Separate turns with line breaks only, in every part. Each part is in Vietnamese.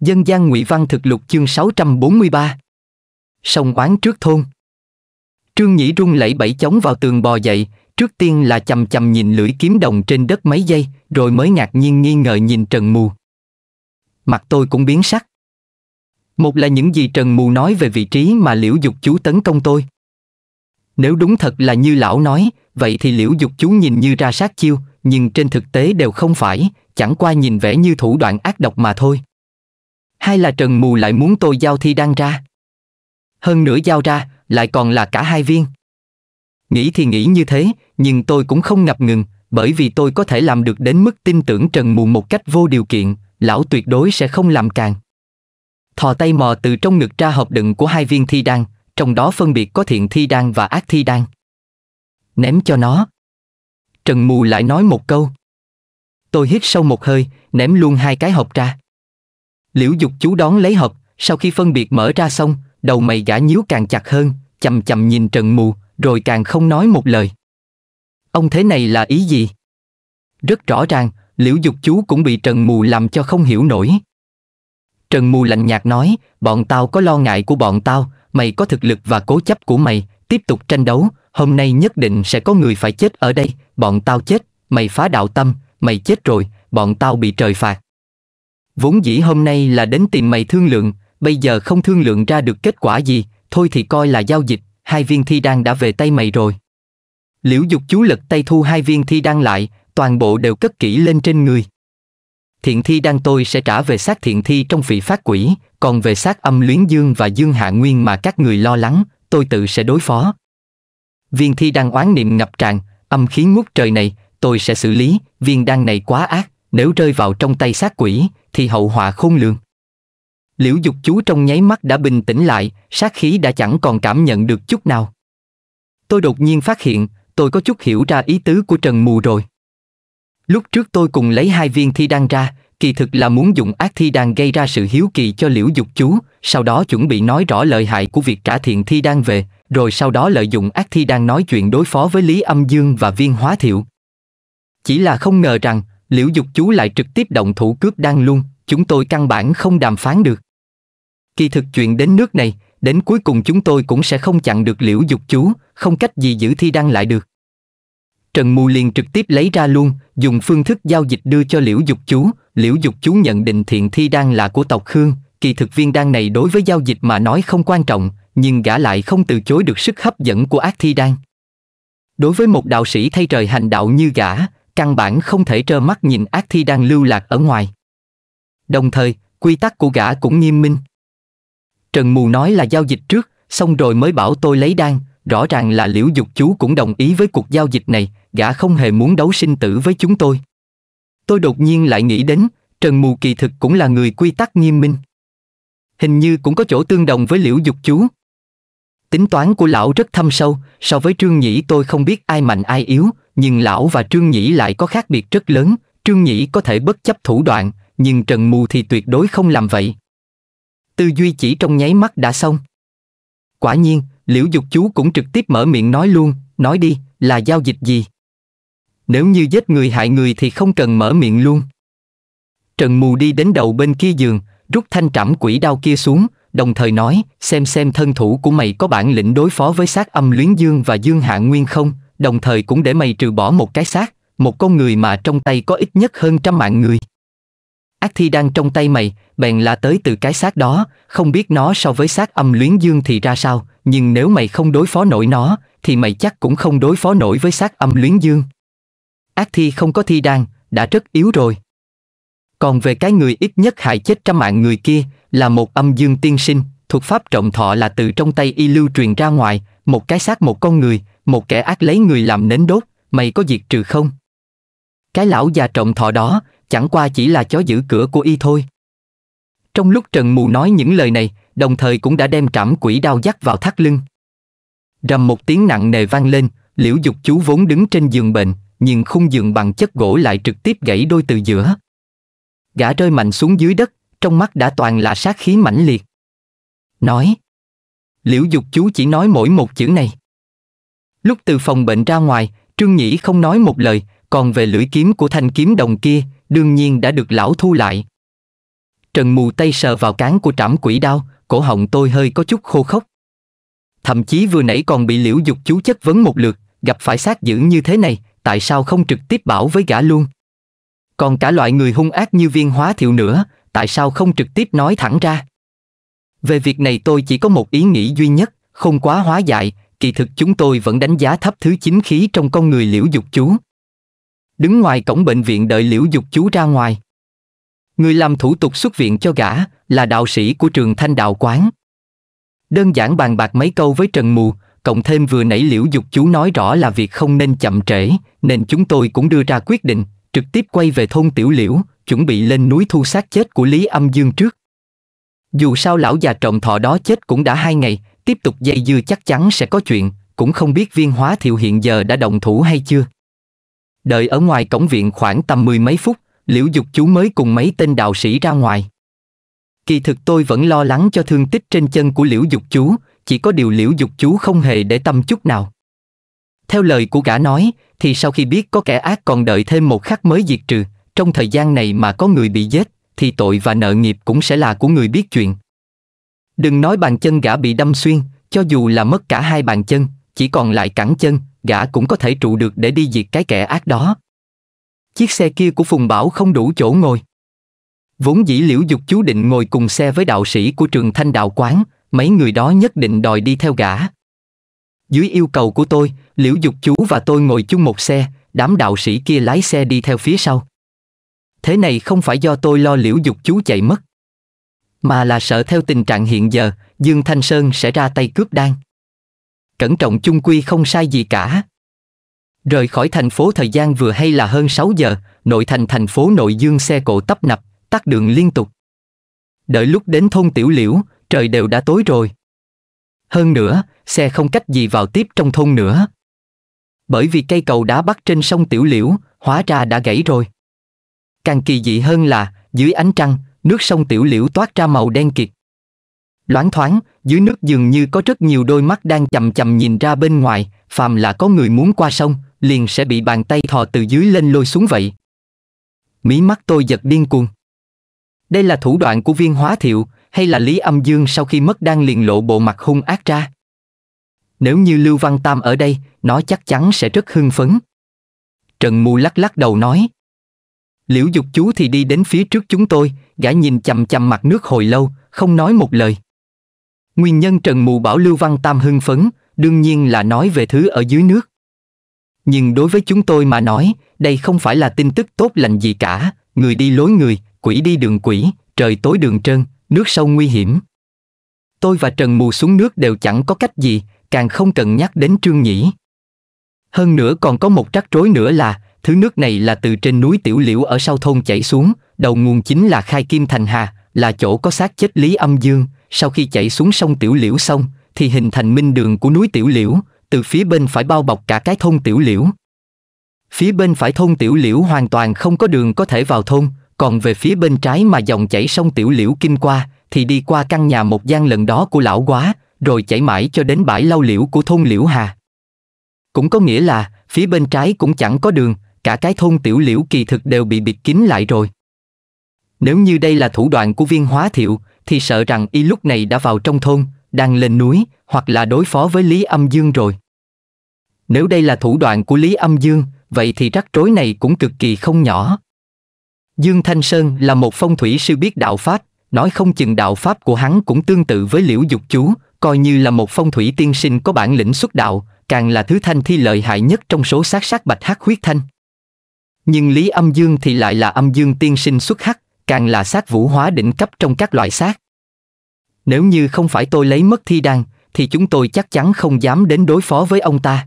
Dân gian ngụy Văn thực lục chương 643 Sông oán trước thôn Trương Nhĩ rung lẩy bẩy chống vào tường bò dậy, trước tiên là chầm chầm nhìn lưỡi kiếm đồng trên đất mấy giây, rồi mới ngạc nhiên nghi ngờ nhìn Trần Mù. Mặt tôi cũng biến sắc. Một là những gì Trần Mù nói về vị trí mà Liễu Dục chú tấn công tôi. Nếu đúng thật là như lão nói, vậy thì Liễu Dục chú nhìn như ra sát chiêu, nhưng trên thực tế đều không phải, chẳng qua nhìn vẻ như thủ đoạn ác độc mà thôi hay là Trần Mù lại muốn tôi giao thi đăng ra. Hơn nữa giao ra, lại còn là cả hai viên. Nghĩ thì nghĩ như thế, nhưng tôi cũng không ngập ngừng, bởi vì tôi có thể làm được đến mức tin tưởng Trần Mù một cách vô điều kiện, lão tuyệt đối sẽ không làm càng. Thò tay mò từ trong ngực ra hộp đựng của hai viên thi đan, trong đó phân biệt có thiện thi đan và ác thi đan. Ném cho nó. Trần Mù lại nói một câu. Tôi hít sâu một hơi, ném luôn hai cái hộp ra. Liễu Dục chú đón lấy hộp, sau khi phân biệt mở ra xong, đầu mày gã nhíu càng chặt hơn, chầm chầm nhìn Trần Mù, rồi càng không nói một lời. Ông thế này là ý gì? Rất rõ ràng, Liễu Dục chú cũng bị Trần Mù làm cho không hiểu nổi. Trần Mù lạnh nhạt nói, bọn tao có lo ngại của bọn tao, mày có thực lực và cố chấp của mày, tiếp tục tranh đấu, hôm nay nhất định sẽ có người phải chết ở đây, bọn tao chết, mày phá đạo tâm, mày chết rồi, bọn tao bị trời phạt vốn dĩ hôm nay là đến tìm mày thương lượng, bây giờ không thương lượng ra được kết quả gì, thôi thì coi là giao dịch, hai viên thi đan đã về tay mày rồi. Liễu dục chú lật tay thu hai viên thi đan lại, toàn bộ đều cất kỹ lên trên người. Thiện thi đan tôi sẽ trả về xác thiện thi trong vị phát quỷ, còn về xác âm luyến dương và dương hạ nguyên mà các người lo lắng, tôi tự sẽ đối phó. Viên thi đan oán niệm ngập tràn, âm khí ngút trời này, tôi sẽ xử lý, viên đan này quá ác, nếu rơi vào trong tay sát quỷ, thì hậu họa khôn lường. Liễu dục chú trong nháy mắt đã bình tĩnh lại, sát khí đã chẳng còn cảm nhận được chút nào. Tôi đột nhiên phát hiện, tôi có chút hiểu ra ý tứ của Trần Mù rồi. Lúc trước tôi cùng lấy hai viên thi đan ra, kỳ thực là muốn dùng ác thi đan gây ra sự hiếu kỳ cho liễu dục chú, sau đó chuẩn bị nói rõ lợi hại của việc trả thiện thi đan về, rồi sau đó lợi dụng ác thi đan nói chuyện đối phó với Lý Âm Dương và viên hóa thiệu. Chỉ là không ngờ rằng, liễu dục chú lại trực tiếp động thủ cướp đang luôn, chúng tôi căn bản không đàm phán được. Kỳ thực chuyện đến nước này, đến cuối cùng chúng tôi cũng sẽ không chặn được liễu dục chú, không cách gì giữ thi đăng lại được. Trần Mù liền trực tiếp lấy ra luôn, dùng phương thức giao dịch đưa cho liễu dục chú, liễu dục chú nhận định thiện thi Đăng là của tộc Khương, kỳ thực viên đăng này đối với giao dịch mà nói không quan trọng, nhưng gã lại không từ chối được sức hấp dẫn của ác thi Đăng. Đối với một đạo sĩ thay trời hành đạo như gã, căn bản không thể trơ mắt nhìn ác thi đang lưu lạc ở ngoài. Đồng thời, quy tắc của gã cũng nghiêm minh. Trần Mù nói là giao dịch trước, xong rồi mới bảo tôi lấy đan, rõ ràng là liễu dục chú cũng đồng ý với cuộc giao dịch này, gã không hề muốn đấu sinh tử với chúng tôi. Tôi đột nhiên lại nghĩ đến, Trần Mù kỳ thực cũng là người quy tắc nghiêm minh. Hình như cũng có chỗ tương đồng với liễu dục chú. Tính toán của lão rất thâm sâu, so với Trương Nhĩ tôi không biết ai mạnh ai yếu, nhưng lão và Trương Nhĩ lại có khác biệt rất lớn, Trương Nhĩ có thể bất chấp thủ đoạn, nhưng Trần Mù thì tuyệt đối không làm vậy. Tư duy chỉ trong nháy mắt đã xong. Quả nhiên, Liễu Dục Chú cũng trực tiếp mở miệng nói luôn, nói đi, là giao dịch gì? Nếu như giết người hại người thì không cần mở miệng luôn. Trần Mù đi đến đầu bên kia giường, rút thanh trảm quỷ đao kia xuống, đồng thời nói, xem xem thân thủ của mày có bản lĩnh đối phó với sát âm luyến dương và dương hạ nguyên không, đồng thời cũng để mày trừ bỏ một cái xác, một con người mà trong tay có ít nhất hơn trăm mạng người. Ác thi đang trong tay mày, bèn là tới từ cái xác đó, không biết nó so với xác âm luyến dương thì ra sao, nhưng nếu mày không đối phó nổi nó, thì mày chắc cũng không đối phó nổi với xác âm luyến dương. Ác thi không có thi đan, đã rất yếu rồi. Còn về cái người ít nhất hại chết trăm mạng người kia, là một âm dương tiên sinh, thuật pháp trọng thọ là từ trong tay y lưu truyền ra ngoài, một cái xác một con người, một kẻ ác lấy người làm nến đốt, mày có diệt trừ không? Cái lão già trọng thọ đó, chẳng qua chỉ là chó giữ cửa của y thôi. Trong lúc Trần Mù nói những lời này, đồng thời cũng đã đem trảm quỷ đao dắt vào thắt lưng. Rầm một tiếng nặng nề vang lên, liễu dục chú vốn đứng trên giường bệnh, nhưng khung giường bằng chất gỗ lại trực tiếp gãy đôi từ giữa. Gã rơi mạnh xuống dưới đất, trong mắt đã toàn là sát khí mãnh liệt. Nói. Liễu dục chú chỉ nói mỗi một chữ này. Lúc từ phòng bệnh ra ngoài, Trương Nhĩ không nói một lời, còn về lưỡi kiếm của thanh kiếm đồng kia, đương nhiên đã được lão thu lại. Trần mù tay sờ vào cán của trảm quỷ đao, cổ họng tôi hơi có chút khô khốc. Thậm chí vừa nãy còn bị liễu dục chú chất vấn một lượt, gặp phải sát dữ như thế này, tại sao không trực tiếp bảo với gã luôn? Còn cả loại người hung ác như viên hóa thiệu nữa, tại sao không trực tiếp nói thẳng ra? Về việc này tôi chỉ có một ý nghĩ duy nhất, không quá hóa dại, kỳ thực chúng tôi vẫn đánh giá thấp thứ chính khí trong con người liễu dục chú. Đứng ngoài cổng bệnh viện đợi liễu dục chú ra ngoài. Người làm thủ tục xuất viện cho gã là đạo sĩ của trường thanh đạo quán. Đơn giản bàn bạc mấy câu với Trần Mù, cộng thêm vừa nãy liễu dục chú nói rõ là việc không nên chậm trễ, nên chúng tôi cũng đưa ra quyết định, trực tiếp quay về thôn Tiểu Liễu, chuẩn bị lên núi thu xác chết của Lý Âm Dương trước. Dù sao lão già trọng thọ đó chết cũng đã hai ngày, tiếp tục dây dưa chắc chắn sẽ có chuyện, cũng không biết viên hóa thiệu hiện giờ đã động thủ hay chưa. Đợi ở ngoài cổng viện khoảng tầm mười mấy phút, liễu dục chú mới cùng mấy tên đạo sĩ ra ngoài. Kỳ thực tôi vẫn lo lắng cho thương tích trên chân của liễu dục chú, chỉ có điều liễu dục chú không hề để tâm chút nào. Theo lời của gã nói, thì sau khi biết có kẻ ác còn đợi thêm một khắc mới diệt trừ, trong thời gian này mà có người bị giết, thì tội và nợ nghiệp cũng sẽ là của người biết chuyện. Đừng nói bàn chân gã bị đâm xuyên, cho dù là mất cả hai bàn chân, chỉ còn lại cẳng chân, gã cũng có thể trụ được để đi diệt cái kẻ ác đó. Chiếc xe kia của Phùng Bảo không đủ chỗ ngồi. Vốn dĩ liễu dục chú định ngồi cùng xe với đạo sĩ của trường thanh đạo quán, mấy người đó nhất định đòi đi theo gã. Dưới yêu cầu của tôi, liễu dục chú và tôi ngồi chung một xe, đám đạo sĩ kia lái xe đi theo phía sau thế này không phải do tôi lo liễu dục chú chạy mất. Mà là sợ theo tình trạng hiện giờ, Dương Thanh Sơn sẽ ra tay cướp đan. Cẩn trọng chung quy không sai gì cả. Rời khỏi thành phố thời gian vừa hay là hơn 6 giờ, nội thành thành phố nội dương xe cộ tấp nập, tắt đường liên tục. Đợi lúc đến thôn Tiểu Liễu, trời đều đã tối rồi. Hơn nữa, xe không cách gì vào tiếp trong thôn nữa. Bởi vì cây cầu đá bắt trên sông Tiểu Liễu, hóa ra đã gãy rồi. Càng kỳ dị hơn là, dưới ánh trăng, nước sông tiểu liễu toát ra màu đen kịt. Loáng thoáng, dưới nước dường như có rất nhiều đôi mắt đang chầm chầm nhìn ra bên ngoài, phàm là có người muốn qua sông, liền sẽ bị bàn tay thò từ dưới lên lôi xuống vậy. Mí mắt tôi giật điên cuồng. Đây là thủ đoạn của viên hóa thiệu, hay là Lý Âm Dương sau khi mất đang liền lộ bộ mặt hung ác ra. Nếu như Lưu Văn Tam ở đây, nó chắc chắn sẽ rất hưng phấn. Trần Mù lắc lắc đầu nói. Liễu dục chú thì đi đến phía trước chúng tôi, gã nhìn chằm chằm mặt nước hồi lâu, không nói một lời. Nguyên nhân Trần Mù bảo Lưu Văn Tam hưng phấn, đương nhiên là nói về thứ ở dưới nước. Nhưng đối với chúng tôi mà nói, đây không phải là tin tức tốt lành gì cả, người đi lối người, quỷ đi đường quỷ, trời tối đường trơn, nước sâu nguy hiểm. Tôi và Trần Mù xuống nước đều chẳng có cách gì, càng không cần nhắc đến Trương Nhĩ. Hơn nữa còn có một trắc rối nữa là, thứ nước này là từ trên núi Tiểu Liễu ở sau thôn chảy xuống, đầu nguồn chính là Khai Kim Thành Hà, là chỗ có xác chết Lý Âm Dương, sau khi chảy xuống sông Tiểu Liễu xong, thì hình thành minh đường của núi Tiểu Liễu, từ phía bên phải bao bọc cả cái thôn Tiểu Liễu. Phía bên phải thôn Tiểu Liễu hoàn toàn không có đường có thể vào thôn, còn về phía bên trái mà dòng chảy sông Tiểu Liễu kinh qua, thì đi qua căn nhà một gian lần đó của lão quá, rồi chảy mãi cho đến bãi lau liễu của thôn Liễu Hà. Cũng có nghĩa là, phía bên trái cũng chẳng có đường, cả cái thôn tiểu liễu kỳ thực đều bị bịt kín lại rồi. Nếu như đây là thủ đoạn của viên hóa thiệu, thì sợ rằng y lúc này đã vào trong thôn, đang lên núi, hoặc là đối phó với Lý Âm Dương rồi. Nếu đây là thủ đoạn của Lý Âm Dương, vậy thì rắc rối này cũng cực kỳ không nhỏ. Dương Thanh Sơn là một phong thủy sư biết đạo Pháp, nói không chừng đạo Pháp của hắn cũng tương tự với liễu dục chú, coi như là một phong thủy tiên sinh có bản lĩnh xuất đạo, càng là thứ thanh thi lợi hại nhất trong số sát sát bạch hát huyết thanh. Nhưng Lý Âm Dương thì lại là âm dương tiên sinh xuất khắc càng là sát vũ hóa đỉnh cấp trong các loại sát. Nếu như không phải tôi lấy mất thi đan, thì chúng tôi chắc chắn không dám đến đối phó với ông ta.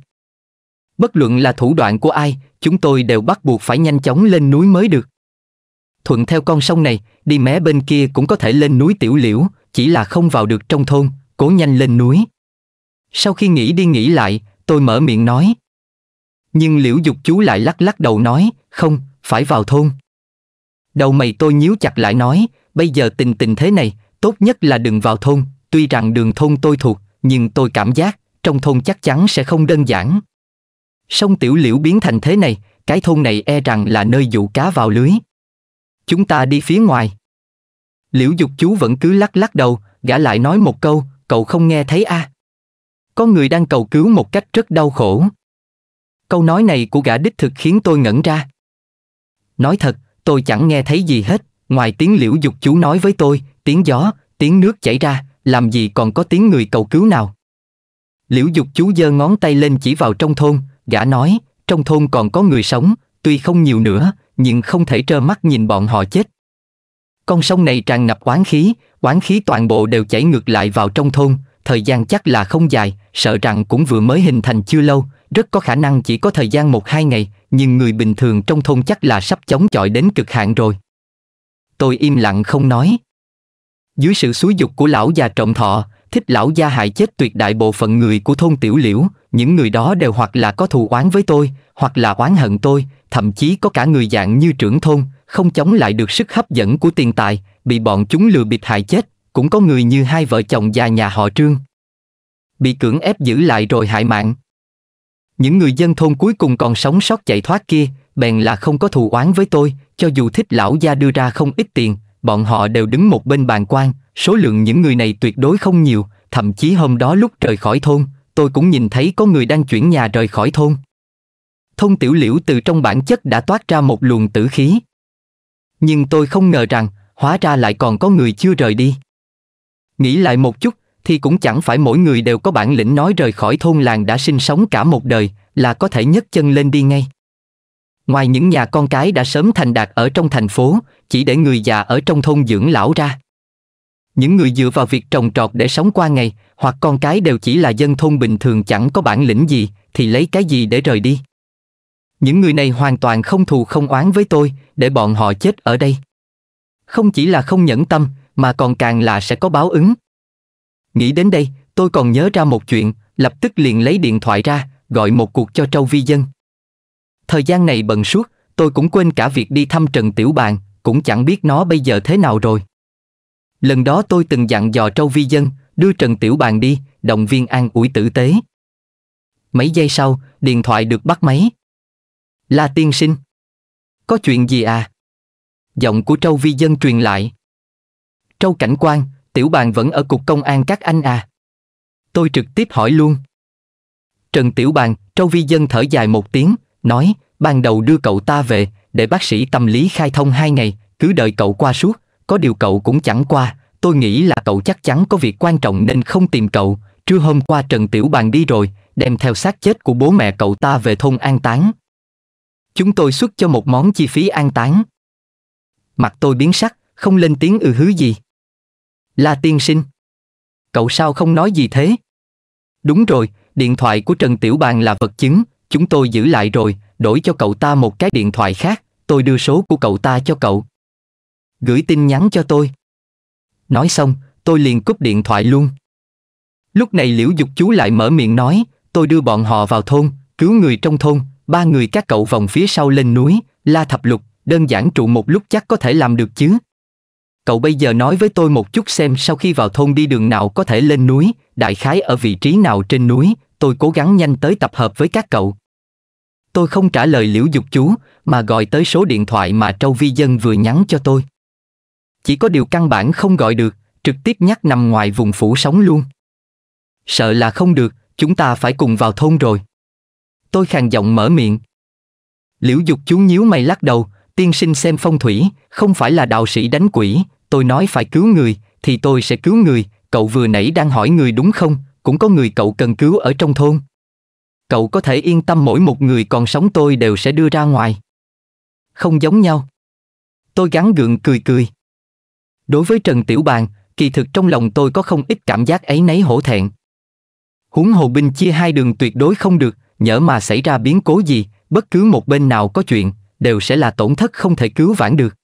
Bất luận là thủ đoạn của ai, chúng tôi đều bắt buộc phải nhanh chóng lên núi mới được. Thuận theo con sông này, đi mé bên kia cũng có thể lên núi Tiểu Liễu, chỉ là không vào được trong thôn, cố nhanh lên núi. Sau khi nghĩ đi nghĩ lại, tôi mở miệng nói. Nhưng liễu dục chú lại lắc lắc đầu nói, không, phải vào thôn. Đầu mày tôi nhíu chặt lại nói, bây giờ tình tình thế này, tốt nhất là đừng vào thôn, tuy rằng đường thôn tôi thuộc, nhưng tôi cảm giác, trong thôn chắc chắn sẽ không đơn giản. Sông tiểu liễu biến thành thế này, cái thôn này e rằng là nơi dụ cá vào lưới. Chúng ta đi phía ngoài. Liễu dục chú vẫn cứ lắc lắc đầu, gã lại nói một câu, cậu không nghe thấy a à? Có người đang cầu cứu một cách rất đau khổ. Câu nói này của gã đích thực khiến tôi ngẩn ra. Nói thật, tôi chẳng nghe thấy gì hết, ngoài tiếng liễu dục chú nói với tôi, tiếng gió, tiếng nước chảy ra, làm gì còn có tiếng người cầu cứu nào. Liễu dục chú giơ ngón tay lên chỉ vào trong thôn, gã nói, trong thôn còn có người sống, tuy không nhiều nữa, nhưng không thể trơ mắt nhìn bọn họ chết. Con sông này tràn ngập oán khí, oán khí toàn bộ đều chảy ngược lại vào trong thôn, thời gian chắc là không dài, sợ rằng cũng vừa mới hình thành chưa lâu, rất có khả năng chỉ có thời gian một hai ngày, nhưng người bình thường trong thôn chắc là sắp chống chọi đến cực hạn rồi. Tôi im lặng không nói. Dưới sự xúi dục của lão già trọng thọ, thích lão gia hại chết tuyệt đại bộ phận người của thôn tiểu liễu, những người đó đều hoặc là có thù oán với tôi, hoặc là oán hận tôi, thậm chí có cả người dạng như trưởng thôn, không chống lại được sức hấp dẫn của tiền tài, bị bọn chúng lừa bịp hại chết, cũng có người như hai vợ chồng già nhà họ trương. Bị cưỡng ép giữ lại rồi hại mạng. Những người dân thôn cuối cùng còn sống sót chạy thoát kia, bèn là không có thù oán với tôi, cho dù thích lão gia đưa ra không ít tiền, bọn họ đều đứng một bên bàn quan, số lượng những người này tuyệt đối không nhiều, thậm chí hôm đó lúc rời khỏi thôn, tôi cũng nhìn thấy có người đang chuyển nhà rời khỏi thôn. Thông tiểu liễu từ trong bản chất đã toát ra một luồng tử khí. Nhưng tôi không ngờ rằng, hóa ra lại còn có người chưa rời đi. Nghĩ lại một chút, thì cũng chẳng phải mỗi người đều có bản lĩnh nói rời khỏi thôn làng đã sinh sống cả một đời, là có thể nhấc chân lên đi ngay. Ngoài những nhà con cái đã sớm thành đạt ở trong thành phố, chỉ để người già ở trong thôn dưỡng lão ra. Những người dựa vào việc trồng trọt để sống qua ngày, hoặc con cái đều chỉ là dân thôn bình thường chẳng có bản lĩnh gì, thì lấy cái gì để rời đi. Những người này hoàn toàn không thù không oán với tôi, để bọn họ chết ở đây. Không chỉ là không nhẫn tâm, mà còn càng là sẽ có báo ứng. Nghĩ đến đây, tôi còn nhớ ra một chuyện, lập tức liền lấy điện thoại ra, gọi một cuộc cho Trâu Vi Dân. Thời gian này bận suốt, tôi cũng quên cả việc đi thăm Trần Tiểu Bàn, cũng chẳng biết nó bây giờ thế nào rồi. Lần đó tôi từng dặn dò Trâu Vi Dân, đưa Trần Tiểu Bàn đi, động viên an ủi tử tế. Mấy giây sau, điện thoại được bắt máy. La tiên sinh. Có chuyện gì à? Giọng của Trâu Vi Dân truyền lại. Trâu Cảnh quan, tiểu bàn vẫn ở cục công an các anh à? Tôi trực tiếp hỏi luôn. Trần Tiểu Bàn, Châu Vi Dân thở dài một tiếng, nói, ban đầu đưa cậu ta về, để bác sĩ tâm lý khai thông hai ngày, cứ đợi cậu qua suốt, có điều cậu cũng chẳng qua, tôi nghĩ là cậu chắc chắn có việc quan trọng nên không tìm cậu, trưa hôm qua Trần Tiểu Bàn đi rồi, đem theo xác chết của bố mẹ cậu ta về thôn an táng. Chúng tôi xuất cho một món chi phí an táng. Mặt tôi biến sắc, không lên tiếng ư ừ hứ gì. La tiên sinh. Cậu sao không nói gì thế? Đúng rồi, điện thoại của Trần Tiểu Bàn là vật chứng, chúng tôi giữ lại rồi, đổi cho cậu ta một cái điện thoại khác, tôi đưa số của cậu ta cho cậu. Gửi tin nhắn cho tôi. Nói xong, tôi liền cúp điện thoại luôn. Lúc này Liễu Dục chú lại mở miệng nói, tôi đưa bọn họ vào thôn, cứu người trong thôn, ba người các cậu vòng phía sau lên núi, la thập lục, đơn giản trụ một lúc chắc có thể làm được chứ cậu bây giờ nói với tôi một chút xem sau khi vào thôn đi đường nào có thể lên núi, đại khái ở vị trí nào trên núi, tôi cố gắng nhanh tới tập hợp với các cậu. Tôi không trả lời liễu dục chú, mà gọi tới số điện thoại mà Trâu Vi Dân vừa nhắn cho tôi. Chỉ có điều căn bản không gọi được, trực tiếp nhắc nằm ngoài vùng phủ sóng luôn. Sợ là không được, chúng ta phải cùng vào thôn rồi. Tôi khàn giọng mở miệng. Liễu dục chú nhíu mày lắc đầu, tiên sinh xem phong thủy, không phải là đạo sĩ đánh quỷ, tôi nói phải cứu người, thì tôi sẽ cứu người, cậu vừa nãy đang hỏi người đúng không, cũng có người cậu cần cứu ở trong thôn. Cậu có thể yên tâm mỗi một người còn sống tôi đều sẽ đưa ra ngoài. Không giống nhau. Tôi gắn gượng cười cười. Đối với Trần Tiểu Bàn, kỳ thực trong lòng tôi có không ít cảm giác ấy nấy hổ thẹn. Huống hồ binh chia hai đường tuyệt đối không được, nhỡ mà xảy ra biến cố gì, bất cứ một bên nào có chuyện, đều sẽ là tổn thất không thể cứu vãn được.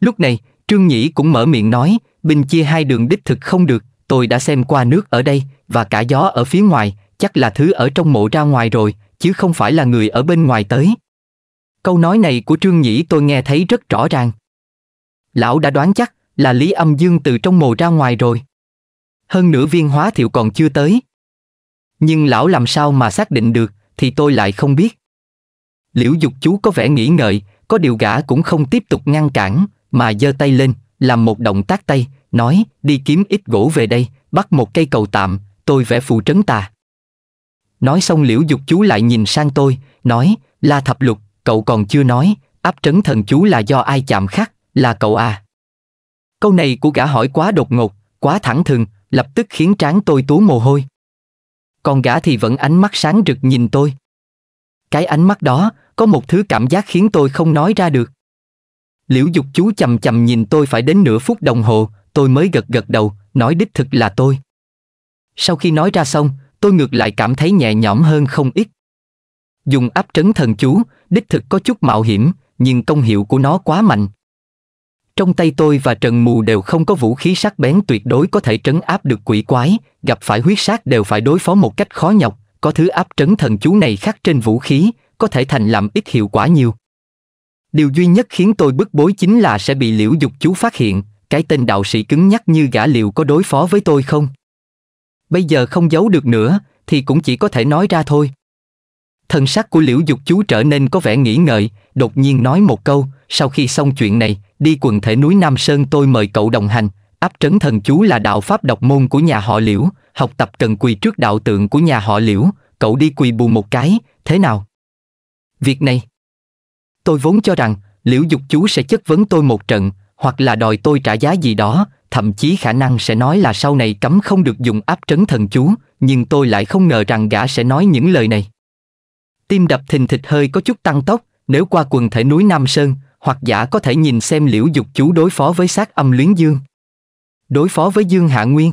Lúc này, Trương Nhĩ cũng mở miệng nói, binh chia hai đường đích thực không được, tôi đã xem qua nước ở đây và cả gió ở phía ngoài, chắc là thứ ở trong mộ ra ngoài rồi, chứ không phải là người ở bên ngoài tới. Câu nói này của Trương Nhĩ tôi nghe thấy rất rõ ràng. Lão đã đoán chắc là Lý Âm Dương từ trong mồ ra ngoài rồi. Hơn nửa viên hóa thiệu còn chưa tới. Nhưng lão làm sao mà xác định được thì tôi lại không biết. Liễu dục chú có vẻ nghĩ ngợi, có điều gã cũng không tiếp tục ngăn cản, mà giơ tay lên, làm một động tác tay, nói, đi kiếm ít gỗ về đây, bắt một cây cầu tạm, tôi vẽ phù trấn tà. Nói xong liễu dục chú lại nhìn sang tôi, nói, La Thập Lục, cậu còn chưa nói, áp trấn thần chú là do ai chạm khắc, là cậu à. Câu này của gã hỏi quá đột ngột, quá thẳng thừng, lập tức khiến trán tôi tú mồ hôi. Còn gã thì vẫn ánh mắt sáng rực nhìn tôi cái ánh mắt đó, có một thứ cảm giác khiến tôi không nói ra được. Liễu dục chú chầm chầm nhìn tôi phải đến nửa phút đồng hồ, tôi mới gật gật đầu, nói đích thực là tôi. Sau khi nói ra xong, tôi ngược lại cảm thấy nhẹ nhõm hơn không ít. Dùng áp trấn thần chú, đích thực có chút mạo hiểm, nhưng công hiệu của nó quá mạnh. Trong tay tôi và Trần Mù đều không có vũ khí sắc bén tuyệt đối có thể trấn áp được quỷ quái, gặp phải huyết sát đều phải đối phó một cách khó nhọc, có thứ áp trấn thần chú này khác trên vũ khí, có thể thành làm ít hiệu quả nhiều. Điều duy nhất khiến tôi bức bối chính là sẽ bị liễu dục chú phát hiện, cái tên đạo sĩ cứng nhắc như gã liệu có đối phó với tôi không? Bây giờ không giấu được nữa, thì cũng chỉ có thể nói ra thôi. Thần sắc của liễu dục chú trở nên có vẻ nghĩ ngợi, đột nhiên nói một câu, sau khi xong chuyện này, đi quần thể núi Nam Sơn tôi mời cậu đồng hành, áp trấn thần chú là đạo pháp độc môn của nhà họ liễu, học tập cần quỳ trước đạo tượng của nhà họ liễu, cậu đi quỳ bù một cái, thế nào? Việc này, tôi vốn cho rằng liễu dục chú sẽ chất vấn tôi một trận, hoặc là đòi tôi trả giá gì đó, thậm chí khả năng sẽ nói là sau này cấm không được dùng áp trấn thần chú, nhưng tôi lại không ngờ rằng gã sẽ nói những lời này. Tim đập thình thịch hơi có chút tăng tốc, nếu qua quần thể núi Nam Sơn, hoặc giả có thể nhìn xem liễu dục chú đối phó với sát âm luyến dương. Đối phó với dương hạ nguyên.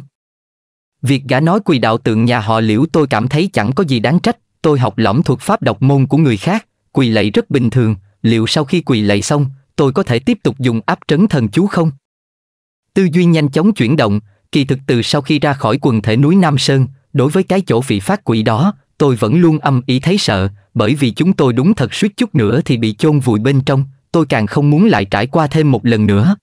Việc gã nói quỳ đạo tượng nhà họ liễu tôi cảm thấy chẳng có gì đáng trách, tôi học lỏm thuộc pháp độc môn của người khác, quỳ lạy rất bình thường, liệu sau khi quỳ lạy xong, tôi có thể tiếp tục dùng áp trấn thần chú không? Tư duy nhanh chóng chuyển động, kỳ thực từ sau khi ra khỏi quần thể núi Nam Sơn, đối với cái chỗ vị phát quỷ đó, tôi vẫn luôn âm ý thấy sợ, bởi vì chúng tôi đúng thật suýt chút nữa thì bị chôn vùi bên trong, tôi càng không muốn lại trải qua thêm một lần nữa.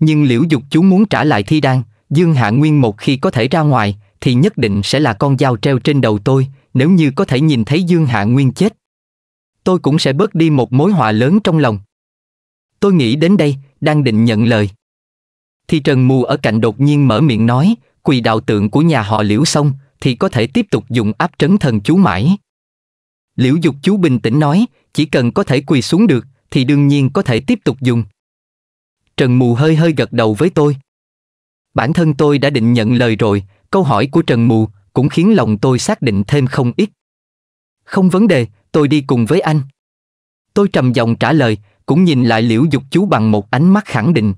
Nhưng liễu dục chú muốn trả lại thi đan, Dương Hạ Nguyên một khi có thể ra ngoài, thì nhất định sẽ là con dao treo trên đầu tôi, nếu như có thể nhìn thấy Dương Hạ Nguyên chết. Tôi cũng sẽ bớt đi một mối họa lớn trong lòng. Tôi nghĩ đến đây, đang định nhận lời. Thì Trần Mù ở cạnh đột nhiên mở miệng nói, quỳ đạo tượng của nhà họ liễu xong, thì có thể tiếp tục dùng áp trấn thần chú mãi. Liễu dục chú bình tĩnh nói, chỉ cần có thể quỳ xuống được, thì đương nhiên có thể tiếp tục dùng. Trần Mù hơi hơi gật đầu với tôi. Bản thân tôi đã định nhận lời rồi, câu hỏi của Trần Mù cũng khiến lòng tôi xác định thêm không ít. Không vấn đề, tôi đi cùng với anh. Tôi trầm giọng trả lời, cũng nhìn lại liễu dục chú bằng một ánh mắt khẳng định.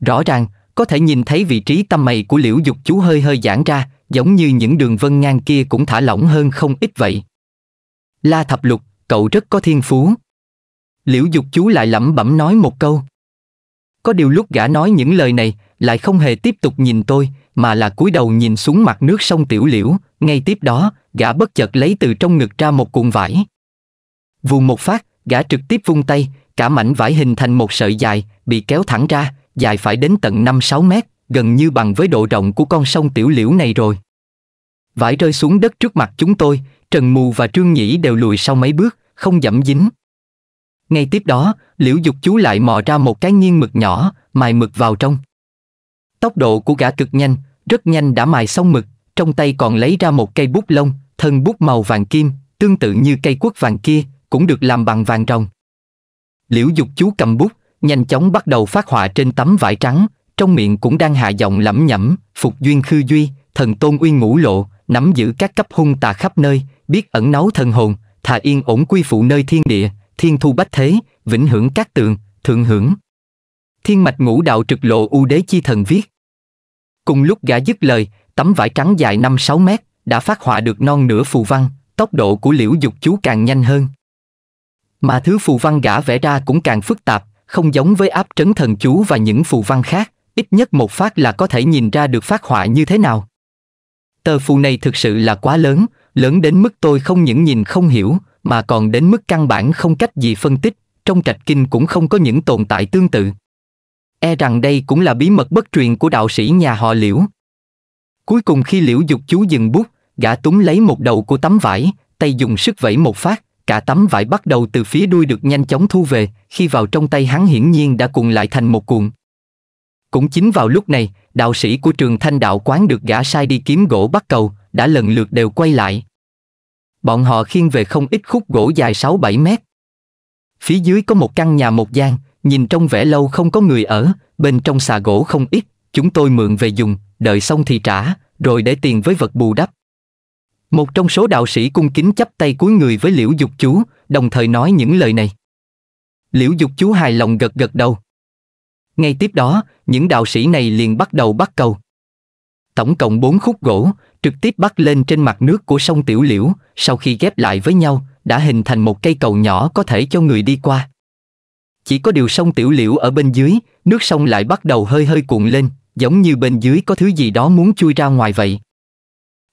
Rõ ràng, có thể nhìn thấy vị trí tâm mày của liễu dục chú hơi hơi giãn ra, giống như những đường vân ngang kia cũng thả lỏng hơn không ít vậy. La thập lục, cậu rất có thiên phú. Liễu dục chú lại lẩm bẩm nói một câu. Có điều lúc gã nói những lời này, lại không hề tiếp tục nhìn tôi, mà là cúi đầu nhìn xuống mặt nước sông Tiểu Liễu, ngay tiếp đó, gã bất chợt lấy từ trong ngực ra một cuộn vải. Vùng một phát, gã trực tiếp vung tay, cả mảnh vải hình thành một sợi dài, bị kéo thẳng ra, dài phải đến tận năm sáu mét, gần như bằng với độ rộng của con sông Tiểu Liễu này rồi. Vải rơi xuống đất trước mặt chúng tôi, Trần Mù và Trương Nhĩ đều lùi sau mấy bước, không dẫm dính. Ngay tiếp đó, Liễu Dục chú lại mò ra một cái nghiêng mực nhỏ, mài mực vào trong. Tốc độ của gã cực nhanh, rất nhanh đã mài xong mực, trong tay còn lấy ra một cây bút lông, thân bút màu vàng kim, tương tự như cây quốc vàng kia, cũng được làm bằng vàng rồng. Liễu dục chú cầm bút, nhanh chóng bắt đầu phát họa trên tấm vải trắng, trong miệng cũng đang hạ giọng lẩm nhẩm, phục duyên khư duy, thần tôn uyên ngũ lộ, nắm giữ các cấp hung tà khắp nơi, biết ẩn náu thần hồn, thà yên ổn quy phụ nơi thiên địa, thiên thu bách thế, vĩnh hưởng các tượng, thượng hưởng. Thiên mạch ngũ đạo trực lộ u đế chi thần viết. Cùng lúc gã dứt lời, tấm vải trắng dài 5-6 mét đã phát họa được non nửa phù văn, tốc độ của liễu dục chú càng nhanh hơn. Mà thứ phù văn gã vẽ ra cũng càng phức tạp, không giống với áp trấn thần chú và những phù văn khác, ít nhất một phát là có thể nhìn ra được phát họa như thế nào. Tờ phù này thực sự là quá lớn, lớn đến mức tôi không những nhìn không hiểu, mà còn đến mức căn bản không cách gì phân tích, trong trạch kinh cũng không có những tồn tại tương tự e rằng đây cũng là bí mật bất truyền của đạo sĩ nhà họ liễu. Cuối cùng khi liễu dục chú dừng bút, gã túm lấy một đầu của tấm vải, tay dùng sức vẫy một phát, cả tấm vải bắt đầu từ phía đuôi được nhanh chóng thu về, khi vào trong tay hắn hiển nhiên đã cuộn lại thành một cuộn. Cũng chính vào lúc này, đạo sĩ của trường thanh đạo quán được gã sai đi kiếm gỗ bắt cầu, đã lần lượt đều quay lại. Bọn họ khiêng về không ít khúc gỗ dài 6-7 mét. Phía dưới có một căn nhà một gian, Nhìn trong vẻ lâu không có người ở, bên trong xà gỗ không ít, chúng tôi mượn về dùng, đợi xong thì trả, rồi để tiền với vật bù đắp. Một trong số đạo sĩ cung kính chắp tay cúi người với Liễu Dục Chú, đồng thời nói những lời này. Liễu Dục Chú hài lòng gật gật đầu. Ngay tiếp đó, những đạo sĩ này liền bắt đầu bắt cầu. Tổng cộng bốn khúc gỗ, trực tiếp bắt lên trên mặt nước của sông Tiểu Liễu, sau khi ghép lại với nhau, đã hình thành một cây cầu nhỏ có thể cho người đi qua. Chỉ có điều sông tiểu liễu ở bên dưới, nước sông lại bắt đầu hơi hơi cuộn lên, giống như bên dưới có thứ gì đó muốn chui ra ngoài vậy.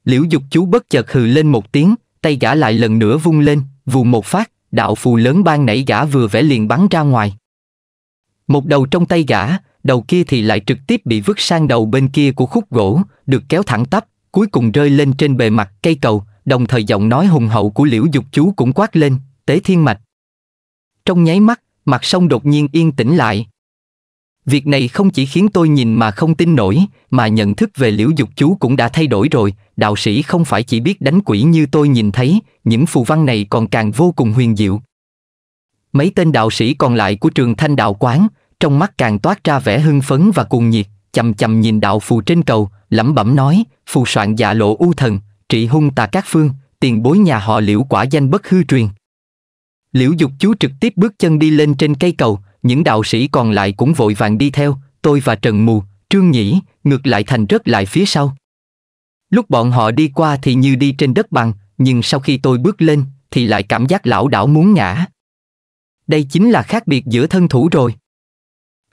Liễu dục chú bất chợt hừ lên một tiếng, tay gã lại lần nữa vung lên, vù một phát, đạo phù lớn ban nãy gã vừa vẽ liền bắn ra ngoài. Một đầu trong tay gã, đầu kia thì lại trực tiếp bị vứt sang đầu bên kia của khúc gỗ, được kéo thẳng tắp, cuối cùng rơi lên trên bề mặt cây cầu, đồng thời giọng nói hùng hậu của liễu dục chú cũng quát lên, tế thiên mạch. Trong nháy mắt, mặt sông đột nhiên yên tĩnh lại. Việc này không chỉ khiến tôi nhìn mà không tin nổi, mà nhận thức về liễu dục chú cũng đã thay đổi rồi, đạo sĩ không phải chỉ biết đánh quỷ như tôi nhìn thấy, những phù văn này còn càng vô cùng huyền diệu. Mấy tên đạo sĩ còn lại của trường thanh đạo quán, trong mắt càng toát ra vẻ hưng phấn và cuồng nhiệt, chầm chầm nhìn đạo phù trên cầu, lẩm bẩm nói, phù soạn dạ lộ u thần, trị hung tà các phương, tiền bối nhà họ liễu quả danh bất hư truyền. Liễu Dục Chú trực tiếp bước chân đi lên trên cây cầu, những đạo sĩ còn lại cũng vội vàng đi theo, tôi và Trần Mù, Trương Nhĩ, ngược lại thành rớt lại phía sau. Lúc bọn họ đi qua thì như đi trên đất bằng, nhưng sau khi tôi bước lên thì lại cảm giác lão đảo muốn ngã. Đây chính là khác biệt giữa thân thủ rồi.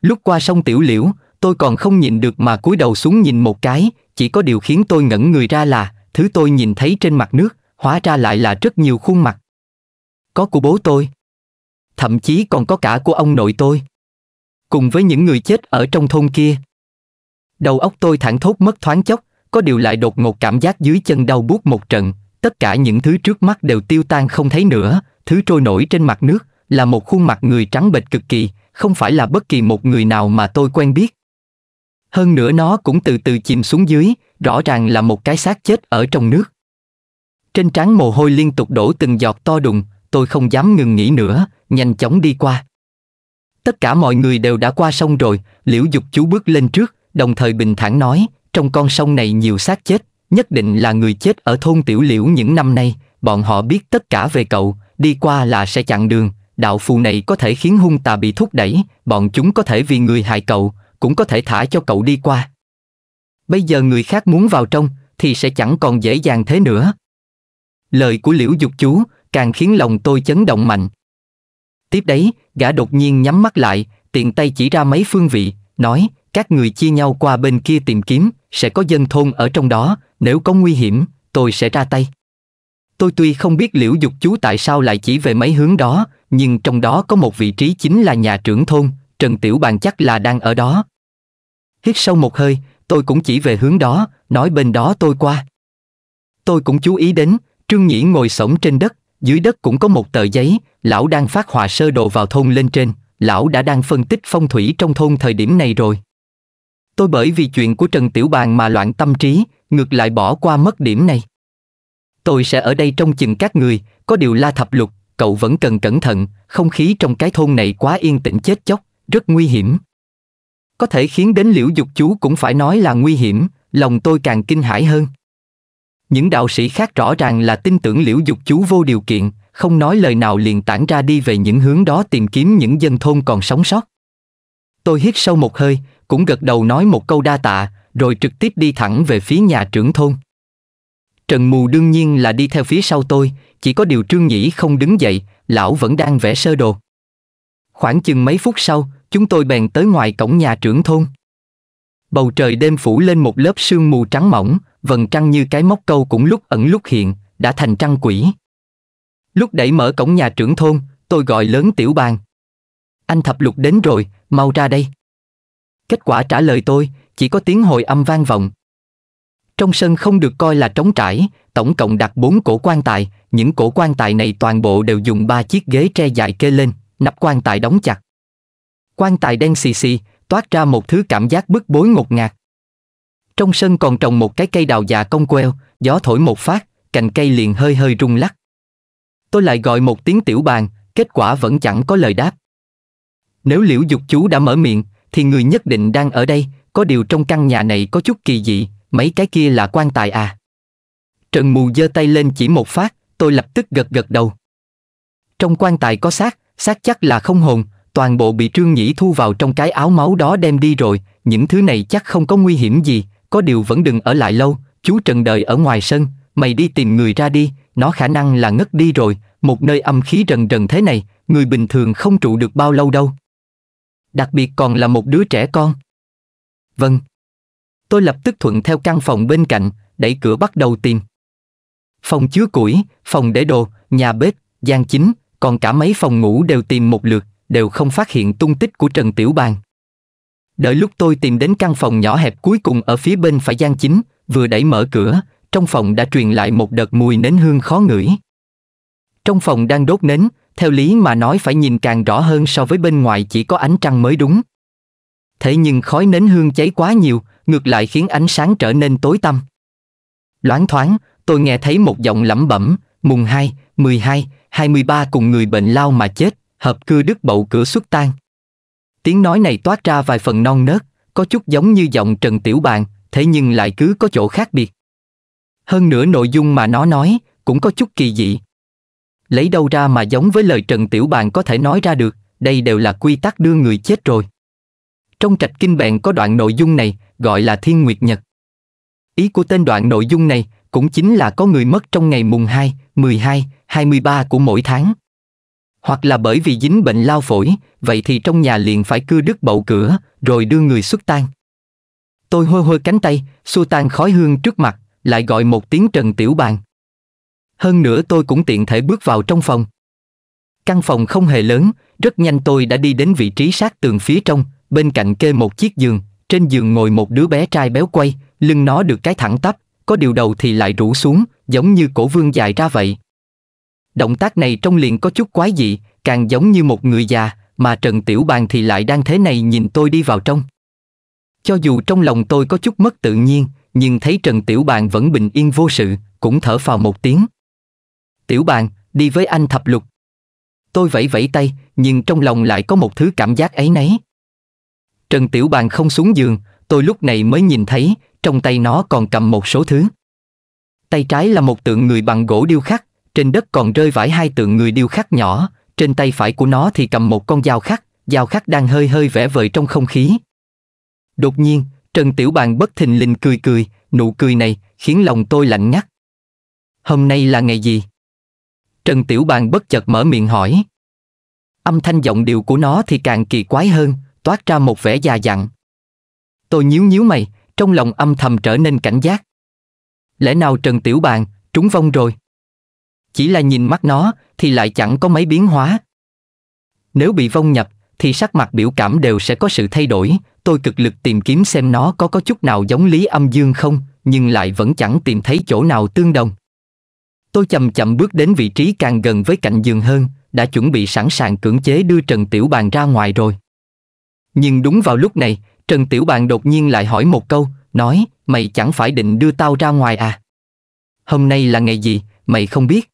Lúc qua sông Tiểu Liễu, tôi còn không nhìn được mà cúi đầu xuống nhìn một cái, chỉ có điều khiến tôi ngẩn người ra là thứ tôi nhìn thấy trên mặt nước, hóa ra lại là rất nhiều khuôn mặt có của bố tôi. Thậm chí còn có cả của ông nội tôi. Cùng với những người chết ở trong thôn kia. Đầu óc tôi thảng thốt mất thoáng chốc, có điều lại đột ngột cảm giác dưới chân đau buốt một trận, tất cả những thứ trước mắt đều tiêu tan không thấy nữa, thứ trôi nổi trên mặt nước là một khuôn mặt người trắng bệch cực kỳ, không phải là bất kỳ một người nào mà tôi quen biết. Hơn nữa nó cũng từ từ chìm xuống dưới, rõ ràng là một cái xác chết ở trong nước. Trên trán mồ hôi liên tục đổ từng giọt to đùng, tôi không dám ngừng nghĩ nữa, nhanh chóng đi qua. Tất cả mọi người đều đã qua sông rồi, liễu dục chú bước lên trước, đồng thời bình thản nói, trong con sông này nhiều xác chết, nhất định là người chết ở thôn tiểu liễu những năm nay, bọn họ biết tất cả về cậu, đi qua là sẽ chặn đường, đạo phù này có thể khiến hung tà bị thúc đẩy, bọn chúng có thể vì người hại cậu, cũng có thể thả cho cậu đi qua. Bây giờ người khác muốn vào trong, thì sẽ chẳng còn dễ dàng thế nữa. Lời của liễu dục chú, càng khiến lòng tôi chấn động mạnh. Tiếp đấy, gã đột nhiên nhắm mắt lại, tiện tay chỉ ra mấy phương vị, nói, các người chia nhau qua bên kia tìm kiếm, sẽ có dân thôn ở trong đó, nếu có nguy hiểm, tôi sẽ ra tay. Tôi tuy không biết liễu dục chú tại sao lại chỉ về mấy hướng đó, nhưng trong đó có một vị trí chính là nhà trưởng thôn, Trần Tiểu Bàn chắc là đang ở đó. Hít sâu một hơi, tôi cũng chỉ về hướng đó, nói bên đó tôi qua. Tôi cũng chú ý đến, Trương Nhĩ ngồi sổng trên đất, dưới đất cũng có một tờ giấy, lão đang phát họa sơ đồ vào thôn lên trên, lão đã đang phân tích phong thủy trong thôn thời điểm này rồi. Tôi bởi vì chuyện của Trần Tiểu Bàn mà loạn tâm trí, ngược lại bỏ qua mất điểm này. Tôi sẽ ở đây trông chừng các người, có điều la thập lục, cậu vẫn cần cẩn thận, không khí trong cái thôn này quá yên tĩnh chết chóc, rất nguy hiểm. Có thể khiến đến liễu dục chú cũng phải nói là nguy hiểm, lòng tôi càng kinh hãi hơn. Những đạo sĩ khác rõ ràng là tin tưởng liễu dục chú vô điều kiện, không nói lời nào liền tản ra đi về những hướng đó tìm kiếm những dân thôn còn sống sót. Tôi hít sâu một hơi, cũng gật đầu nói một câu đa tạ, rồi trực tiếp đi thẳng về phía nhà trưởng thôn. Trần Mù đương nhiên là đi theo phía sau tôi, chỉ có điều Trương Nhĩ không đứng dậy, lão vẫn đang vẽ sơ đồ. Khoảng chừng mấy phút sau, chúng tôi bèn tới ngoài cổng nhà trưởng thôn. Bầu trời đêm phủ lên một lớp sương mù trắng mỏng, vần trăng như cái móc câu cũng lúc ẩn lúc hiện, đã thành trăng quỷ. Lúc đẩy mở cổng nhà trưởng thôn, tôi gọi lớn tiểu bàn. Anh thập lục đến rồi, mau ra đây. Kết quả trả lời tôi, chỉ có tiếng hồi âm vang vọng. Trong sân không được coi là trống trải, tổng cộng đặt bốn cổ quan tài, những cổ quan tài này toàn bộ đều dùng ba chiếc ghế tre dài kê lên, nắp quan tài đóng chặt. Quan tài đen xì xì, toát ra một thứ cảm giác bức bối ngột ngạt, trong sân còn trồng một cái cây đào già cong queo, gió thổi một phát, cành cây liền hơi hơi rung lắc. Tôi lại gọi một tiếng tiểu bàn, kết quả vẫn chẳng có lời đáp. Nếu liễu dục chú đã mở miệng, thì người nhất định đang ở đây, có điều trong căn nhà này có chút kỳ dị, mấy cái kia là quan tài à. Trần mù giơ tay lên chỉ một phát, tôi lập tức gật gật đầu. Trong quan tài có xác, xác chắc là không hồn, toàn bộ bị Trương Nhĩ thu vào trong cái áo máu đó đem đi rồi, những thứ này chắc không có nguy hiểm gì, có điều vẫn đừng ở lại lâu, chú Trần Đời ở ngoài sân, mày đi tìm người ra đi, nó khả năng là ngất đi rồi, một nơi âm khí rần rần thế này, người bình thường không trụ được bao lâu đâu. Đặc biệt còn là một đứa trẻ con. Vâng. Tôi lập tức thuận theo căn phòng bên cạnh, đẩy cửa bắt đầu tìm. Phòng chứa củi, phòng để đồ, nhà bếp, gian chính, còn cả mấy phòng ngủ đều tìm một lượt, đều không phát hiện tung tích của Trần Tiểu Bàn. Đợi lúc tôi tìm đến căn phòng nhỏ hẹp cuối cùng ở phía bên phải gian chính, vừa đẩy mở cửa, trong phòng đã truyền lại một đợt mùi nến hương khó ngửi. Trong phòng đang đốt nến, theo lý mà nói phải nhìn càng rõ hơn so với bên ngoài chỉ có ánh trăng mới đúng. Thế nhưng khói nến hương cháy quá nhiều, ngược lại khiến ánh sáng trở nên tối tăm. Loáng thoáng, tôi nghe thấy một giọng lẩm bẩm, mùng hai, hai, mười hai mươi ba cùng người bệnh lao mà chết, hợp cư đức bậu cửa xuất tan. Tiếng nói này toát ra vài phần non nớt, có chút giống như giọng Trần Tiểu Bàn, thế nhưng lại cứ có chỗ khác biệt. Hơn nữa nội dung mà nó nói cũng có chút kỳ dị. Lấy đâu ra mà giống với lời Trần Tiểu Bàn có thể nói ra được, đây đều là quy tắc đưa người chết rồi. Trong trạch kinh bèn có đoạn nội dung này, gọi là Thiên Nguyệt Nhật. Ý của tên đoạn nội dung này cũng chính là có người mất trong ngày mùng 2, 12, 23 của mỗi tháng hoặc là bởi vì dính bệnh lao phổi, vậy thì trong nhà liền phải cưa đứt bậu cửa, rồi đưa người xuất tan. Tôi hôi hôi cánh tay, xua tan khói hương trước mặt, lại gọi một tiếng Trần Tiểu Bàn. Hơn nữa tôi cũng tiện thể bước vào trong phòng. Căn phòng không hề lớn, rất nhanh tôi đã đi đến vị trí sát tường phía trong, bên cạnh kê một chiếc giường, trên giường ngồi một đứa bé trai béo quay, lưng nó được cái thẳng tắp, có điều đầu thì lại rủ xuống, giống như cổ vương dài ra vậy. Động tác này trông liền có chút quái dị, càng giống như một người già, mà Trần Tiểu Bàn thì lại đang thế này nhìn tôi đi vào trong. Cho dù trong lòng tôi có chút mất tự nhiên, nhưng thấy Trần Tiểu Bàn vẫn bình yên vô sự, cũng thở phào một tiếng. Tiểu Bàn, đi với anh thập lục. Tôi vẫy vẫy tay, nhưng trong lòng lại có một thứ cảm giác ấy nấy. Trần Tiểu Bàn không xuống giường, tôi lúc này mới nhìn thấy, trong tay nó còn cầm một số thứ. Tay trái là một tượng người bằng gỗ điêu khắc, trên đất còn rơi vải hai tượng người điêu khắc nhỏ, trên tay phải của nó thì cầm một con dao khắc, dao khắc đang hơi hơi vẽ vời trong không khí. Đột nhiên, Trần Tiểu bàng bất thình lình cười cười, nụ cười này khiến lòng tôi lạnh ngắt. Hôm nay là ngày gì? Trần Tiểu bàng bất chợt mở miệng hỏi. Âm thanh giọng điệu của nó thì càng kỳ quái hơn, toát ra một vẻ già dặn. Tôi nhíu nhíu mày, trong lòng âm thầm trở nên cảnh giác. Lẽ nào Trần Tiểu bàng trúng vong rồi? chỉ là nhìn mắt nó thì lại chẳng có mấy biến hóa. Nếu bị vong nhập thì sắc mặt biểu cảm đều sẽ có sự thay đổi, tôi cực lực tìm kiếm xem nó có có chút nào giống Lý Âm Dương không, nhưng lại vẫn chẳng tìm thấy chỗ nào tương đồng. Tôi chậm chậm bước đến vị trí càng gần với cạnh giường hơn, đã chuẩn bị sẵn sàng cưỡng chế đưa Trần Tiểu Bàn ra ngoài rồi. Nhưng đúng vào lúc này, Trần Tiểu Bàn đột nhiên lại hỏi một câu, nói, mày chẳng phải định đưa tao ra ngoài à? Hôm nay là ngày gì, mày không biết.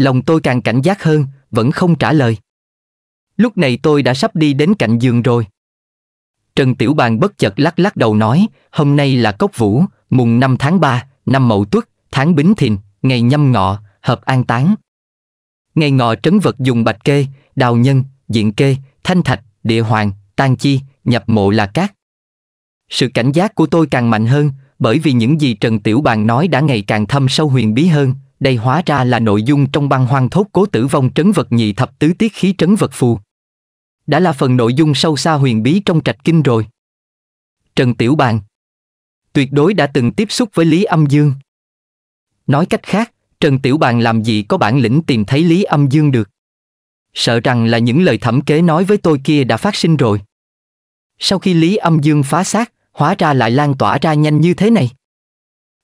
Lòng tôi càng cảnh giác hơn, vẫn không trả lời. Lúc này tôi đã sắp đi đến cạnh giường rồi. Trần Tiểu Bàn bất chợt lắc lắc đầu nói, hôm nay là cốc vũ, mùng 5 tháng 3, năm Mậu Tuất, tháng Bính Thìn, ngày nhâm ngọ, hợp an táng. Ngày ngọ trấn vật dùng bạch kê, đào nhân, diện kê, thanh thạch, địa hoàng, tan chi, nhập mộ là cát. Sự cảnh giác của tôi càng mạnh hơn, bởi vì những gì Trần Tiểu Bàn nói đã ngày càng thâm sâu huyền bí hơn, đây hóa ra là nội dung trong băng hoang thốt cố tử vong trấn vật nhị thập tứ tiết khí trấn vật phù. Đã là phần nội dung sâu xa huyền bí trong trạch kinh rồi. Trần Tiểu Bàn Tuyệt đối đã từng tiếp xúc với Lý Âm Dương. Nói cách khác, Trần Tiểu Bàn làm gì có bản lĩnh tìm thấy Lý Âm Dương được. Sợ rằng là những lời thẩm kế nói với tôi kia đã phát sinh rồi. Sau khi Lý Âm Dương phá xác, hóa ra lại lan tỏa ra nhanh như thế này.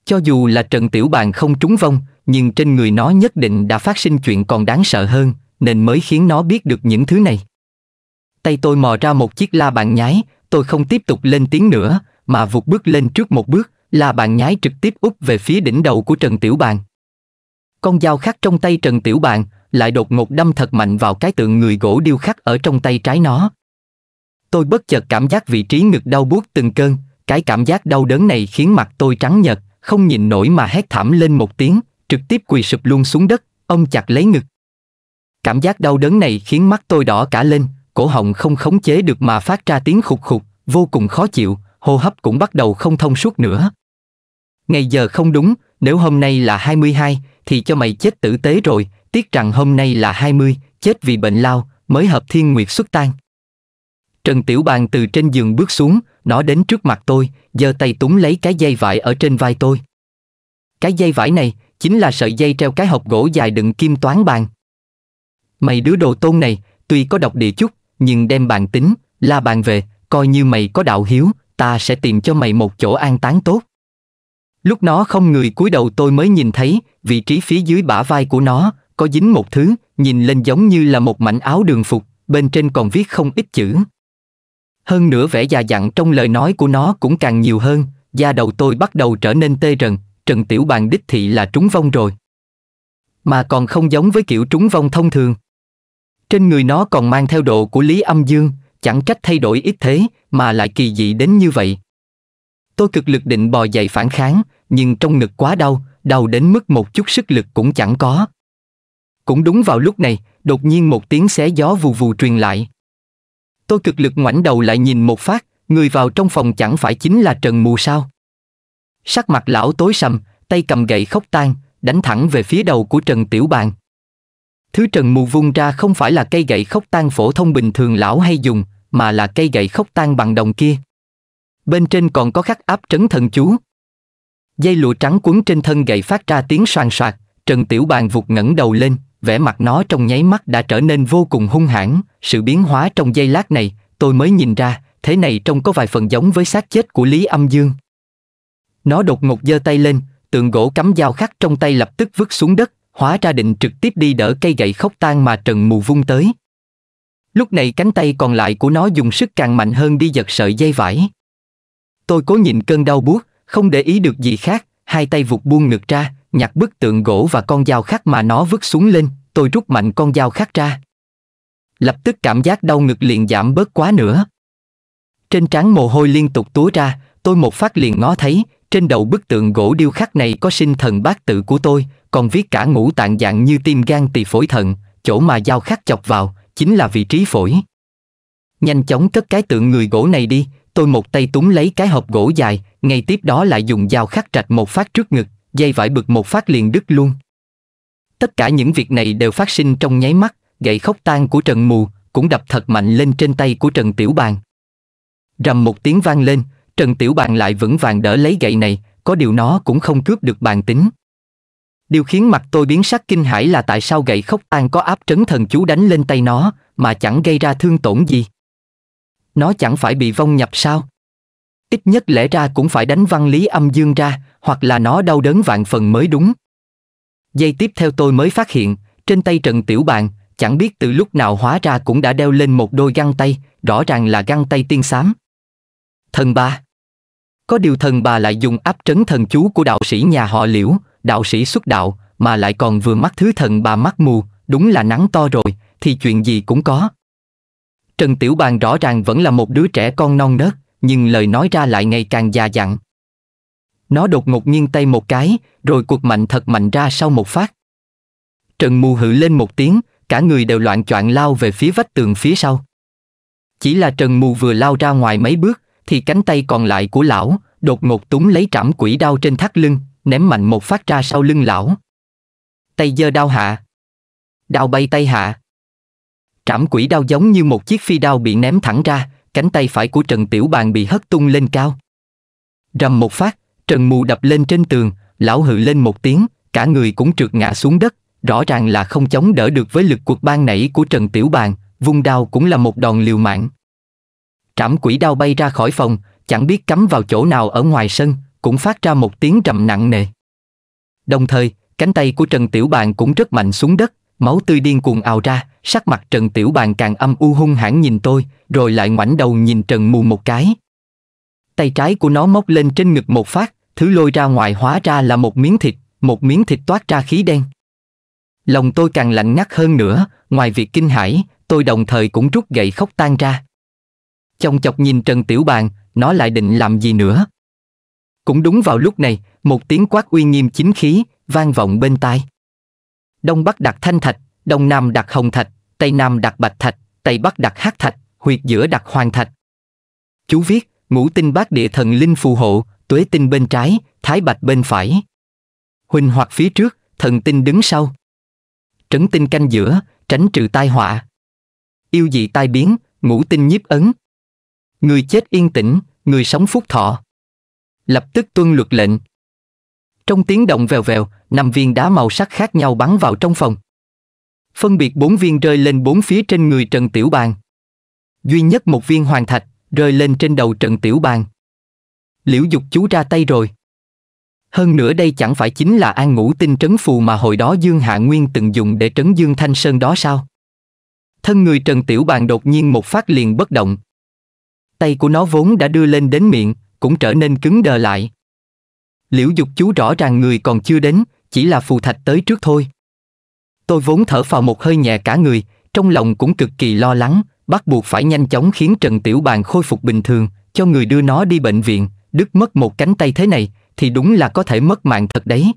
Cho dù là Trần Tiểu Bàn không trúng vong, nhưng trên người nó nhất định đã phát sinh chuyện còn đáng sợ hơn, nên mới khiến nó biết được những thứ này. Tay tôi mò ra một chiếc la bàn nhái, tôi không tiếp tục lên tiếng nữa, mà vụt bước lên trước một bước, la bàn nhái trực tiếp úp về phía đỉnh đầu của Trần Tiểu Bàn. Con dao khắc trong tay Trần Tiểu Bàn lại đột ngột đâm thật mạnh vào cái tượng người gỗ điêu khắc ở trong tay trái nó. Tôi bất chợt cảm giác vị trí ngực đau buốt từng cơn, cái cảm giác đau đớn này khiến mặt tôi trắng nhợt, không nhìn nổi mà hét thảm lên một tiếng, trực tiếp quỳ sụp luôn xuống đất, ông chặt lấy ngực. Cảm giác đau đớn này khiến mắt tôi đỏ cả lên, cổ họng không khống chế được mà phát ra tiếng khục khục, vô cùng khó chịu, hô hấp cũng bắt đầu không thông suốt nữa. Ngày giờ không đúng, nếu hôm nay là 22, thì cho mày chết tử tế rồi, tiếc rằng hôm nay là 20, chết vì bệnh lao, mới hợp thiên nguyệt xuất tan. Trần Tiểu Bàn từ trên giường bước xuống, nó đến trước mặt tôi, giơ tay túm lấy cái dây vải ở trên vai tôi. Cái dây vải này, chính là sợi dây treo cái hộp gỗ dài đựng kim toán bàn. Mày đứa đồ tôn này, tuy có độc địa chút, nhưng đem bàn tính, la bàn về, coi như mày có đạo hiếu, ta sẽ tìm cho mày một chỗ an táng tốt. Lúc nó không người cúi đầu tôi mới nhìn thấy, vị trí phía dưới bả vai của nó, có dính một thứ, nhìn lên giống như là một mảnh áo đường phục, bên trên còn viết không ít chữ. Hơn nữa vẻ già dặn trong lời nói của nó cũng càng nhiều hơn, da đầu tôi bắt đầu trở nên tê rần, Trần Tiểu Bàn đích thị là trúng vong rồi. Mà còn không giống với kiểu trúng vong thông thường. Trên người nó còn mang theo độ của Lý Âm Dương, chẳng trách thay đổi ít thế mà lại kỳ dị đến như vậy. Tôi cực lực định bò dậy phản kháng, nhưng trong ngực quá đau, đau đến mức một chút sức lực cũng chẳng có. Cũng đúng vào lúc này, đột nhiên một tiếng xé gió vù vù truyền lại. Tôi cực lực ngoảnh đầu lại nhìn một phát, người vào trong phòng chẳng phải chính là Trần Mù sao? Sắc mặt lão tối sầm, tay cầm gậy khóc tan, đánh thẳng về phía đầu của Trần Tiểu Bàn. Thứ Trần Mù vung ra không phải là cây gậy khóc tan phổ thông bình thường lão hay dùng, mà là cây gậy khóc tan bằng đồng kia. Bên trên còn có khắc áp trấn thần chú. Dây lụa trắng quấn trên thân gậy phát ra tiếng soàn soạt, Trần Tiểu Bàn vụt ngẩng đầu lên, vẻ mặt nó trong nháy mắt đã trở nên vô cùng hung hãn, sự biến hóa trong giây lát này, tôi mới nhìn ra, thế này trông có vài phần giống với xác chết của Lý Âm Dương. Nó đột ngột giơ tay lên, tượng gỗ cắm dao khắc trong tay lập tức vứt xuống đất, hóa ra định trực tiếp đi đỡ cây gậy khóc tan mà Trần Mù vung tới. Lúc này cánh tay còn lại của nó dùng sức càng mạnh hơn đi giật sợi dây vải. Tôi cố nhịn cơn đau buốt, không để ý được gì khác, hai tay vụt buông ngực ra, nhặt bức tượng gỗ và con dao khắc mà nó vứt xuống lên, tôi rút mạnh con dao khắc ra. Lập tức cảm giác đau ngực liền giảm bớt quá nữa. Trên trán mồ hôi liên tục túa ra, tôi một phát liền ngó thấy, trên đầu bức tượng gỗ điêu khắc này có sinh thần bát tự của tôi, còn viết cả ngũ tạng dạng như tim gan tỳ phổi thận, chỗ mà dao khắc chọc vào, chính là vị trí phổi. Nhanh chóng cất cái tượng người gỗ này đi, tôi một tay túm lấy cái hộp gỗ dài, ngay tiếp đó lại dùng dao khắc trạch một phát trước ngực, dây vải bực một phát liền đứt luôn. Tất cả những việc này đều phát sinh trong nháy mắt, gậy khóc tan của Trần Mù cũng đập thật mạnh lên trên tay của Trần Tiểu Bàn. Rầm một tiếng vang lên, Trần Tiểu Bàn lại vững vàng đỡ lấy gậy này, có điều nó cũng không cướp được bàn tính. Điều khiến mặt tôi biến sắc kinh hãi là tại sao gậy khóc tan có áp trấn thần chú đánh lên tay nó mà chẳng gây ra thương tổn gì. Nó chẳng phải bị vong nhập sao? Ít nhất lẽ ra cũng phải đánh văn lý âm dương ra, hoặc là nó đau đớn vạn phần mới đúng. Giây tiếp theo tôi mới phát hiện, trên tay Trần Tiểu Bàn, chẳng biết từ lúc nào hóa ra cũng đã đeo lên một đôi găng tay, rõ ràng là găng tay tiên xám. Thần ba có điều thần bà lại dùng áp trấn thần chú của đạo sĩ nhà họ liễu, đạo sĩ xuất đạo, mà lại còn vừa mắc thứ thần bà mắc mù, đúng là nắng to rồi, thì chuyện gì cũng có. Trần Tiểu Bàn rõ ràng vẫn là một đứa trẻ con non nớt, nhưng lời nói ra lại ngày càng già dặn. Nó đột ngột nghiêng tay một cái, rồi cuộc mạnh thật mạnh ra sau một phát. Trần Mù hự lên một tiếng, cả người đều loạn choạng lao về phía vách tường phía sau. Chỉ là Trần Mù vừa lao ra ngoài mấy bước, thì cánh tay còn lại của lão đột ngột túng lấy trảm quỷ đao trên thắt lưng, ném mạnh một phát ra sau lưng lão. Tay giơ đao hạ. Đao bay tay hạ. Trảm quỷ đao giống như một chiếc phi đao bị ném thẳng ra, cánh tay phải của Trần Tiểu Bàn bị hất tung lên cao. Rầm một phát, Trần Mù đập lên trên tường, lão hự lên một tiếng, cả người cũng trượt ngã xuống đất, rõ ràng là không chống đỡ được với lực cuộc ban nảy của Trần Tiểu Bàn, vung đao cũng là một đòn liều mạng. Trảm quỷ đao bay ra khỏi phòng, chẳng biết cắm vào chỗ nào ở ngoài sân, cũng phát ra một tiếng trầm nặng nề. Đồng thời, cánh tay của Trần Tiểu Bàn cũng rất mạnh xuống đất, máu tươi điên cuồng ào ra, sắc mặt Trần Tiểu Bàn càng âm u hung hãn nhìn tôi, rồi lại ngoảnh đầu nhìn Trần Mù một cái. Tay trái của nó móc lên trên ngực một phát, thứ lôi ra ngoài hóa ra là một miếng thịt, một miếng thịt toát ra khí đen. Lòng tôi càng lạnh ngắt hơn nữa, ngoài việc kinh hãi, tôi đồng thời cũng rút gậy khóc tan ra chồng chọc nhìn Trần Tiểu Bàn, nó lại định làm gì nữa. Cũng đúng vào lúc này, một tiếng quát uy nghiêm chính khí, vang vọng bên tai. Đông Bắc đặt thanh thạch, Đông Nam đặt hồng thạch, Tây Nam đặt bạch thạch, Tây Bắc đặt hắc thạch, huyệt giữa đặt hoàng thạch. Chú viết, ngũ tinh bát địa thần linh phù hộ, tuế tinh bên trái, thái bạch bên phải. Huỳnh hoặc phía trước, thần tinh đứng sau. Trấn tinh canh giữa, tránh trừ tai họa. Yêu dị tai biến, ngũ tinh nhiếp ấn, Người chết yên tĩnh, người sống phúc thọ. Lập tức tuân luật lệnh. Trong tiếng động vèo vèo, năm viên đá màu sắc khác nhau bắn vào trong phòng. Phân biệt bốn viên rơi lên bốn phía trên người Trần Tiểu Bàng. Duy nhất một viên hoàn thạch rơi lên trên đầu Trần Tiểu Bàng. Liễu dục chú ra tay rồi. Hơn nữa đây chẳng phải chính là an ngũ tinh trấn phù mà hồi đó Dương Hạ Nguyên từng dùng để trấn Dương Thanh Sơn đó sao? Thân người Trần Tiểu Bàng đột nhiên một phát liền bất động, Tay của nó vốn đã đưa lên đến miệng, cũng trở nên cứng đờ lại. Liễu dục chú rõ ràng người còn chưa đến, chỉ là phù thạch tới trước thôi. Tôi vốn thở vào một hơi nhẹ cả người, trong lòng cũng cực kỳ lo lắng, bắt buộc phải nhanh chóng khiến Trần Tiểu Bàn khôi phục bình thường, cho người đưa nó đi bệnh viện, đứt mất một cánh tay thế này thì đúng là có thể mất mạng thật đấy.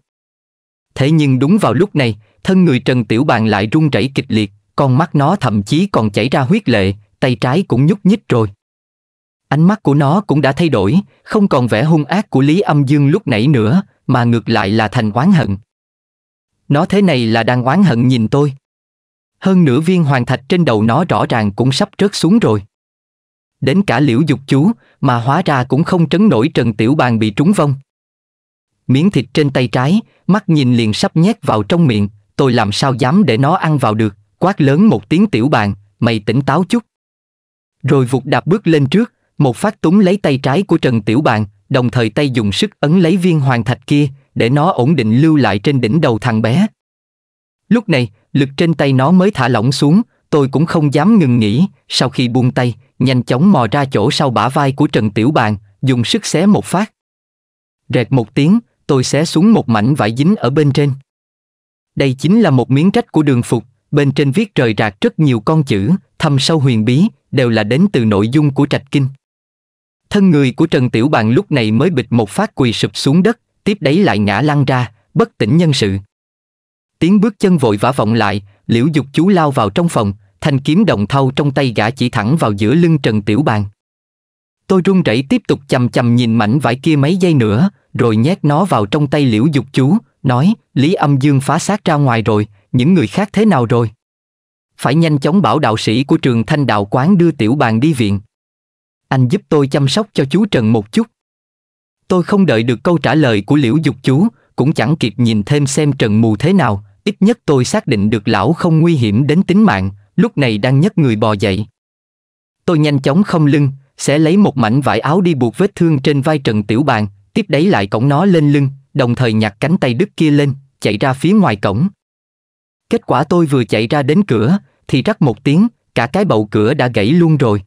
Thế nhưng đúng vào lúc này, thân người Trần Tiểu Bàn lại run rẩy kịch liệt, con mắt nó thậm chí còn chảy ra huyết lệ, tay trái cũng nhúc nhích rồi. Ánh mắt của nó cũng đã thay đổi, không còn vẻ hung ác của Lý Âm Dương lúc nãy nữa, mà ngược lại là thành oán hận. Nó thế này là đang oán hận nhìn tôi. Hơn nửa viên hoàng thạch trên đầu nó rõ ràng cũng sắp rớt xuống rồi. Đến cả liễu dục chú, mà hóa ra cũng không trấn nổi Trần Tiểu Bàn bị trúng vong. Miếng thịt trên tay trái, mắt nhìn liền sắp nhét vào trong miệng, tôi làm sao dám để nó ăn vào được, quát lớn một tiếng Tiểu Bàn, mày tỉnh táo chút. Rồi vụt đạp bước lên trước, một phát túng lấy tay trái của Trần Tiểu Bàn, đồng thời tay dùng sức ấn lấy viên hoàng thạch kia, để nó ổn định lưu lại trên đỉnh đầu thằng bé. Lúc này, lực trên tay nó mới thả lỏng xuống, tôi cũng không dám ngừng nghỉ, sau khi buông tay, nhanh chóng mò ra chỗ sau bả vai của Trần Tiểu Bàn, dùng sức xé một phát. Rẹt một tiếng, tôi xé xuống một mảnh vải dính ở bên trên. Đây chính là một miếng trách của đường phục, bên trên viết rời rạc rất nhiều con chữ, thâm sâu huyền bí, đều là đến từ nội dung của trạch kinh. Thân người của Trần Tiểu Bàn lúc này mới bịch một phát quỳ sụp xuống đất, tiếp đấy lại ngã lăn ra, bất tỉnh nhân sự. Tiếng bước chân vội vã vọng lại, liễu dục chú lao vào trong phòng, thanh kiếm đồng thau trong tay gã chỉ thẳng vào giữa lưng Trần Tiểu Bàn. Tôi run rẩy tiếp tục chầm chầm nhìn mảnh vải kia mấy giây nữa, rồi nhét nó vào trong tay liễu dục chú, nói, Lý âm dương phá xác ra ngoài rồi, những người khác thế nào rồi? Phải nhanh chóng bảo đạo sĩ của trường thanh đạo quán đưa tiểu bàn đi viện anh giúp tôi chăm sóc cho chú Trần một chút. Tôi không đợi được câu trả lời của liễu dục chú, cũng chẳng kịp nhìn thêm xem Trần mù thế nào, ít nhất tôi xác định được lão không nguy hiểm đến tính mạng, lúc này đang nhấc người bò dậy. Tôi nhanh chóng không lưng, sẽ lấy một mảnh vải áo đi buộc vết thương trên vai Trần Tiểu Bàn, tiếp đấy lại cổng nó lên lưng, đồng thời nhặt cánh tay đứt kia lên, chạy ra phía ngoài cổng. Kết quả tôi vừa chạy ra đến cửa, thì rắc một tiếng, cả cái bầu cửa đã gãy luôn rồi.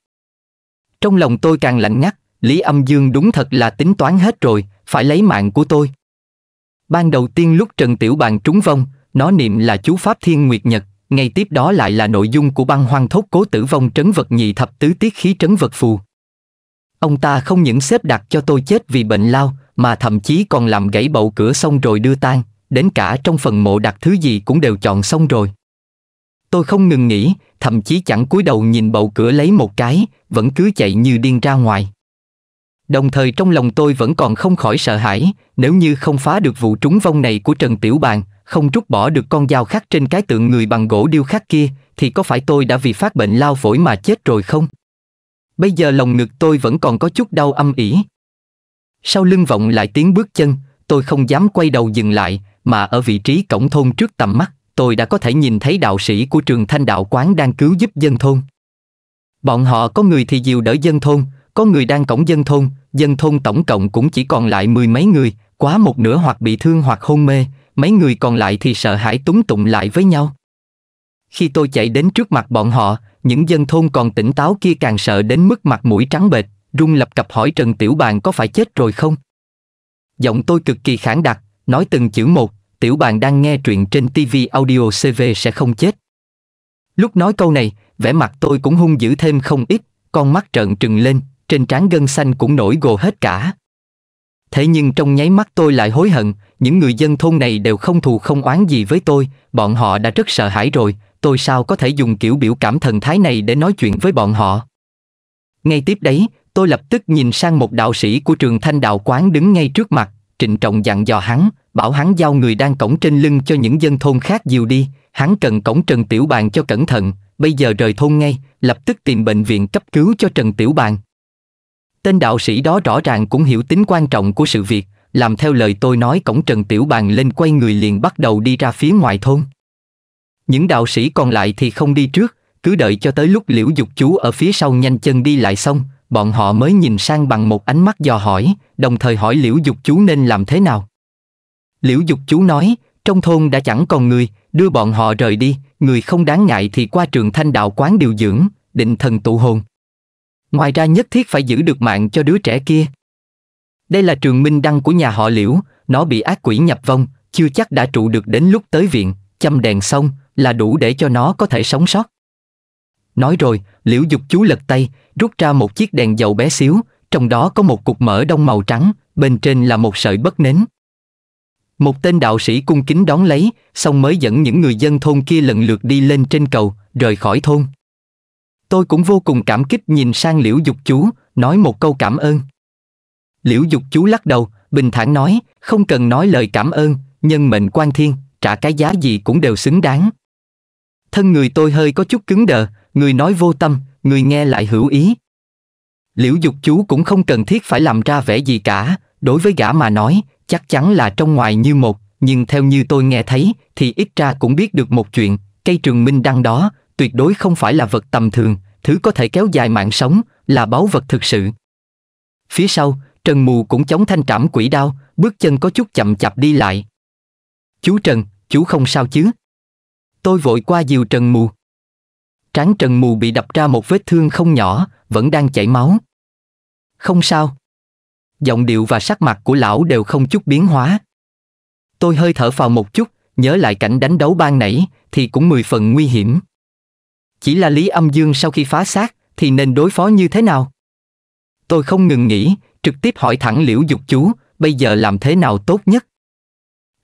Trong lòng tôi càng lạnh ngắt, Lý Âm Dương đúng thật là tính toán hết rồi, phải lấy mạng của tôi. Ban đầu tiên lúc Trần Tiểu Bàn trúng vong, nó niệm là chú Pháp Thiên Nguyệt Nhật, ngay tiếp đó lại là nội dung của băng hoang thốt cố tử vong trấn vật nhị thập tứ tiết khí trấn vật phù. Ông ta không những xếp đặt cho tôi chết vì bệnh lao, mà thậm chí còn làm gãy bậu cửa xong rồi đưa tan, đến cả trong phần mộ đặt thứ gì cũng đều chọn xong rồi. Tôi không ngừng nghĩ, thậm chí chẳng cúi đầu nhìn bầu cửa lấy một cái, vẫn cứ chạy như điên ra ngoài. Đồng thời trong lòng tôi vẫn còn không khỏi sợ hãi, nếu như không phá được vụ trúng vong này của Trần Tiểu Bàn, không rút bỏ được con dao khắc trên cái tượng người bằng gỗ điêu khắc kia, thì có phải tôi đã vì phát bệnh lao phổi mà chết rồi không? Bây giờ lòng ngực tôi vẫn còn có chút đau âm ỉ. Sau lưng vọng lại tiếng bước chân, tôi không dám quay đầu dừng lại, mà ở vị trí cổng thôn trước tầm mắt tôi đã có thể nhìn thấy đạo sĩ của trường thanh đạo quán đang cứu giúp dân thôn. Bọn họ có người thì dìu đỡ dân thôn, có người đang cổng dân thôn, dân thôn tổng cộng cũng chỉ còn lại mười mấy người, quá một nửa hoặc bị thương hoặc hôn mê, mấy người còn lại thì sợ hãi túng tụng lại với nhau. Khi tôi chạy đến trước mặt bọn họ, những dân thôn còn tỉnh táo kia càng sợ đến mức mặt mũi trắng bệch, run lập cập hỏi Trần Tiểu bàng có phải chết rồi không? Giọng tôi cực kỳ khản đặc, nói từng chữ một, Tiểu bàn đang nghe truyện trên TV Audio CV sẽ không chết. Lúc nói câu này, vẻ mặt tôi cũng hung dữ thêm không ít, con mắt trợn trừng lên, trên trán gân xanh cũng nổi gồ hết cả. Thế nhưng trong nháy mắt tôi lại hối hận, những người dân thôn này đều không thù không oán gì với tôi, bọn họ đã rất sợ hãi rồi, tôi sao có thể dùng kiểu biểu cảm thần thái này để nói chuyện với bọn họ. Ngay tiếp đấy, tôi lập tức nhìn sang một đạo sĩ của trường thanh đạo quán đứng ngay trước mặt, Trịnh Trọng dặn dò hắn, bảo hắn giao người đang cổng trên lưng cho những dân thôn khác dìu đi, hắn cần cổng Trần Tiểu Bàng cho cẩn thận, bây giờ rời thôn ngay, lập tức tìm bệnh viện cấp cứu cho Trần Tiểu Bàng. Tên đạo sĩ đó rõ ràng cũng hiểu tính quan trọng của sự việc, làm theo lời tôi nói cổng Trần Tiểu Bàng lên quay người liền bắt đầu đi ra phía ngoài thôn. Những đạo sĩ còn lại thì không đi trước, cứ đợi cho tới lúc liễu dục chú ở phía sau nhanh chân đi lại xong, bọn họ mới nhìn sang bằng một ánh mắt dò hỏi, đồng thời hỏi liễu dục chú nên làm thế nào. Liễu dục chú nói, trong thôn đã chẳng còn người, đưa bọn họ rời đi, người không đáng ngại thì qua trường thanh đạo quán điều dưỡng, định thần tụ hồn. Ngoài ra nhất thiết phải giữ được mạng cho đứa trẻ kia. Đây là trường minh đăng của nhà họ liễu, nó bị ác quỷ nhập vong, chưa chắc đã trụ được đến lúc tới viện, chăm đèn xong là đủ để cho nó có thể sống sót. Nói rồi, liễu dục chú lật tay, rút ra một chiếc đèn dầu bé xíu, trong đó có một cục mỡ đông màu trắng, bên trên là một sợi bất nến. Một tên đạo sĩ cung kính đón lấy, xong mới dẫn những người dân thôn kia lần lượt đi lên trên cầu, rời khỏi thôn. Tôi cũng vô cùng cảm kích nhìn sang liễu dục chú, nói một câu cảm ơn. Liễu dục chú lắc đầu, bình thản nói, không cần nói lời cảm ơn, nhân mệnh quan thiên, trả cái giá gì cũng đều xứng đáng. Thân người tôi hơi có chút cứng đờ, người nói vô tâm, người nghe lại hữu ý. Liễu dục chú cũng không cần thiết phải làm ra vẻ gì cả, đối với gã mà nói, chắc chắn là trong ngoài như một, nhưng theo như tôi nghe thấy, thì ít ra cũng biết được một chuyện, cây trường minh đăng đó, tuyệt đối không phải là vật tầm thường, thứ có thể kéo dài mạng sống, là báu vật thực sự. Phía sau, Trần Mù cũng chống thanh trảm quỷ đao, bước chân có chút chậm chạp đi lại. Chú Trần, chú không sao chứ? Tôi vội qua dìu Trần Mù. Trán Trần Mù bị đập ra một vết thương không nhỏ, vẫn đang chảy máu. Không sao. Giọng điệu và sắc mặt của lão đều không chút biến hóa. Tôi hơi thở phào một chút, nhớ lại cảnh đánh đấu ban nãy, thì cũng mười phần nguy hiểm. Chỉ là Lý Âm Dương sau khi phá xác, thì nên đối phó như thế nào? Tôi không ngừng nghĩ, trực tiếp hỏi thẳng Liễu Dục Chú, bây giờ làm thế nào tốt nhất?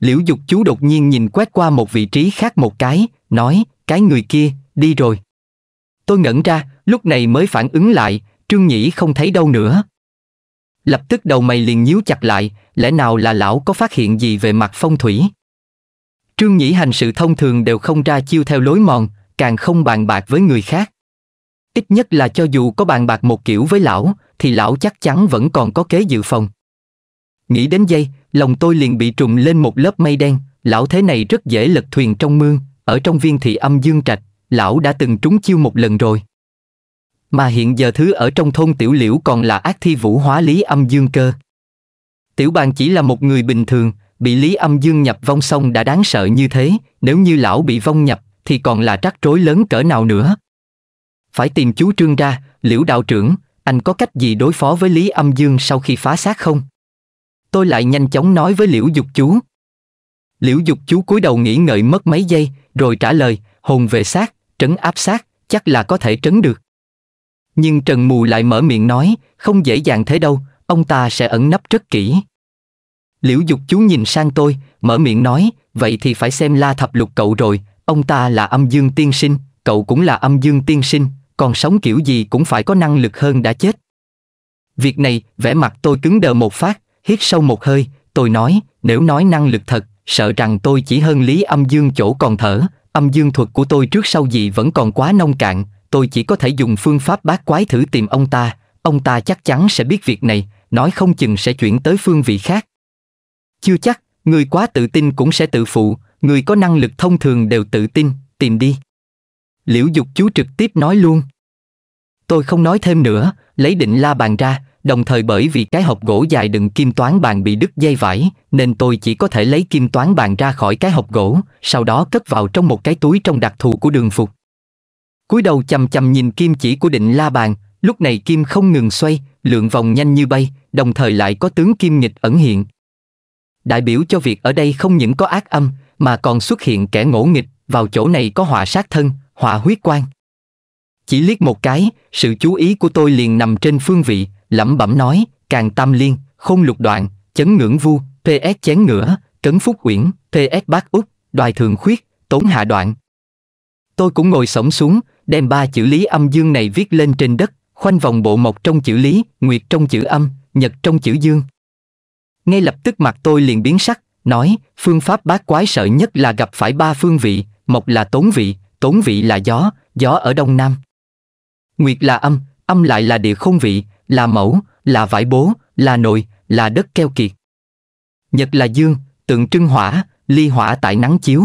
Liễu Dục Chú đột nhiên nhìn quét qua một vị trí khác một cái, nói, cái người kia, đi rồi. Tôi ngẩn ra, lúc này mới phản ứng lại, Trương Nhĩ không thấy đâu nữa. Lập tức đầu mày liền nhíu chặt lại, lẽ nào là lão có phát hiện gì về mặt phong thủy? Trương Nhĩ hành sự thông thường đều không ra chiêu theo lối mòn, càng không bàn bạc với người khác. Ít nhất là cho dù có bàn bạc một kiểu với lão, thì lão chắc chắn vẫn còn có kế dự phòng. Nghĩ đến đây, lòng tôi liền bị trùm lên một lớp mây đen, lão thế này rất dễ lật thuyền trong mương, ở trong viên thị âm dương trạch, lão đã từng trúng chiêu một lần rồi. Mà hiện giờ thứ ở trong thôn tiểu liễu còn là ác thi vũ hóa lý âm dương cơ. Tiểu bàn chỉ là một người bình thường, bị lý âm dương nhập vong xong đã đáng sợ như thế, nếu như lão bị vong nhập thì còn là trắc rối lớn cỡ nào nữa. Phải tìm chú Trương ra, liễu đạo trưởng, anh có cách gì đối phó với lý âm dương sau khi phá xác không? Tôi lại nhanh chóng nói với liễu dục chú. Liễu dục chú cúi đầu nghĩ ngợi mất mấy giây, rồi trả lời, hồn về xác, trấn áp sát, chắc là có thể trấn được. Nhưng Trần Mù lại mở miệng nói, không dễ dàng thế đâu, ông ta sẽ ẩn nấp rất kỹ. Liễu Dục chú nhìn sang tôi, mở miệng nói, vậy thì phải xem La Thập Lục cậu rồi, ông ta là âm dương tiên sinh, cậu cũng là âm dương tiên sinh, còn sống kiểu gì cũng phải có năng lực hơn đã chết. Việc này, vẻ mặt tôi cứng đờ một phát, hít sâu một hơi, tôi nói, nếu nói năng lực thật, sợ rằng tôi chỉ hơn Lý Âm Dương chỗ còn thở, âm dương thuật của tôi trước sau gì vẫn còn quá nông cạn, tôi chỉ có thể dùng phương pháp bát quái thử tìm ông ta, ông ta chắc chắn sẽ biết việc này, nói không chừng sẽ chuyển tới phương vị khác. Chưa chắc, người quá tự tin cũng sẽ tự phụ, người có năng lực thông thường đều tự tin, tìm đi. Liễu Dục chú trực tiếp nói luôn. Tôi không nói thêm nữa, lấy định la bàn ra, Đồng thời bởi vì cái hộp gỗ dài đựng kim toán bàn bị đứt dây vải, nên tôi chỉ có thể lấy kim toán bàn ra khỏi cái hộp gỗ, sau đó cất vào trong một cái túi trong đặc thù của đường phục. cúi đầu chầm chầm nhìn kim chỉ của định la bàn, lúc này kim không ngừng xoay, lượn vòng nhanh như bay, đồng thời lại có tướng kim nghịch ẩn hiện. Đại biểu cho việc ở đây không những có ác âm, mà còn xuất hiện kẻ ngỗ nghịch, vào chỗ này có họa sát thân, họa huyết quan. Chỉ liếc một cái, sự chú ý của tôi liền nằm trên phương vị, lẩm bẩm nói, càng tam liên, khôn lục đoạn, chấn ngưỡng vu, PS chén ngửa, trấn phúc uyển, PS bát úc, đoài thường khuyết, tốn hạ đoạn. Tôi cũng ngồi sổng xuống, đem ba chữ lý âm dương này viết lên trên đất, khoanh vòng bộ mộc trong chữ lý, nguyệt trong chữ âm, nhật trong chữ dương. Ngay lập tức mặt tôi liền biến sắc, nói, phương pháp bát quái sợ nhất là gặp phải ba phương vị, mộc là tốn vị, tốn vị là gió, gió ở đông nam. Nguyệt là âm, âm lại là địa không vị, là mẫu, là vải bố, là nồi, là đất keo kiệt. Nhật là dương, tượng trưng hỏa, ly hỏa tại nắng chiếu.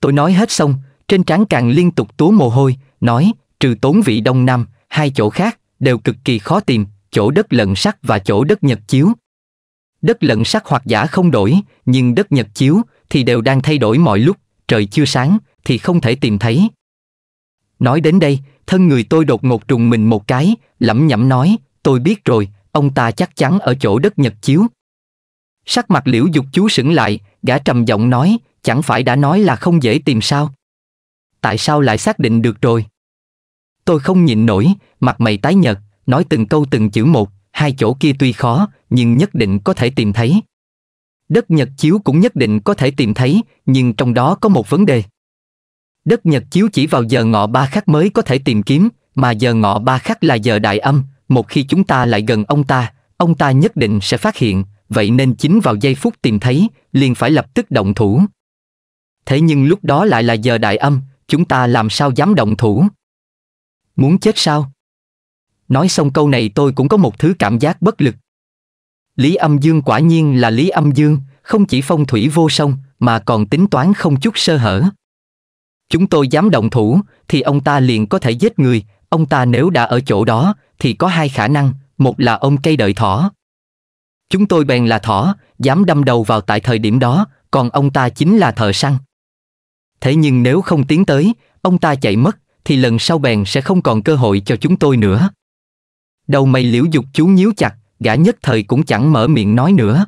Tôi nói hết xong, trên trán càng liên tục túa mồ hôi, nói, trừ tốn vị đông nam, hai chỗ khác, đều cực kỳ khó tìm, chỗ đất lận sắt và chỗ đất nhật chiếu. Đất lận sắt hoặc giả không đổi, nhưng đất nhật chiếu thì đều đang thay đổi mọi lúc, trời chưa sáng thì không thể tìm thấy. Nói đến đây, thân người tôi đột ngột trùng mình một cái, lẩm nhẩm nói, tôi biết rồi, ông ta chắc chắn ở chỗ đất Nhật chiếu. Sắc mặt liễu dục chú sững lại, gã trầm giọng nói, chẳng phải đã nói là không dễ tìm sao. Tại sao lại xác định được rồi? Tôi không nhịn nổi, mặt mày tái nhợt, nói từng câu từng chữ một, hai chỗ kia tuy khó, nhưng nhất định có thể tìm thấy. Đất Nhật chiếu cũng nhất định có thể tìm thấy, nhưng trong đó có một vấn đề. Đất nhật chiếu chỉ vào giờ ngọ ba khắc mới có thể tìm kiếm, mà giờ ngọ ba khắc là giờ đại âm, một khi chúng ta lại gần ông ta, ông ta nhất định sẽ phát hiện, vậy nên chính vào giây phút tìm thấy, liền phải lập tức động thủ. Thế nhưng lúc đó lại là giờ đại âm, chúng ta làm sao dám động thủ? Muốn chết sao? Nói xong câu này tôi cũng có một thứ cảm giác bất lực. Lý âm dương quả nhiên là lý âm dương, không chỉ phong thủy vô song, mà còn tính toán không chút sơ hở. Chúng tôi dám động thủ, thì ông ta liền có thể giết người, ông ta nếu đã ở chỗ đó, thì có hai khả năng, một là ông cây đợi thỏ. Chúng tôi bèn là thỏ, dám đâm đầu vào tại thời điểm đó, còn ông ta chính là thợ săn. Thế nhưng nếu không tiến tới, ông ta chạy mất, thì lần sau bèn sẽ không còn cơ hội cho chúng tôi nữa. Đầu mày liễu dục chú nhíu chặt, gã nhất thời cũng chẳng mở miệng nói nữa.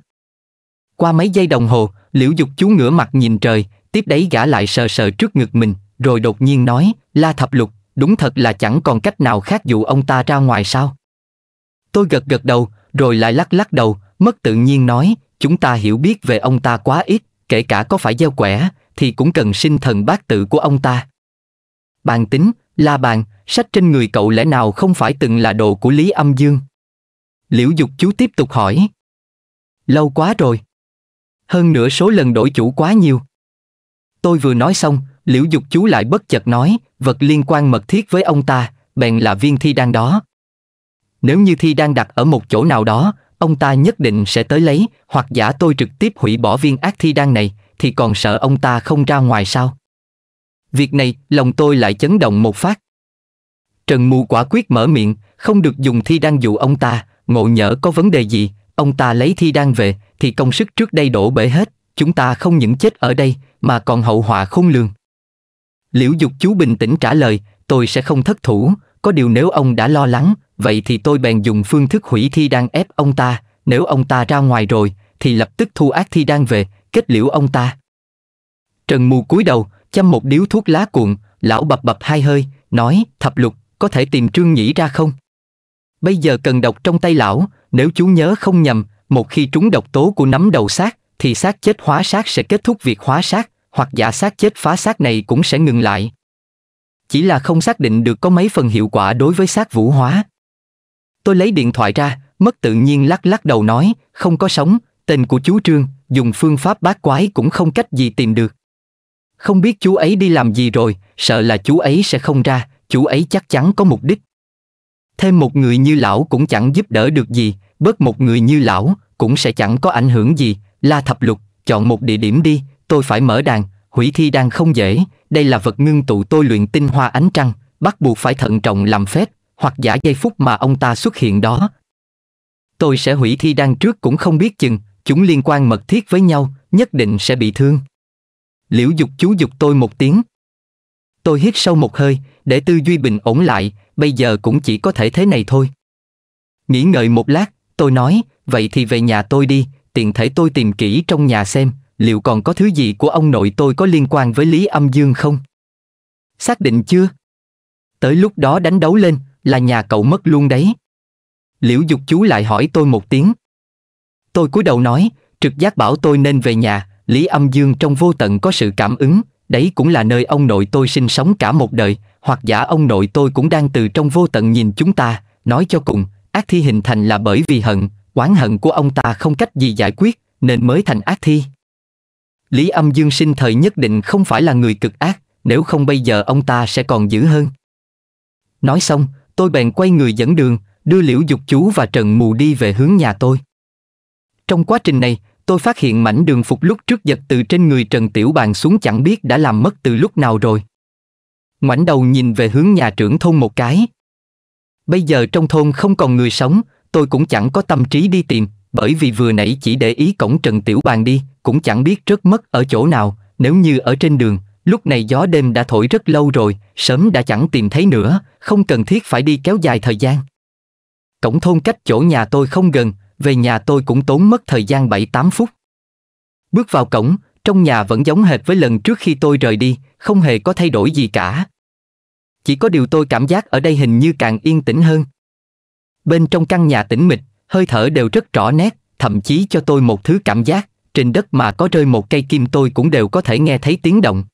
Qua mấy giây đồng hồ, liễu dục chú ngửa mặt nhìn trời, tiếp đấy gã lại sờ sờ trước ngực mình, rồi đột nhiên nói, La Thập Lục, đúng thật là chẳng còn cách nào khác dụ ông ta ra ngoài sao. Tôi gật gật đầu, rồi lại lắc lắc đầu, mất tự nhiên nói, chúng ta hiểu biết về ông ta quá ít, kể cả có phải gieo quẻ, thì cũng cần sinh thần bát tự của ông ta. Bàn tính, la bàn, sách trên người cậu lẽ nào không phải từng là đồ của Lý Âm Dương? Liễu Dục chú tiếp tục hỏi. Lâu quá rồi. Hơn nửa số lần đổi chủ quá nhiều. Tôi vừa nói xong, liễu dục chú lại bất chợt nói, vật liên quan mật thiết với ông ta, bèn là viên thi đang đó. Nếu như thi đang đặt ở một chỗ nào đó, ông ta nhất định sẽ tới lấy, hoặc giả tôi trực tiếp hủy bỏ viên ác thi đang này, thì còn sợ ông ta không ra ngoài sao. Việc này, lòng tôi lại chấn động một phát. Trần Mù quả quyết mở miệng, không được dùng thi đang dụ ông ta, ngộ nhỡ có vấn đề gì, ông ta lấy thi đang về, thì công sức trước đây đổ bể hết chúng ta không những chết ở đây mà còn hậu họa khôn lường. Liễu Dục chú bình tĩnh trả lời, tôi sẽ không thất thủ, có điều nếu ông đã lo lắng, vậy thì tôi bèn dùng phương thức hủy thi đang ép ông ta, nếu ông ta ra ngoài rồi, thì lập tức thu ác thi đang về, kết liễu ông ta. Trần Mù cúi đầu, chăm một điếu thuốc lá cuộn, lão bập bập hai hơi, nói, thập lục, có thể tìm Trương Nhĩ ra không? Bây giờ cần độc trong tay lão, nếu chú nhớ không nhầm, một khi trúng độc tố của nắm đầu sát, thì xác chết hóa xác sẽ kết thúc việc hóa xác, hoặc giả xác chết phá xác này cũng sẽ ngừng lại. Chỉ là không xác định được có mấy phần hiệu quả đối với xác vũ hóa. Tôi lấy điện thoại ra, mất tự nhiên lắc lắc đầu nói, không có sống, tên của chú Trương, dùng phương pháp bát quái cũng không cách gì tìm được. Không biết chú ấy đi làm gì rồi, sợ là chú ấy sẽ không ra, chú ấy chắc chắn có mục đích. Thêm một người như lão cũng chẳng giúp đỡ được gì, bớt một người như lão cũng sẽ chẳng có ảnh hưởng gì, La Thập Lục, chọn một địa điểm đi, tôi phải mở đàn, hủy thi đang không dễ, đây là vật ngưng tụ tôi luyện tinh hoa ánh trăng, bắt buộc phải thận trọng làm phép, hoặc giả giây phút mà ông ta xuất hiện đó. Tôi sẽ hủy thi đang trước cũng không biết chừng, chúng liên quan mật thiết với nhau, nhất định sẽ bị thương. Liễu dục chú dục tôi một tiếng. Tôi hít sâu một hơi, để tư duy bình ổn lại, bây giờ cũng chỉ có thể thế này thôi. Nghĩ ngợi một lát, tôi nói, vậy thì về nhà tôi đi, tiện thể tôi tìm kỹ trong nhà xem, liệu còn có thứ gì của ông nội tôi có liên quan với Lý Âm Dương không? Xác định chưa? Tới lúc đó đánh đấu lên, là nhà cậu mất luôn đấy. Liễu Dục chú lại hỏi tôi một tiếng. Tôi cúi đầu nói, trực giác bảo tôi nên về nhà, Lý Âm Dương trong vô tận có sự cảm ứng, đấy cũng là nơi ông nội tôi sinh sống cả một đời, hoặc giả ông nội tôi cũng đang từ trong vô tận nhìn chúng ta, nói cho cùng, ác thi hình thành là bởi vì hận, oán hận của ông ta không cách gì giải quyết, nên mới thành ác thi. Lý âm dương sinh thời nhất định không phải là người cực ác, nếu không bây giờ ông ta sẽ còn dữ hơn. Nói xong, tôi bèn quay người dẫn đường, đưa liễu dục chú và trần mù đi về hướng nhà tôi. Trong quá trình này, tôi phát hiện mảnh đường phục lúc trước giật từ trên người Trần Tiểu Bàn xuống chẳng biết đã làm mất từ lúc nào rồi. Ngoảnh đầu nhìn về hướng nhà trưởng thôn một cái. Bây giờ trong thôn không còn người sống, tôi cũng chẳng có tâm trí đi tìm, bởi vì vừa nãy chỉ để ý cổng Trần Tiểu Bàn đi, cũng chẳng biết rớt mất ở chỗ nào, nếu như ở trên đường, lúc này gió đêm đã thổi rất lâu rồi, sớm đã chẳng tìm thấy nữa, không cần thiết phải đi kéo dài thời gian. Cổng thôn cách chỗ nhà tôi không gần, về nhà tôi cũng tốn mất thời gian 7-8 phút. Bước vào cổng, trong nhà vẫn giống hệt với lần trước khi tôi rời đi, không hề có thay đổi gì cả. Chỉ có điều tôi cảm giác ở đây hình như càng yên tĩnh hơn. Bên trong căn nhà tĩnh mịch, hơi thở đều rất rõ nét, thậm chí cho tôi một thứ cảm giác, trên đất mà có rơi một cây kim tôi cũng đều có thể nghe thấy tiếng động.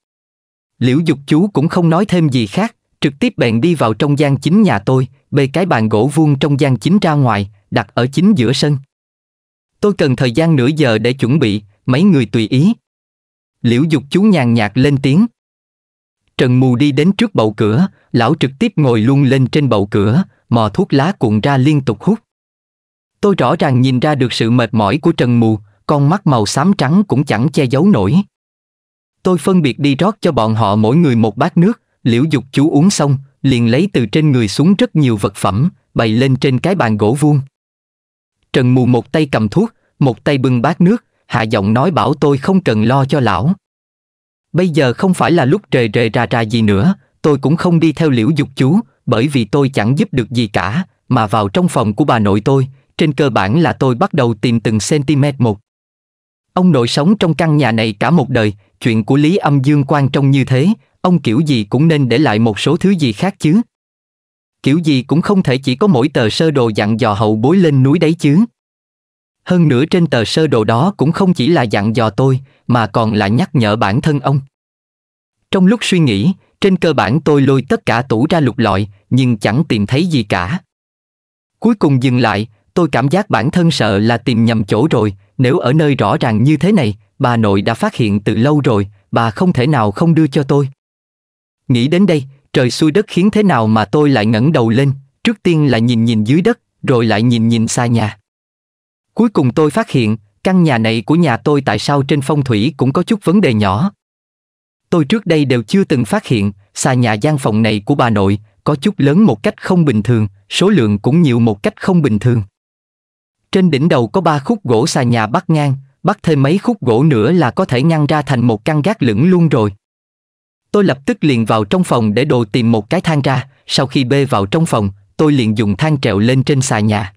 Liễu dục chú cũng không nói thêm gì khác, trực tiếp bèn đi vào trong gian chính nhà tôi, bê cái bàn gỗ vuông trong gian chính ra ngoài, đặt ở chính giữa sân. Tôi cần thời gian nửa giờ để chuẩn bị, mấy người tùy ý. Liễu dục chú nhàn nhạt lên tiếng. Trần Mù đi đến trước bậu cửa, lão trực tiếp ngồi luôn lên trên bậu cửa, mò thuốc lá cuộn ra liên tục hút. Tôi rõ ràng nhìn ra được sự mệt mỏi của Trần Mù, con mắt màu xám trắng cũng chẳng che giấu nổi. Tôi phân biệt đi rót cho bọn họ mỗi người một bát nước, liễu dục chú uống xong, liền lấy từ trên người xuống rất nhiều vật phẩm, bày lên trên cái bàn gỗ vuông. Trần Mù một tay cầm thuốc, một tay bưng bát nước, hạ giọng nói bảo tôi không cần lo cho lão. Bây giờ không phải là lúc rề rề ra ra gì nữa, tôi cũng không đi theo liễu dục chú, bởi vì tôi chẳng giúp được gì cả, mà vào trong phòng của bà nội tôi, trên cơ bản là tôi bắt đầu tìm từng cm một. Ông nội sống trong căn nhà này cả một đời, chuyện của Lý Âm Dương quan trọng như thế, ông kiểu gì cũng nên để lại một số thứ gì khác chứ. Kiểu gì cũng không thể chỉ có mỗi tờ sơ đồ dặn dò hậu bối lên núi đấy chứ. Hơn nữa trên tờ sơ đồ đó cũng không chỉ là dặn dò tôi, mà còn là nhắc nhở bản thân ông. Trong lúc suy nghĩ, trên cơ bản tôi lôi tất cả tủ ra lục lọi, nhưng chẳng tìm thấy gì cả. Cuối cùng dừng lại, tôi cảm giác bản thân sợ là tìm nhầm chỗ rồi, nếu ở nơi rõ ràng như thế này, bà nội đã phát hiện từ lâu rồi, bà không thể nào không đưa cho tôi. Nghĩ đến đây, trời xuôi đất khiến thế nào mà tôi lại ngẩng đầu lên, trước tiên là nhìn nhìn dưới đất, rồi lại nhìn nhìn xa nhà. Cuối cùng tôi phát hiện, căn nhà này của nhà tôi tại sao trên phong thủy cũng có chút vấn đề nhỏ. Tôi trước đây đều chưa từng phát hiện, xà nhà gian phòng này của bà nội có chút lớn một cách không bình thường, số lượng cũng nhiều một cách không bình thường. Trên đỉnh đầu có ba khúc gỗ xà nhà bắt ngang, bắt thêm mấy khúc gỗ nữa là có thể ngăn ra thành một căn gác lửng luôn rồi. Tôi lập tức liền vào trong phòng để đồ tìm một cái thang ra, sau khi bê vào trong phòng, tôi liền dùng thang trèo lên trên xà nhà.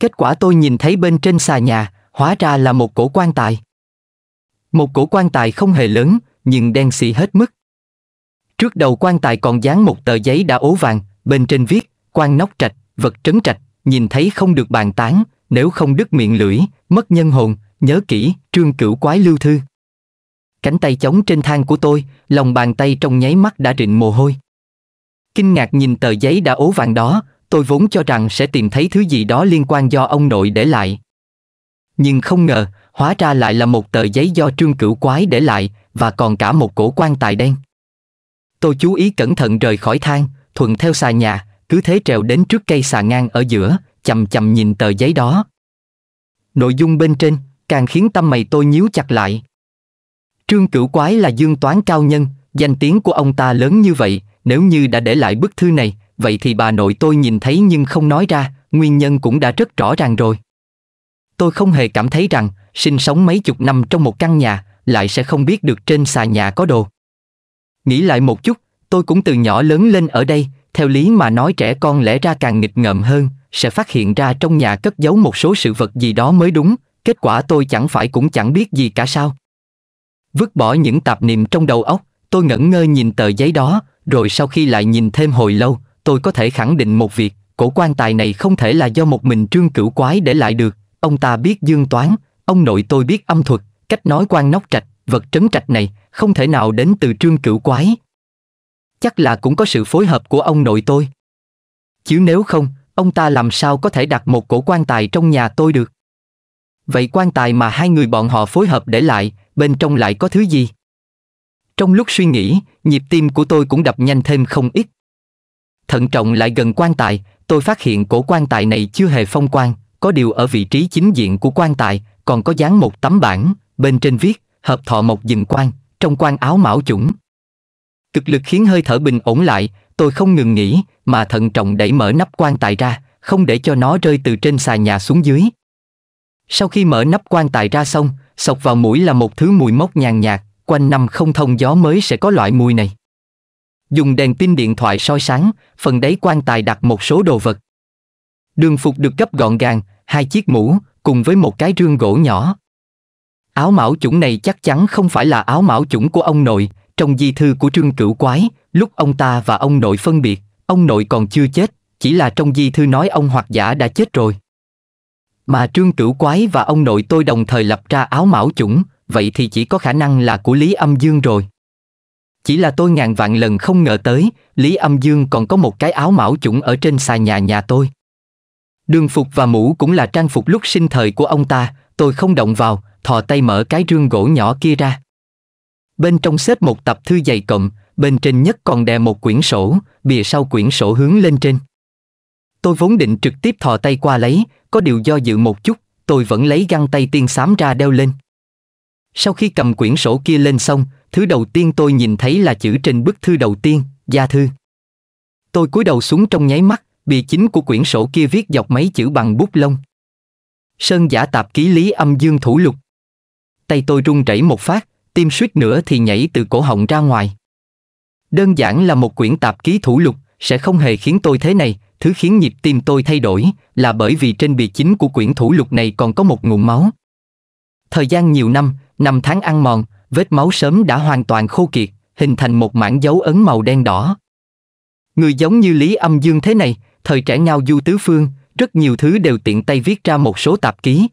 Kết quả tôi nhìn thấy bên trên xà nhà, hóa ra là một cổ quan tài. Một cổ quan tài không hề lớn, nhưng đen xì hết mức. Trước đầu quan tài còn dán một tờ giấy đã ố vàng, bên trên viết, quan nóc trạch, vật trấn trạch, nhìn thấy không được bàn tán, nếu không đứt miệng lưỡi, mất nhân hồn, nhớ kỹ, trương cửu quái lưu thư. Cánh tay chống trên thang của tôi, lòng bàn tay trong nháy mắt đã rịn mồ hôi. Kinh ngạc nhìn tờ giấy đã ố vàng đó, tôi vốn cho rằng sẽ tìm thấy thứ gì đó liên quan do ông nội để lại. Nhưng không ngờ, hóa ra lại là một tờ giấy do trương cửu quái để lại, và còn cả một cổ quan tài đen. Tôi chú ý cẩn thận rời khỏi thang, thuận theo xà nhà, cứ thế trèo đến trước cây xà ngang ở giữa, chầm chầm nhìn tờ giấy đó. Nội dung bên trên càng khiến tâm mày tôi nhíu chặt lại. Trương Cửu Quái là dương toán cao nhân, danh tiếng của ông ta lớn như vậy, nếu như đã để lại bức thư này, vậy thì bà nội tôi nhìn thấy nhưng không nói ra, nguyên nhân cũng đã rất rõ ràng rồi. Tôi không hề cảm thấy rằng, sinh sống mấy chục năm trong một căn nhà, lại sẽ không biết được trên xà nhà có đồ. Nghĩ lại một chút, tôi cũng từ nhỏ lớn lên ở đây, theo lý mà nói trẻ con lẽ ra càng nghịch ngợm hơn, sẽ phát hiện ra trong nhà cất giấu một số sự vật gì đó mới đúng, kết quả tôi chẳng phải cũng chẳng biết gì cả sao. Vứt bỏ những tạp niệm trong đầu óc, tôi ngẩn ngơ nhìn tờ giấy đó, rồi sau khi lại nhìn thêm hồi lâu, tôi có thể khẳng định một việc, cổ quan tài này không thể là do một mình trương cửu quái để lại được, ông ta biết dương toán, ông nội tôi biết âm thuật, cách nói quan nóc trạch, vật trấn trạch này, không thể nào đến từ trương cửu quái. Chắc là cũng có sự phối hợp của ông nội tôi. Chứ nếu không, ông ta làm sao có thể đặt một cổ quan tài trong nhà tôi được? Vậy quan tài mà hai người bọn họ phối hợp để lại, bên trong lại có thứ gì? Trong lúc suy nghĩ, nhịp tim của tôi cũng đập nhanh thêm không ít. Thận trọng lại gần quan tài, tôi phát hiện cổ quan tài này chưa hề phong quan, có điều ở vị trí chính diện của quan tài còn có dán một tấm bảng, bên trên viết hợp thọ mộc dừng quan, trong quan áo mão chủng. Cực lực khiến hơi thở bình ổn lại, tôi không ngừng nghỉ mà thận trọng đẩy mở nắp quan tài ra, không để cho nó rơi từ trên xà nhà xuống dưới. Sau khi mở nắp quan tài ra xong, sộc vào mũi là một thứ mùi mốc nhàn nhạt, quanh năm không thông gió mới sẽ có loại mùi này dùng đèn pin điện thoại soi sáng, phần đáy quan tài đặt một số đồ vật. Đường phục được gấp gọn gàng, hai chiếc mũ, cùng với một cái rương gỗ nhỏ. Áo mão chủng này chắc chắn không phải là áo mão chủng của ông nội, trong di thư của Trương Cửu Quái, lúc ông ta và ông nội phân biệt, ông nội còn chưa chết, chỉ là trong di thư nói ông hoặc giả đã chết rồi. Mà Trương Cửu Quái và ông nội tôi đồng thời lập ra áo mão chủng, vậy thì chỉ có khả năng là của Lý Âm Dương rồi. Chỉ là tôi ngàn vạn lần không ngờ tới, Lý Âm Dương còn có một cái áo mão chủng ở trên xà nhà nhà tôi. Đường phục và mũ cũng là trang phục lúc sinh thời của ông ta, tôi không động vào, thò tay mở cái rương gỗ nhỏ kia ra. Bên trong xếp một tập thư dày cộm bên trên nhất còn đè một quyển sổ, bìa sau quyển sổ hướng lên trên. Tôi vốn định trực tiếp thò tay qua lấy, có điều do dự một chút, tôi vẫn lấy găng tay tiên xám ra đeo lên. Sau khi cầm quyển sổ kia lên xong, thứ đầu tiên tôi nhìn thấy là chữ trên bức thư đầu tiên, gia thư. Tôi cúi đầu xuống trong nháy mắt, bì chính của quyển sổ kia viết dọc mấy chữ bằng bút lông. Sơn giả tạp ký lý âm dương thủ lục. Tay tôi run rẩy một phát, tim suýt nữa thì nhảy từ cổ họng ra ngoài. Đơn giản là một quyển tạp ký thủ lục sẽ không hề khiến tôi thế này, thứ khiến nhịp tim tôi thay đổi là bởi vì trên bì chính của quyển thủ lục này còn có một nguồn máu. Thời gian nhiều năm, năm tháng ăn mòn, vết máu sớm đã hoàn toàn khô kiệt, hình thành một mảng dấu ấn màu đen đỏ. Người giống như Lý Âm Dương thế này, thời trẻ ngao du tứ phương, rất nhiều thứ đều tiện tay viết ra một số tạp ký.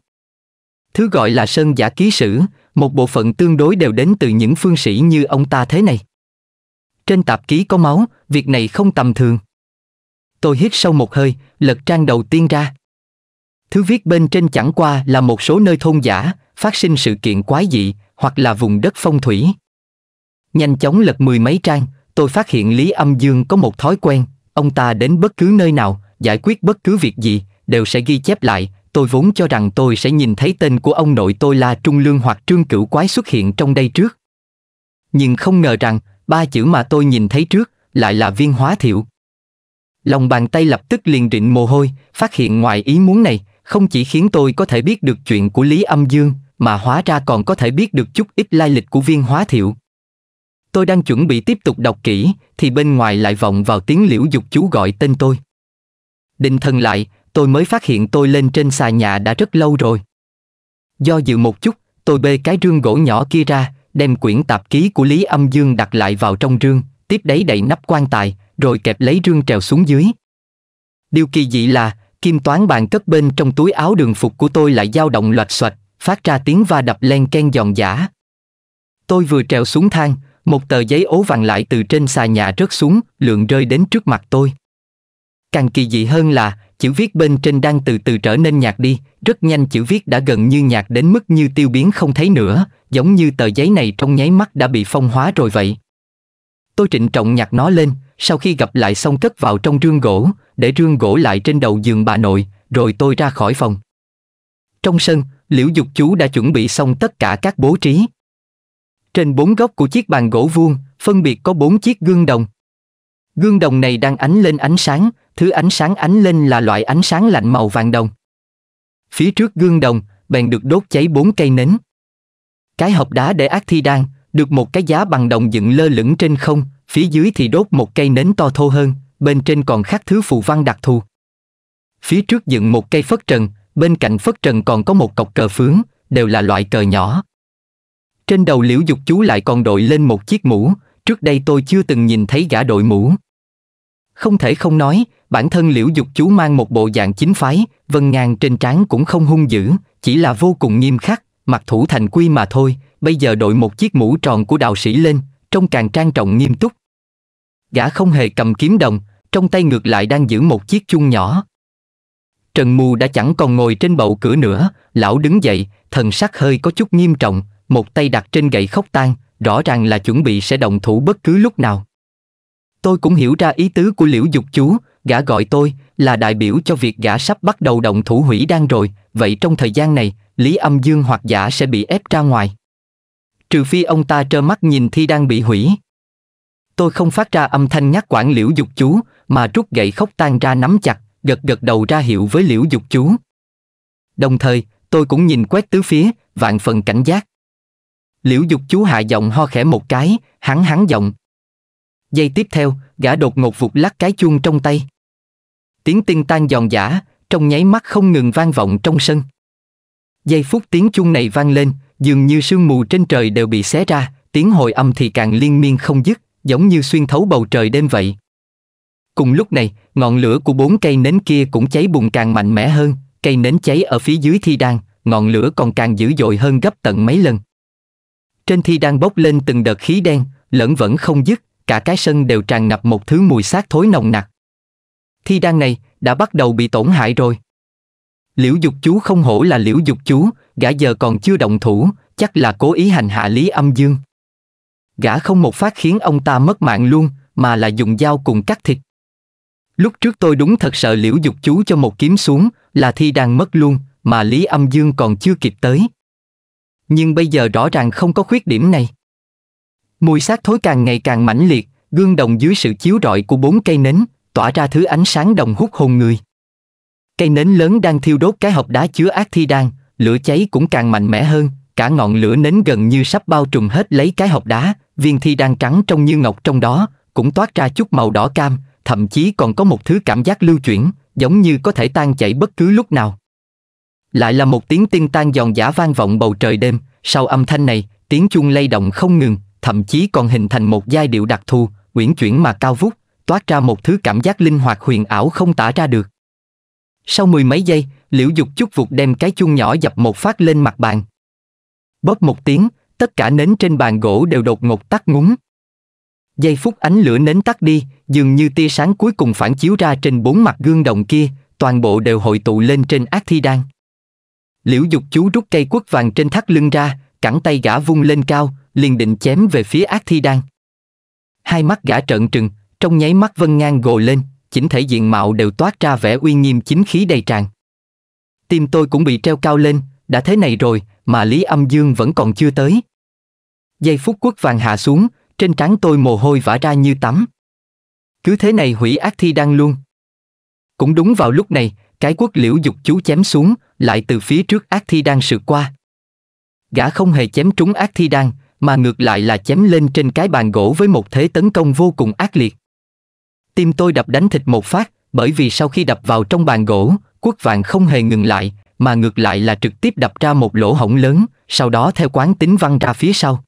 Thứ gọi là sơn giả ký sử, một bộ phận tương đối đều đến từ những phương sĩ như ông ta thế này. Trên tạp ký có máu, việc này không tầm thường. Tôi hít sâu một hơi, lật trang đầu tiên ra. Thứ viết bên trên chẳng qua là một số nơi thôn giả, phát sinh sự kiện quái dị, hoặc là vùng đất phong thủy. Nhanh chóng lật mười mấy trang, tôi phát hiện Lý Âm Dương có một thói quen, ông ta đến bất cứ nơi nào, giải quyết bất cứ việc gì, đều sẽ ghi chép lại, tôi vốn cho rằng tôi sẽ nhìn thấy tên của ông nội tôi là Trung Lương hoặc Trương Cửu Quái xuất hiện trong đây trước. Nhưng không ngờ rằng, ba chữ mà tôi nhìn thấy trước lại là viên hóa thiệu. Lòng bàn tay lập tức liền rịn mồ hôi, phát hiện ngoài ý muốn này, không chỉ khiến tôi có thể biết được chuyện của Lý Âm Dương, mà hóa ra còn có thể biết được chút ít lai lịch của viên hóa thiệu. Tôi đang chuẩn bị tiếp tục đọc kỹ, thì bên ngoài lại vọng vào tiếng liễu dục chú gọi tên tôi. Định thần lại, tôi mới phát hiện tôi lên trên xà nhà đã rất lâu rồi. Do dự một chút, tôi bê cái rương gỗ nhỏ kia ra, đem quyển tạp ký của Lý Âm Dương đặt lại vào trong rương, tiếp đấy đậy nắp quan tài, rồi kẹp lấy rương trèo xuống dưới. Điều kỳ dị là, kim toán bàn cất bên trong túi áo đường phục của tôi lại dao động loạch xoạch, phát ra tiếng va đập len ken giòn giả. Tôi vừa trèo xuống thang, một tờ giấy ố vàng lại từ trên xà nhà rớt xuống, lượng rơi đến trước mặt tôi. Càng kỳ dị hơn là, chữ viết bên trên đang từ từ trở nên nhạt đi, rất nhanh chữ viết đã gần như nhạt đến mức như tiêu biến không thấy nữa, giống như tờ giấy này trong nháy mắt đã bị phong hóa rồi vậy. Tôi trịnh trọng nhặt nó lên, sau khi gặp lại xong cất vào trong rương gỗ, để rương gỗ lại trên đầu giường bà nội, rồi tôi ra khỏi phòng. Trong sân, Liễu Dục chú đã chuẩn bị xong tất cả các bố trí. Trên bốn góc của chiếc bàn gỗ vuông, phân biệt có bốn chiếc gương đồng. Gương đồng này đang ánh lên ánh sáng, thứ ánh sáng ánh lên là loại ánh sáng lạnh màu vàng đồng. Phía trước gương đồng, bèn được đốt cháy bốn cây nến. Cái hộp đá để ác thi đan, được một cái giá bằng đồng dựng lơ lửng trên không, phía dưới thì đốt một cây nến to thô hơn, bên trên còn khắc thứ phù văn đặc thù. Phía trước dựng một cây phất trần, bên cạnh phất trần còn có một cọc cờ phướng, đều là loại cờ nhỏ. Trên đầu liễu dục chú lại còn đội lên một chiếc mũ, trước đây tôi chưa từng nhìn thấy gã đội mũ. Không thể không nói, bản thân liễu dục chú mang một bộ dạng chính phái, vân ngang trên trán cũng không hung dữ, chỉ là vô cùng nghiêm khắc, mặc thủ thành quy mà thôi, bây giờ đội một chiếc mũ tròn của đạo sĩ lên, trông càng trang trọng nghiêm túc. Gã không hề cầm kiếm đồng, trong tay ngược lại đang giữ một chiếc chuông nhỏ. Trần Mù đã chẳng còn ngồi trên bậu cửa nữa, lão đứng dậy, thần sắc hơi có chút nghiêm trọng, một tay đặt trên gậy khóc tan, rõ ràng là chuẩn bị sẽ động thủ bất cứ lúc nào. Tôi cũng hiểu ra ý tứ của liễu dục chú, gã gọi tôi là đại biểu cho việc gã sắp bắt đầu động thủ hủy đan rồi, vậy trong thời gian này, Lý Âm Dương hoặc giả sẽ bị ép ra ngoài. Trừ phi ông ta trơ mắt nhìn thi đang bị hủy. Tôi không phát ra âm thanh nhắc quản liễu dục chú, mà rút gậy khóc tan ra nắm chặt, gật gật đầu ra hiệu với liễu dục chú. Đồng thời, tôi cũng nhìn quét tứ phía, vạn phần cảnh giác. Liễu dục chú hạ giọng ho khẽ một cái, hắn hắn giọng. Giây tiếp theo, gã đột ngột vụt lắc cái chuông trong tay. Tiếng tinh tan giòn giả, trong nháy mắt không ngừng vang vọng trong sân. Giây phút tiếng chuông này vang lên, dường như sương mù trên trời đều bị xé ra, tiếng hồi âm thì càng liên miên không dứt, giống như xuyên thấu bầu trời đêm vậy. Cùng lúc này, ngọn lửa của bốn cây nến kia cũng cháy bùng càng mạnh mẽ hơn, cây nến cháy ở phía dưới thi đan, ngọn lửa còn càng dữ dội hơn gấp tận mấy lần. Trên thi đan bốc lên từng đợt khí đen, lẫn vẫn không dứt, cả cái sân đều tràn ngập một thứ mùi xác thối nồng nặc. Thi đan này đã bắt đầu bị tổn hại rồi. Liễu dục chú không hổ là liễu dục chú, gã giờ còn chưa động thủ, chắc là cố ý hành hạ Lý Âm Dương. Gã không một phát khiến ông ta mất mạng luôn, mà là dùng dao cùng cắt thịt. Lúc trước tôi đúng thật sợ liễu dục chú cho một kiếm xuống, là thi đang mất luôn, mà Lý Âm Dương còn chưa kịp tới. Nhưng bây giờ rõ ràng không có khuyết điểm này. Mùi xác thối càng ngày càng mãnh liệt, gương đồng dưới sự chiếu rọi của bốn cây nến, tỏa ra thứ ánh sáng đồng hút hồn người. Cây nến lớn đang thiêu đốt cái hộp đá chứa ác thi đan, lửa cháy cũng càng mạnh mẽ hơn, cả ngọn lửa nến gần như sắp bao trùm hết lấy cái hộp đá, viên thi đan trắng trông như ngọc trong đó, cũng toát ra chút màu đỏ cam, thậm chí còn có một thứ cảm giác lưu chuyển, giống như có thể tan chảy bất cứ lúc nào. Lại là một tiếng tiên tan giòn giả vang vọng bầu trời đêm, sau âm thanh này, tiếng chuông lay động không ngừng, thậm chí còn hình thành một giai điệu đặc thù, uyển chuyển mà cao vút, toát ra một thứ cảm giác linh hoạt huyền ảo không tả ra được. Sau mười mấy giây, Liễu Dục chút vụt đem cái chuông nhỏ dập một phát lên mặt bàn. Bóp một tiếng, tất cả nến trên bàn gỗ đều đột ngột tắt ngúng. Giây phút ánh lửa nến tắt đi, dường như tia sáng cuối cùng phản chiếu ra trên bốn mặt gương đồng kia, toàn bộ đều hội tụ lên trên ác thi đan. Liễu dục chú rút cây quất vàng trên thắt lưng ra, cẳng tay gã vung lên cao, liền định chém về phía ác thi đan. Hai mắt gã trợn trừng, trong nháy mắt vân ngang gồ lên, chỉnh thể diện mạo đều toát ra vẻ uy nghiêm chính khí đầy tràn. Tim tôi cũng bị treo cao lên, đã thế này rồi, mà Lý Âm Dương vẫn còn chưa tới. Giây phút quất vàng hạ xuống, trên trán tôi mồ hôi vã ra như tắm. Cứ thế này hủy ác thi đang luôn. Cũng đúng vào lúc này, cái quốc liễu dục chú chém xuống, lại từ phía trước ác thi đang sượt qua. Gã không hề chém trúng ác thi đang, mà ngược lại là chém lên trên cái bàn gỗ với một thế tấn công vô cùng ác liệt. Tim tôi đập đánh thịt một phát, bởi vì sau khi đập vào trong bàn gỗ, quốc vàng không hề ngừng lại, mà ngược lại là trực tiếp đập ra một lỗ hổng lớn, sau đó theo quán tính văng ra phía sau.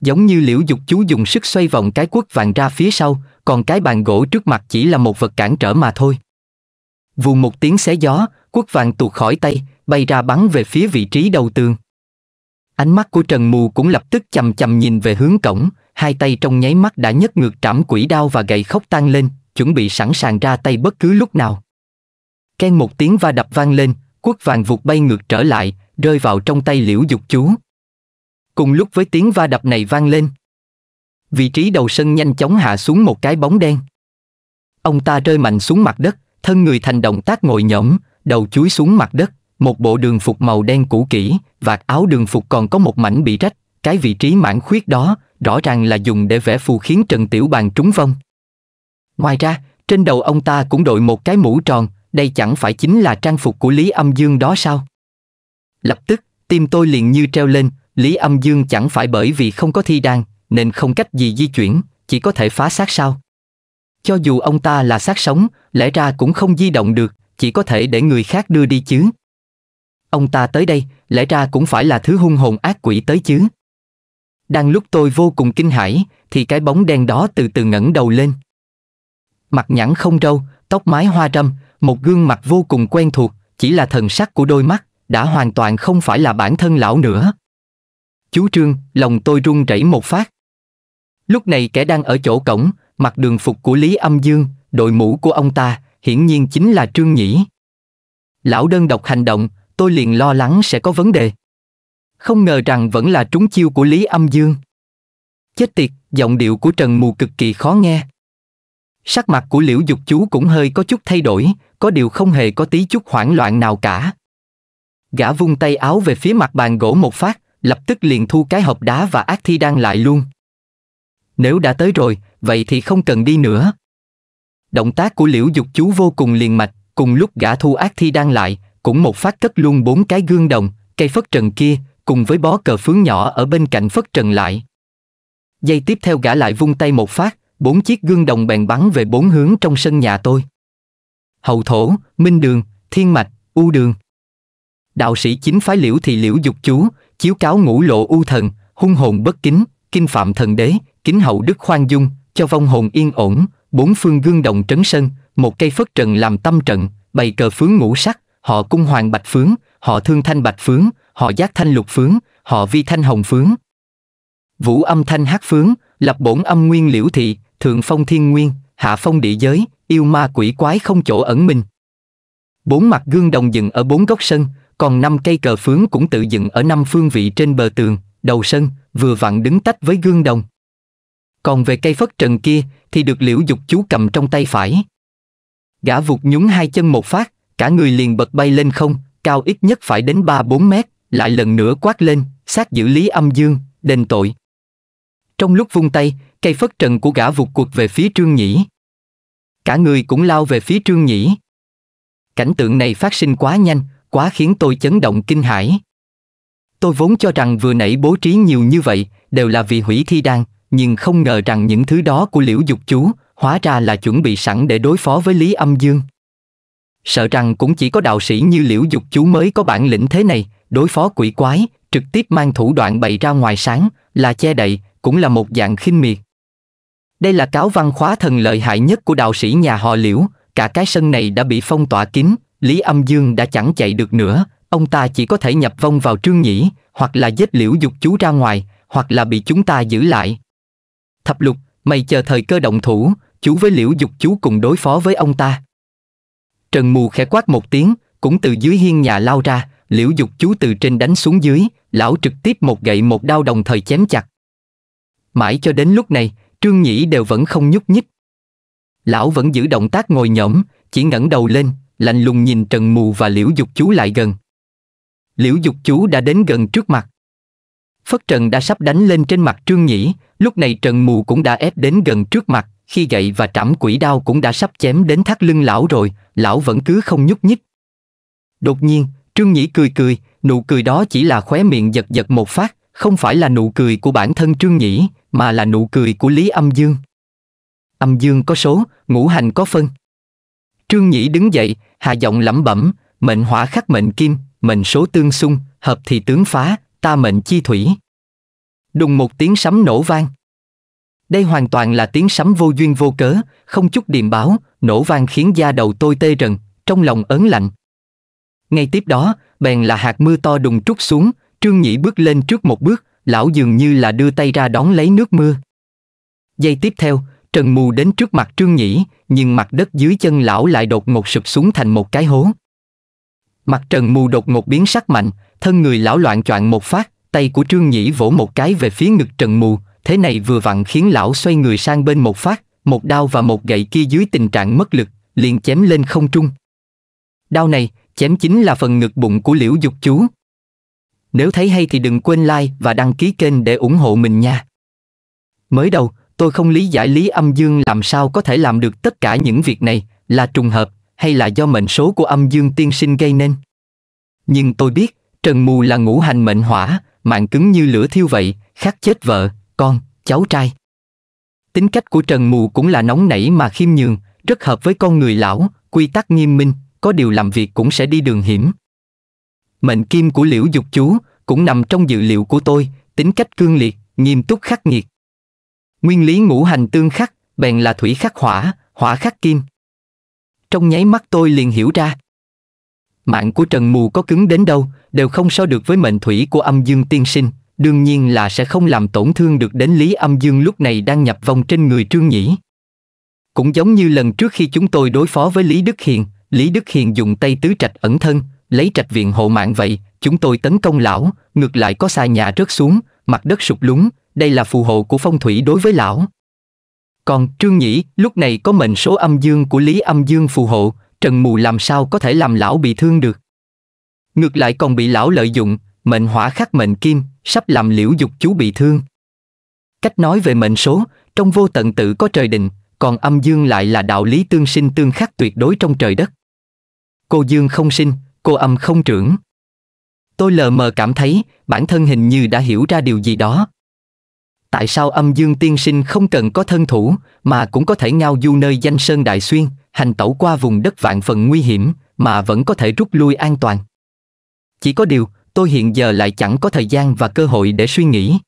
Giống như liễu dục chú dùng sức xoay vòng cái quất vàng ra phía sau, còn cái bàn gỗ trước mặt chỉ là một vật cản trở mà thôi. Vù một tiếng xé gió, quất vàng tuột khỏi tay, bay ra bắn về phía vị trí đầu tường. Ánh mắt của Trần Mù cũng lập tức chầm chầm nhìn về hướng cổng, hai tay trong nháy mắt đã nhấc ngược trảm quỷ đao và gậy khóc tan lên, chuẩn bị sẵn sàng ra tay bất cứ lúc nào. Ken một tiếng va đập vang lên, quất vàng vụt bay ngược trở lại, rơi vào trong tay liễu dục chú. Cùng lúc với tiếng va đập này vang lên, vị trí đầu sân nhanh chóng hạ xuống một cái bóng đen. Ông ta rơi mạnh xuống mặt đất, thân người thành động tác ngồi nhõm, đầu chuối xuống mặt đất, một bộ đường phục màu đen cũ kỹ, và áo đường phục còn có một mảnh bị rách, cái vị trí mảng khuyết đó rõ ràng là dùng để vẽ phù khiến Trần Tiểu bàng trúng vong. Ngoài ra, trên đầu ông ta cũng đội một cái mũ tròn, đây chẳng phải chính là trang phục của Lý Âm Dương đó sao? Lập tức, tim tôi liền như treo lên, Lý Âm Dương chẳng phải bởi vì không có thi đan, nên không cách gì di chuyển, chỉ có thể phá xác sao? Cho dù ông ta là xác sống, lẽ ra cũng không di động được, chỉ có thể để người khác đưa đi chứ. Ông ta tới đây, lẽ ra cũng phải là thứ hung hồn ác quỷ tới chứ. Đang lúc tôi vô cùng kinh hãi, thì cái bóng đen đó từ từ ngẩng đầu lên. Mặt nhẵn không râu, tóc mái hoa râm, một gương mặt vô cùng quen thuộc, chỉ là thần sắc của đôi mắt, đã hoàn toàn không phải là bản thân lão nữa, Chú Trương, lòng tôi run rẩy một phát. Lúc này kẻ đang ở chỗ cổng, mặc đường phục của Lý Âm Dương, đội mũ của ông ta, hiển nhiên chính là Trương Nhĩ. Lão đơn độc hành động, tôi liền lo lắng sẽ có vấn đề. Không ngờ rằng vẫn là trúng chiêu của Lý Âm Dương. Chết tiệt, giọng điệu của Trần Mù cực kỳ khó nghe. Sắc mặt của Liễu Dục chú cũng hơi có chút thay đổi, có điều không hề có tí chút hoảng loạn nào cả. Gã vung tay áo về phía mặt bàn gỗ một phát, lập tức liền thu cái hộp đá và ác thi đang lại luôn. Nếu đã tới rồi, vậy thì không cần đi nữa. Động tác của liễu dục chú vô cùng liền mạch, cùng lúc gã thu ác thi đang lại, cũng một phát cất luôn bốn cái gương đồng, cây phất trần kia, cùng với bó cờ phướng nhỏ ở bên cạnh phất trần lại. Dây tiếp theo gã lại vung tay một phát, bốn chiếc gương đồng bèn bắn về bốn hướng trong sân nhà tôi. Hậu thổ, minh đường, thiên mạch, u đường. Đạo sĩ chính phái liễu thì liễu dục chú, chiếu cáo ngũ lộ u thần, hung hồn bất kính, kinh phạm thần đế, kính hậu đức khoan dung, cho vong hồn yên ổn, bốn phương gương đồng trấn sân, một cây phất trần làm tâm trận, bày cờ phướng ngũ sắc, họ cung hoàng bạch phướng, họ thương thanh bạch phướng, họ giác thanh lục phướng, họ vi thanh hồng phướng. Vũ âm thanh hát phướng, lập bổn âm nguyên liễu thị, thượng phong thiên nguyên, hạ phong địa giới, yêu ma quỷ quái không chỗ ẩn mình. Bốn mặt gương đồng dựng ở bốn góc sân, còn năm cây cờ phướng cũng tự dựng ở năm phương vị trên bờ tường, đầu sân, vừa vặn đứng tách với gương đồng. Còn về cây phất trần kia thì được liễu dục chú cầm trong tay phải. Gã vụt nhún hai chân một phát, cả người liền bật bay lên không, cao ít nhất phải đến ba bốn mét, lại lần nữa quát lên, sát giữ lý âm dương, đền tội. Trong lúc vung tay, cây phất trần của gã vụt cuộc về phía trương nhĩ. Cả người cũng lao về phía trương nhĩ. Cảnh tượng này phát sinh quá nhanh, quá khiến tôi chấn động kinh hãi. Tôi vốn cho rằng vừa nãy bố trí nhiều như vậy đều là vì hủy thi đan, nhưng không ngờ rằng những thứ đó của liễu dục chú hóa ra là chuẩn bị sẵn để đối phó với Lý Âm Dương. Sợ rằng cũng chỉ có đạo sĩ như liễu dục chú mới có bản lĩnh thế này, đối phó quỷ quái, trực tiếp mang thủ đoạn bày ra ngoài sáng, là che đậy, cũng là một dạng khinh miệt. Đây là cáo văn khóa thần lợi hại nhất của đạo sĩ nhà họ liễu, cả cái sân này đã bị phong tỏa kín, Lý Âm Dương đã chẳng chạy được nữa, ông ta chỉ có thể nhập vong vào trương nhĩ, hoặc là giết liễu dục chú ra ngoài, hoặc là bị chúng ta giữ lại. Thập lục, mày chờ thời cơ động thủ, chú với liễu dục chú cùng đối phó với ông ta. Trần Mù khẽ quát một tiếng, cũng từ dưới hiên nhà lao ra, liễu dục chú từ trên đánh xuống dưới, lão trực tiếp một gậy một đao đồng thời chém chặt. Mãi cho đến lúc này, Trương Nhĩ đều vẫn không nhúc nhích. Lão vẫn giữ động tác ngồi nhõm, chỉ ngẩng đầu lên, lạnh lùng nhìn Trần Mù và Liễu Dục Chú lại gần. Liễu Dục Chú đã đến gần trước mặt. Phất Trần đã sắp đánh lên trên mặt Trương Nhĩ, lúc này Trần Mù cũng đã ép đến gần trước mặt, khi gậy và trảm quỷ đao cũng đã sắp chém đến thắt lưng lão rồi, lão vẫn cứ không nhúc nhích. Đột nhiên, Trương Nhĩ cười cười, nụ cười đó chỉ là khóe miệng giật giật một phát, không phải là nụ cười của bản thân Trương Nhĩ, mà là nụ cười của Lý Âm Dương. Âm Dương có số, ngũ hành có phân. Trương Nhĩ đứng dậy, hà giọng lẩm bẩm, mệnh hỏa khắc mệnh kim, mệnh số tương xung, hợp thì tướng phá, ta mệnh chi thủy. Đùng một tiếng sấm nổ vang. Đây hoàn toàn là tiếng sấm vô duyên vô cớ, không chút điềm báo, nổ vang khiến da đầu tôi tê rần, trong lòng ớn lạnh. Ngay tiếp đó, bèn là hạt mưa to đùng trút xuống, Trương Nhĩ bước lên trước một bước, lão dường như là đưa tay ra đón lấy nước mưa. Giây tiếp theo, Trần Mù đến trước mặt Trương Nhĩ, nhưng mặt đất dưới chân lão lại đột ngột sụp xuống thành một cái hố. Mặt Trần Mù đột ngột biến sắc mạnh, thân người lão loạn choạng một phát, tay của Trương Nhĩ vỗ một cái về phía ngực Trần Mù, thế này vừa vặn khiến lão xoay người sang bên một phát, một đao và một gậy kia dưới tình trạng mất lực, liền chém lên không trung. Đao này, chém chính là phần ngực bụng của liễu dục chú. Nếu thấy hay thì đừng quên like và đăng ký kênh để ủng hộ mình nha. Mới đầu, Tôi không lý giải Lý Âm Dương làm sao có thể làm được tất cả những việc này, là trùng hợp, hay là do mệnh số của Âm Dương tiên sinh gây nên. Nhưng tôi biết, Trần Mù là ngũ hành mệnh hỏa, mạng cứng như lửa thiêu vậy, khắc chết vợ, con, cháu trai. Tính cách của Trần Mù cũng là nóng nảy mà khiêm nhường, rất hợp với con người lão, quy tắc nghiêm minh, có điều làm việc cũng sẽ đi đường hiểm. Mệnh kim của liễu dục chú cũng nằm trong dự liệu của tôi, tính cách cương liệt, nghiêm túc khắc nghiệt, Nguyên lý ngũ hành tương khắc, bèn là thủy khắc hỏa, hỏa khắc kim. Trong nháy mắt tôi liền hiểu ra. Mạng của Trần Mù có cứng đến đâu, đều không so được với mệnh thủy của âm dương tiên sinh, đương nhiên là sẽ không làm tổn thương được đến lý âm dương lúc này đang nhập vòng trên người Trương Nhĩ. Cũng giống như lần trước khi chúng tôi đối phó với Lý Đức Hiền, Lý Đức Hiền dùng tay tứ trạch ẩn thân, lấy trạch viện hộ mạng vậy, chúng tôi tấn công lão, ngược lại có xà nhà rớt xuống, mặt đất sụp lún, đây là phù hộ của phong thủy đối với lão. Còn Trương Nhĩ, lúc này có mệnh số âm dương của Lý Âm Dương phù hộ, Trần Mù làm sao có thể làm lão bị thương được. Ngược lại còn bị lão lợi dụng, mệnh hỏa khắc mệnh kim, sắp làm liễu dục chú bị thương. Cách nói về mệnh số, trong vô tận tự có trời định, còn âm dương lại là đạo lý tương sinh tương khắc tuyệt đối trong trời đất. Cô dương không sinh, cô âm không trưởng. Tôi lờ mờ cảm thấy bản thân hình như đã hiểu ra điều gì đó tại sao âm dương tiên sinh không cần có thân thủ, mà cũng có thể ngao du nơi danh sơn đại xuyên, hành tẩu qua vùng đất vạn phần nguy hiểm, mà vẫn có thể rút lui an toàn. Chỉ có điều, tôi hiện giờ lại chẳng có thời gian và cơ hội để suy nghĩ.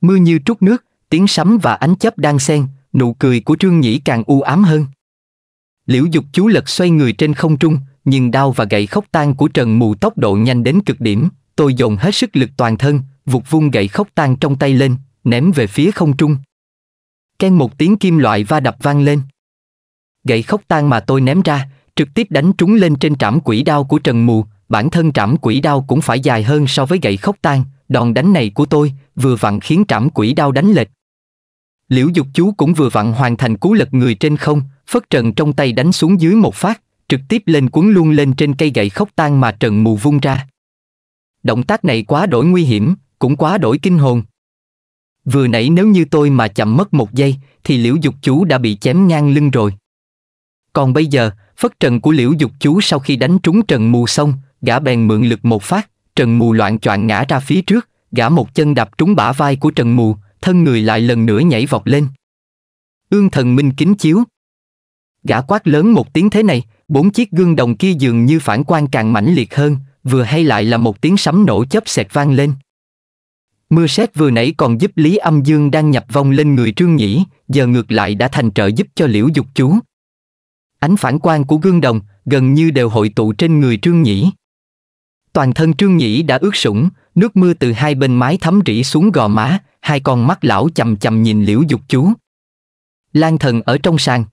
Mưa như trút nước, tiếng sấm và ánh chớp đang xen, nụ cười của Trương Nhĩ càng u ám hơn. Liễu dục chú lật xoay người trên không trung, nhưng đau và gậy khóc tan của Trần Mù tốc độ nhanh đến cực điểm, tôi dồn hết sức lực toàn thân, vụt vung gậy khóc tan trong tay lên, ném về phía không trung. Ken một tiếng kim loại va đập vang lên. Gậy khóc tan mà tôi ném ra, trực tiếp đánh trúng lên trên trảm quỷ đao của Trần Mù, bản thân trảm quỷ đao cũng phải dài hơn so với gậy khóc tan, đòn đánh này của tôi vừa vặn khiến trảm quỷ đao đánh lệch. Liễu Dục Chú cũng vừa vặn hoàn thành cú lật người trên không, phất trần trong tay đánh xuống dưới một phát, trực tiếp lên cuốn luôn lên trên cây gậy khóc tan mà Trần Mù vung ra. Động tác này quá đổi nguy hiểm, cũng quá đổi kinh hồn, Vừa nãy nếu như tôi mà chậm mất một giây, thì liễu dục chú đã bị chém ngang lưng rồi. Còn bây giờ, phất trần của liễu dục chú sau khi đánh trúng trần mù xong, gã bèn mượn lực một phát, trần mù loạn choạng ngã ra phía trước, gã một chân đạp trúng bả vai của trần mù, thân người lại lần nữa nhảy vọt lên. Ương thần minh kính chiếu. Gã quát lớn một tiếng thế này, bốn chiếc gương đồng kia dường như phản quang càng mãnh liệt hơn, vừa hay lại là một tiếng sấm nổ chớp xẹt vang lên. Mưa sét vừa nãy còn giúp Lý Âm Dương đang nhập vong lên người Trương Nhĩ, giờ ngược lại đã thành trợ giúp cho Liễu Dục Chú. Ánh phản quang của gương đồng gần như đều hội tụ trên người Trương Nhĩ. Toàn thân Trương Nhĩ đã ướt sũng, nước mưa từ hai bên mái thấm rỉ xuống gò má, hai con mắt lão chầm chầm nhìn Liễu Dục Chú. Lan thần ở trong sàn.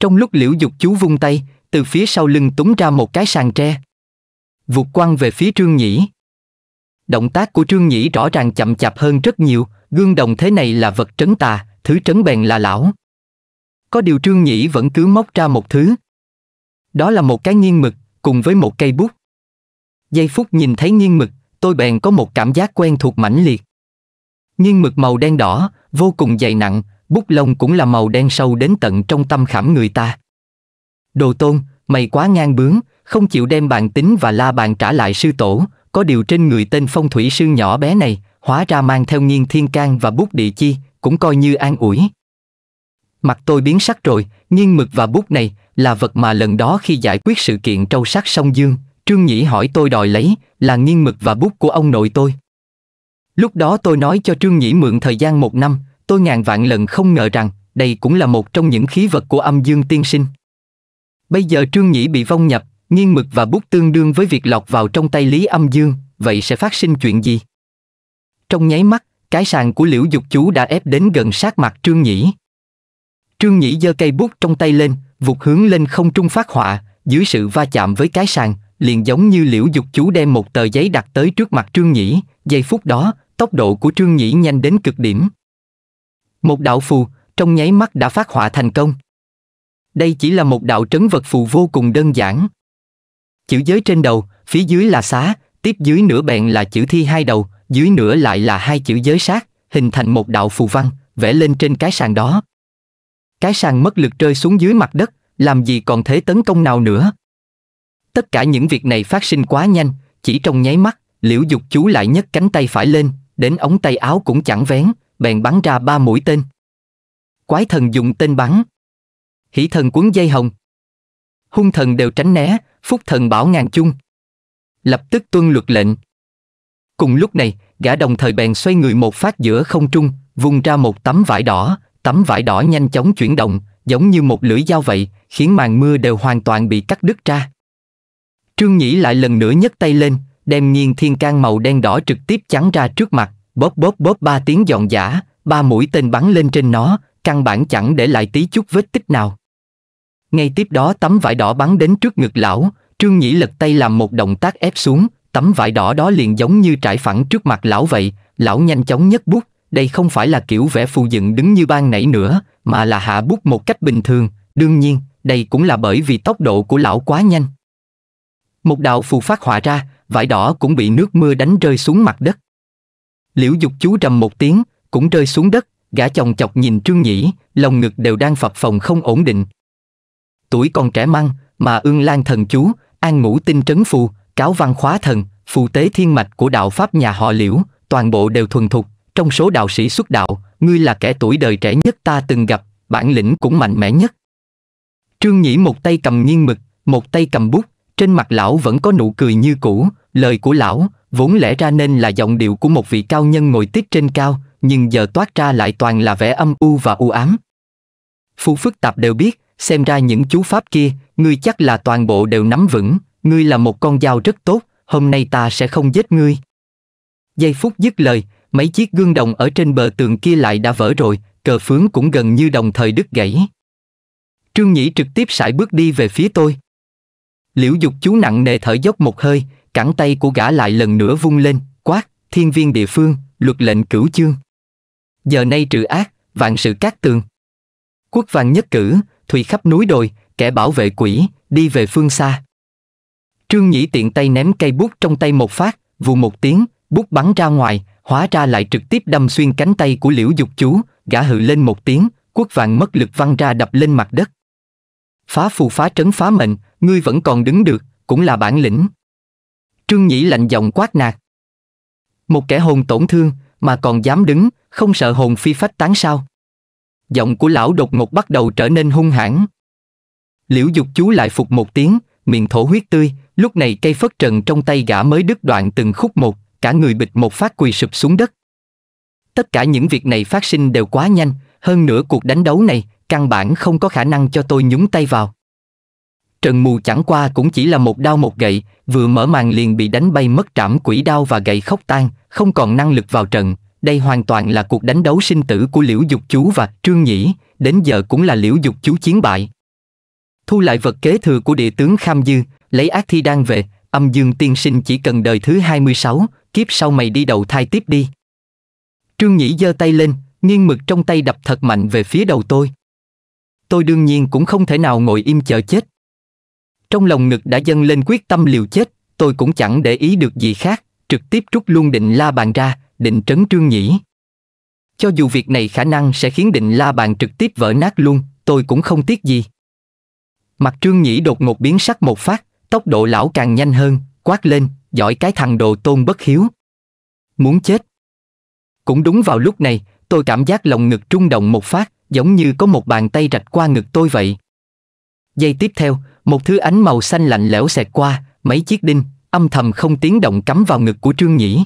Trong lúc Liễu Dục Chú vung tay, từ phía sau lưng túng ra một cái sàn tre. Vụt quăng về phía Trương Nhĩ. Động tác của Trương Nhĩ rõ ràng chậm chạp hơn rất nhiều, gương đồng thế này là vật trấn tà, thứ trấn bèn là lão. Có điều Trương Nhĩ vẫn cứ móc ra một thứ. Đó là một cái nghiêng mực, cùng với một cây bút. Giây phút nhìn thấy nghiêng mực, tôi bèn có một cảm giác quen thuộc mãnh liệt. Nghiêng mực màu đen đỏ, vô cùng dày nặng, bút lông cũng là màu đen sâu đến tận trong tâm khảm người ta. Đồ tôn, mày quá ngang bướng, không chịu đem bàn tính và la bàn trả lại sư tổ, có điều trên người tên phong thủy sư nhỏ bé này, hóa ra mang theo nghiên thiên can và bút địa chi, cũng coi như an ủi. Mặt tôi biến sắc rồi, nghiên mực và bút này là vật mà lần đó khi giải quyết sự kiện trâu sắc sông Dương, Trương Nhĩ hỏi tôi đòi lấy, là nghiên mực và bút của ông nội tôi. Lúc đó tôi nói cho Trương Nhĩ mượn thời gian một năm, tôi ngàn vạn lần không ngờ rằng đây cũng là một trong những khí vật của âm dương tiên sinh. Bây giờ Trương Nhĩ bị vong nhập, nghiêng mực và bút tương đương với việc lọc vào trong tay Lý Âm Dương, vậy sẽ phát sinh chuyện gì? Trong nháy mắt, cái sàn của liễu dục chú đã ép đến gần sát mặt Trương Nhĩ. Trương Nhĩ giơ cây bút trong tay lên, vụt hướng lên không trung phát họa, dưới sự va chạm với cái sàn, liền giống như liễu dục chú đem một tờ giấy đặt tới trước mặt Trương Nhĩ, giây phút đó, tốc độ của Trương Nhĩ nhanh đến cực điểm. Một đạo phù, trong nháy mắt đã phát họa thành công. Đây chỉ là một đạo trấn vật phù vô cùng đơn giản, Chữ giới trên đầu, phía dưới là xá, tiếp dưới nửa bèn là chữ thi hai đầu, dưới nữa lại là hai chữ giới sát, hình thành một đạo phù văn, vẽ lên trên cái sàn đó. Cái sàn mất lực rơi xuống dưới mặt đất, làm gì còn thế tấn công nào nữa. Tất cả những việc này phát sinh quá nhanh, chỉ trong nháy mắt, liễu dục chú lại nhấc cánh tay phải lên, đến ống tay áo cũng chẳng vén, bèn bắn ra ba mũi tên. Quái thần dùng tên bắn. Hỷ thần cuốn dây hồng. Hung thần đều tránh né, phúc thần bảo ngàn chung. Lập tức tuân luật lệnh. Cùng lúc này, gã đồng thời bèn xoay người một phát giữa không trung, vung ra một tấm vải đỏ, tấm vải đỏ nhanh chóng chuyển động, giống như một lưỡi dao vậy, khiến màn mưa đều hoàn toàn bị cắt đứt ra. Trương Nhĩ lại lần nữa nhấc tay lên, đem nghiêng thiên can màu đen đỏ trực tiếp chắn ra trước mặt, bóp bóp bóp ba tiếng giòn giả, ba mũi tên bắn lên trên nó, căn bản chẳng để lại tí chút vết tích nào. Ngay tiếp đó tấm vải đỏ bắn đến trước ngực lão, Trương Nhĩ lật tay làm một động tác ép xuống, tấm vải đỏ đó liền giống như trải phẳng trước mặt lão vậy, lão nhanh chóng nhấc bút, đây không phải là kiểu vẽ phù dựng đứng như ban nãy nữa, mà là hạ bút một cách bình thường, đương nhiên, đây cũng là bởi vì tốc độ của lão quá nhanh. Một đạo phù phát họa ra, vải đỏ cũng bị nước mưa đánh rơi xuống mặt đất. Liễu dục chú trầm một tiếng, cũng rơi xuống đất, gã chồng chọc nhìn Trương Nhĩ, lòng ngực đều đang phập phồng không ổn định. Tuổi còn trẻ măng, mà ương lan thần chú, an ngũ tinh trấn phù, cáo văn khóa thần, phù tế thiên mạch của đạo Pháp nhà họ liễu, toàn bộ đều thuần thục, trong số đạo sĩ xuất đạo, ngươi là kẻ tuổi đời trẻ nhất ta từng gặp, bản lĩnh cũng mạnh mẽ nhất. Trương Nhĩ một tay cầm nghiêng mực, một tay cầm bút, trên mặt lão vẫn có nụ cười như cũ, lời của lão, vốn lẽ ra nên là giọng điệu của một vị cao nhân ngồi tít trên cao, nhưng giờ toát ra lại toàn là vẻ âm u và u ám. Phu phức tạp đều biết, xem ra những chú pháp kia, ngươi chắc là toàn bộ đều nắm vững, ngươi là một con dao rất tốt, hôm nay ta sẽ không giết ngươi. Giây phút dứt lời, mấy chiếc gương đồng ở trên bờ tường kia lại đã vỡ rồi, cờ phướng cũng gần như đồng thời đứt gãy. Trương Nhĩ trực tiếp sải bước đi về phía tôi. Liễu dục chú nặng nề thở dốc một hơi, cẳng tay của gã lại lần nữa vung lên, quát, thiên viên địa phương, luật lệnh cửu chương. Giờ nay trừ ác, vạn sự cát tường. Quốc vàng nhất cử, thủy khắp núi đồi, kẻ bảo vệ quỷ, đi về phương xa. Trương Nhĩ tiện tay ném cây bút trong tay một phát, vù một tiếng, bút bắn ra ngoài, hóa ra lại trực tiếp đâm xuyên cánh tay của liễu dục chú, gã hự lên một tiếng, quốc vàng mất lực văng ra đập lên mặt đất. Phá phù phá trấn phá mệnh, ngươi vẫn còn đứng được, cũng là bản lĩnh. Trương Nhĩ lạnh giọng quát nạt. Một kẻ hồn tổn thương, mà còn dám đứng, không sợ hồn phi phách tán sao? Giọng của lão đột ngột bắt đầu trở nên hung hãn. Liễu dục chú lại phục một tiếng, miệng thổ huyết tươi, lúc này cây phất trần trong tay gã mới đứt đoạn từng khúc một, cả người bịch một phát quỳ sụp xuống đất. Tất cả những việc này phát sinh đều quá nhanh, hơn nữa cuộc đánh đấu này, căn bản không có khả năng cho tôi nhúng tay vào. Trần mù chẳng qua cũng chỉ là một đao một gậy, vừa mở màn liền bị đánh bay mất trảm quỷ đao và gậy khóc tan, không còn năng lực vào trận, đây hoàn toàn là cuộc đánh đấu sinh tử của Liễu Dục Chú và Trương Nhĩ, đến giờ cũng là Liễu Dục Chú chiến bại. Thu lại vật kế thừa của địa tướng Kham Dư, lấy ác thi đang về, âm dương tiên sinh chỉ cần đời thứ 26, kiếp sau mày đi đầu thai tiếp đi. Trương Nhĩ giơ tay lên, nghiêng mực trong tay đập thật mạnh về phía đầu tôi. Tôi đương nhiên cũng không thể nào ngồi im chờ chết. Trong lòng ngực đã dâng lên quyết tâm liều chết, tôi cũng chẳng để ý được gì khác, trực tiếp rút luôn định la bàn ra, định trấn trương nhĩ. Cho dù việc này khả năng sẽ khiến định la bàn trực tiếp vỡ nát luôn, tôi cũng không tiếc gì. Mặt trương nhĩ đột ngột biến sắc một phát, tốc độ lão càng nhanh hơn, quát lên, giỏi cái thằng đồ tôn bất hiếu. Muốn chết. Cũng đúng vào lúc này, tôi cảm giác lòng ngực trung động một phát, giống như có một bàn tay rạch qua ngực tôi vậy. Giây tiếp theo, một thứ ánh màu xanh lạnh lẽo xẹt qua, mấy chiếc đinh, âm thầm không tiếng động cắm vào ngực của Trương Nhĩ.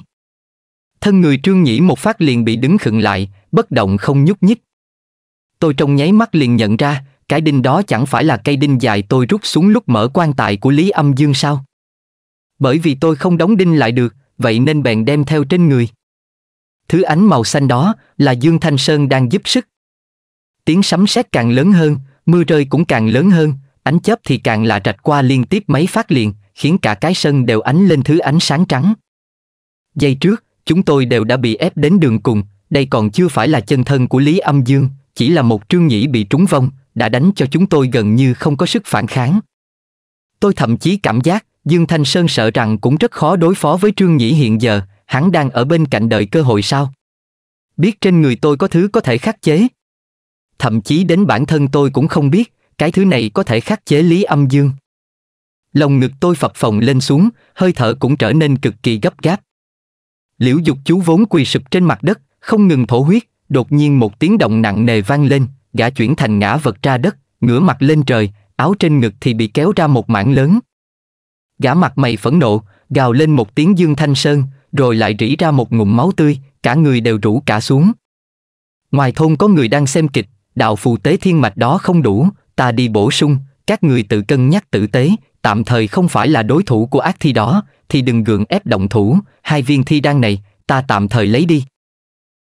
Thân người Trương Nhĩ một phát liền bị đứng khựng lại, bất động không nhúc nhích. Tôi trong nháy mắt liền nhận ra, cái đinh đó chẳng phải là cây đinh dài tôi rút xuống lúc mở quan tài của Lý Âm Dương sao? Bởi vì tôi không đóng đinh lại được, vậy nên bèn đem theo trên người. Thứ ánh màu xanh đó là Dương Thanh Sơn đang giúp sức. Tiếng sấm sét càng lớn hơn, mưa rơi cũng càng lớn hơn, ánh chớp thì càng là rạch qua liên tiếp mấy phát liền, khiến cả cái sân đều ánh lên thứ ánh sáng trắng. Giây trước, chúng tôi đều đã bị ép đến đường cùng, đây còn chưa phải là chân thân của Lý Âm Dương, chỉ là một trương nhĩ bị trúng vong, đã đánh cho chúng tôi gần như không có sức phản kháng. Tôi thậm chí cảm giác, Dương Thanh Sơn sợ rằng cũng rất khó đối phó với trương nhĩ hiện giờ, hắn đang ở bên cạnh đợi cơ hội sao? Biết trên người tôi có thứ có thể khắc chế. Thậm chí đến bản thân tôi cũng không biết, cái thứ này có thể khắc chế Lý Âm Dương. Lồng ngực tôi phập phồng lên xuống, hơi thở cũng trở nên cực kỳ gấp gáp. Liễu dục chú vốn quỳ sụp trên mặt đất, không ngừng thổ huyết, đột nhiên một tiếng động nặng nề vang lên, gã chuyển thành ngã vật ra đất, ngửa mặt lên trời, áo trên ngực thì bị kéo ra một mảng lớn. Gã mặt mày phẫn nộ, gào lên một tiếng dương thanh sơn, rồi lại rỉ ra một ngụm máu tươi, cả người đều rủ cả xuống. Ngoài thôn có người đang xem kịch, đạo phù tế thiên mạch đó không đủ, ta đi bổ sung, các người tự cân nhắc tử tế, tạm thời không phải là đối thủ của ác thi đó, thì đừng gượng ép động thủ, hai viên thi đan này, ta tạm thời lấy đi.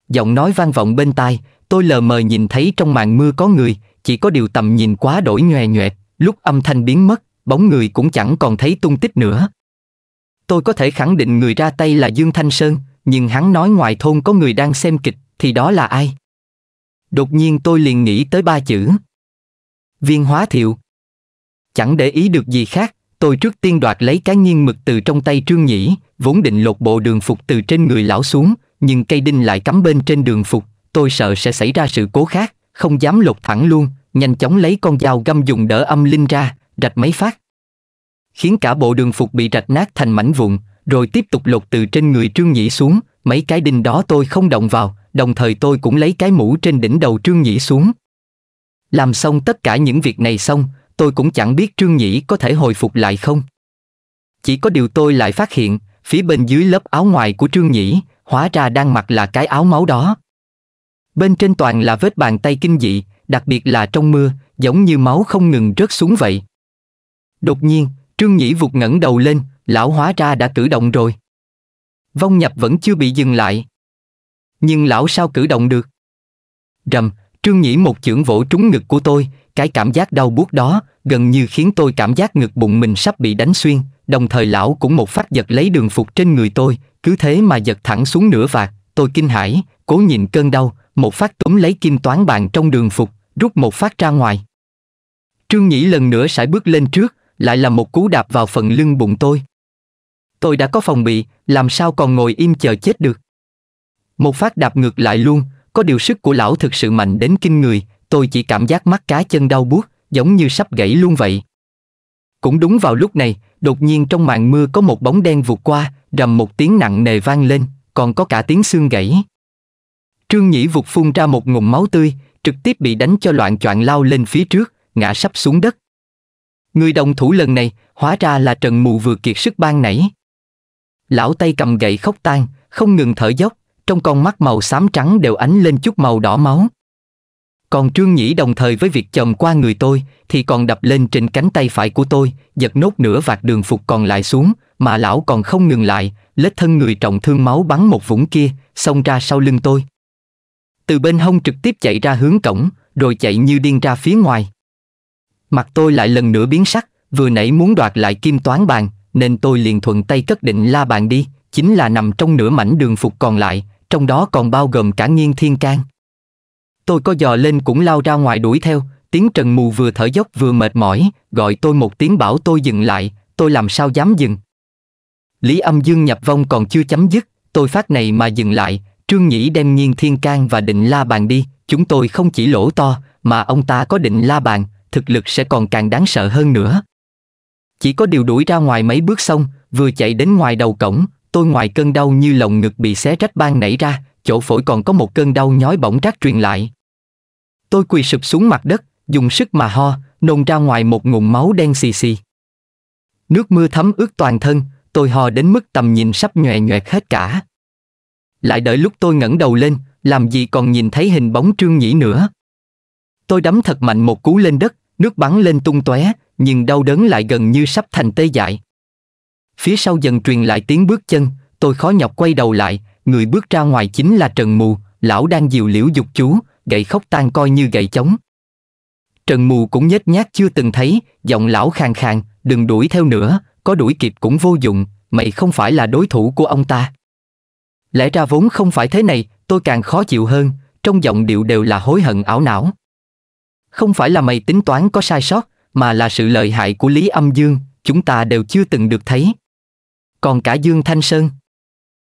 Giọng nói vang vọng bên tai, tôi lờ mờ nhìn thấy trong màn mưa có người, chỉ có điều tầm nhìn quá đổi nhòe nhòe. lúc âm thanh biến mất, bóng người cũng chẳng còn thấy tung tích nữa. Tôi có thể khẳng định người ra tay là Dương Thanh Sơn, nhưng hắn nói ngoài thôn có người đang xem kịch, thì đó là ai? Đột nhiên tôi liền nghĩ tới ba chữ. Viên hóa thiệu. Chẳng để ý được gì khác, tôi trước tiên đoạt lấy cái nghiêng mực từ trong tay Trương Nhĩ, vốn định lột bộ đường phục từ trên người lão xuống, nhưng cây đinh lại cắm bên trên đường phục, tôi sợ sẽ xảy ra sự cố khác, không dám lột thẳng luôn, nhanh chóng lấy con dao găm dùng đỡ âm linh ra, rạch mấy phát. Khiến cả bộ đường phục bị rạch nát thành mảnh vụn, rồi tiếp tục lột từ trên người Trương Nhĩ xuống, mấy cái đinh đó tôi không động vào, đồng thời tôi cũng lấy cái mũ trên đỉnh đầu Trương Nhĩ xuống. Làm xong tất cả những việc này xong, tôi cũng chẳng biết Trương Nhĩ có thể hồi phục lại không. Chỉ có điều tôi lại phát hiện, phía bên dưới lớp áo ngoài của Trương Nhĩ, hóa ra đang mặc là cái áo máu đó. Bên trên toàn là vết bàn tay kinh dị, đặc biệt là trong mưa, giống như máu không ngừng rớt xuống vậy. Đột nhiên, Trương Nhĩ vụt ngẩng đầu lên, lão hóa ra đã cử động rồi. Vong nhập vẫn chưa bị dừng lại. Nhưng lão sao cử động được? Rầm, Trương Nhĩ một chưởng vỗ trúng ngực của tôi, cái cảm giác đau buốt đó gần như khiến tôi cảm giác ngực bụng mình sắp bị đánh xuyên, đồng thời lão cũng một phát giật lấy đường phục trên người tôi, cứ thế mà giật thẳng xuống nửa vạt, tôi kinh hãi, cố nhìn cơn đau, một phát túm lấy kim toán bàn trong đường phục, rút một phát ra ngoài. Trương Nhĩ lần nữa sải bước lên trước, lại là một cú đạp vào phần lưng bụng tôi. Tôi đã có phòng bị, làm sao còn ngồi im chờ chết được. Một phát đạp ngược lại luôn, có điều sức của lão thực sự mạnh đến kinh người, tôi chỉ cảm giác mắt cá chân đau buốt, giống như sắp gãy luôn vậy. Cũng đúng vào lúc này, đột nhiên trong màn mưa có một bóng đen vụt qua, rầm một tiếng nặng nề vang lên, còn có cả tiếng xương gãy. Trương Nhĩ vụt phun ra một ngụm máu tươi, trực tiếp bị đánh cho loạn choạng lao lên phía trước, ngã sắp xuống đất. Người đồng thủ lần này, hóa ra là Trần Mù vừa kiệt sức ban nảy. Lão tay cầm gậy khóc tan, không ngừng thở dốc, trong con mắt màu xám trắng đều ánh lên chút màu đỏ máu. Còn Trương Nhĩ đồng thời với việc chồng qua người tôi, thì còn đập lên trên cánh tay phải của tôi, giật nốt nửa vạt đường phục còn lại xuống, mà lão còn không ngừng lại, lết thân người trọng thương máu bắn một vũng kia, xông ra sau lưng tôi. Từ bên hông trực tiếp chạy ra hướng cổng, rồi chạy như điên ra phía ngoài. Mặt tôi lại lần nữa biến sắc, vừa nãy muốn đoạt lại kim toán bàn, nên tôi liền thuận tay cất định la bàn đi, chính là nằm trong nửa mảnh đường phục còn lại, trong đó còn bao gồm cả nghiêng thiên can. Tôi có dò lên cũng lao ra ngoài đuổi theo, tiếng trần mù vừa thở dốc vừa mệt mỏi, gọi tôi một tiếng bảo tôi dừng lại, tôi làm sao dám dừng. Lý âm dương nhập vong còn chưa chấm dứt, tôi phát này mà dừng lại, Trương Nhĩ đem nhiên thiên can và định la bàn đi, chúng tôi không chỉ lỗ to, mà ông ta có định la bàn, thực lực sẽ còn càng đáng sợ hơn nữa. Chỉ có điều đuổi ra ngoài mấy bước xong, vừa chạy đến ngoài đầu cổng, tôi ngoài cơn đau như lồng ngực bị xé rách ban nảy ra, chỗ phổi còn có một cơn đau nhói bỗng rát truyền lại. Tôi quỳ sụp xuống mặt đất, dùng sức mà ho, nôn ra ngoài một ngụm máu đen xì xì. Nước mưa thấm ướt toàn thân, tôi ho đến mức tầm nhìn sắp nhòe nhòe hết cả. Lại đợi lúc tôi ngẩng đầu lên, làm gì còn nhìn thấy hình bóng trương nhĩ nữa. Tôi đấm thật mạnh một cú lên đất, nước bắn lên tung tóe, nhưng đau đớn lại gần như sắp thành tê dại. Phía sau dần truyền lại tiếng bước chân, tôi khó nhọc quay đầu lại, người bước ra ngoài chính là Trần Mù, lão đang dìu liễu dục chú, gậy khóc tan coi như gậy chống. Trần mù cũng nhếch nhác chưa từng thấy, giọng lão khàn khàn, đừng đuổi theo nữa, có đuổi kịp cũng vô dụng, mày không phải là đối thủ của ông ta. Lẽ ra vốn không phải thế này, tôi càng khó chịu hơn, trong giọng điệu đều là hối hận ảo não. Không phải là mày tính toán có sai sót, mà là sự lợi hại của Lý Âm Dương, chúng ta đều chưa từng được thấy. Còn cả Dương Thanh Sơn.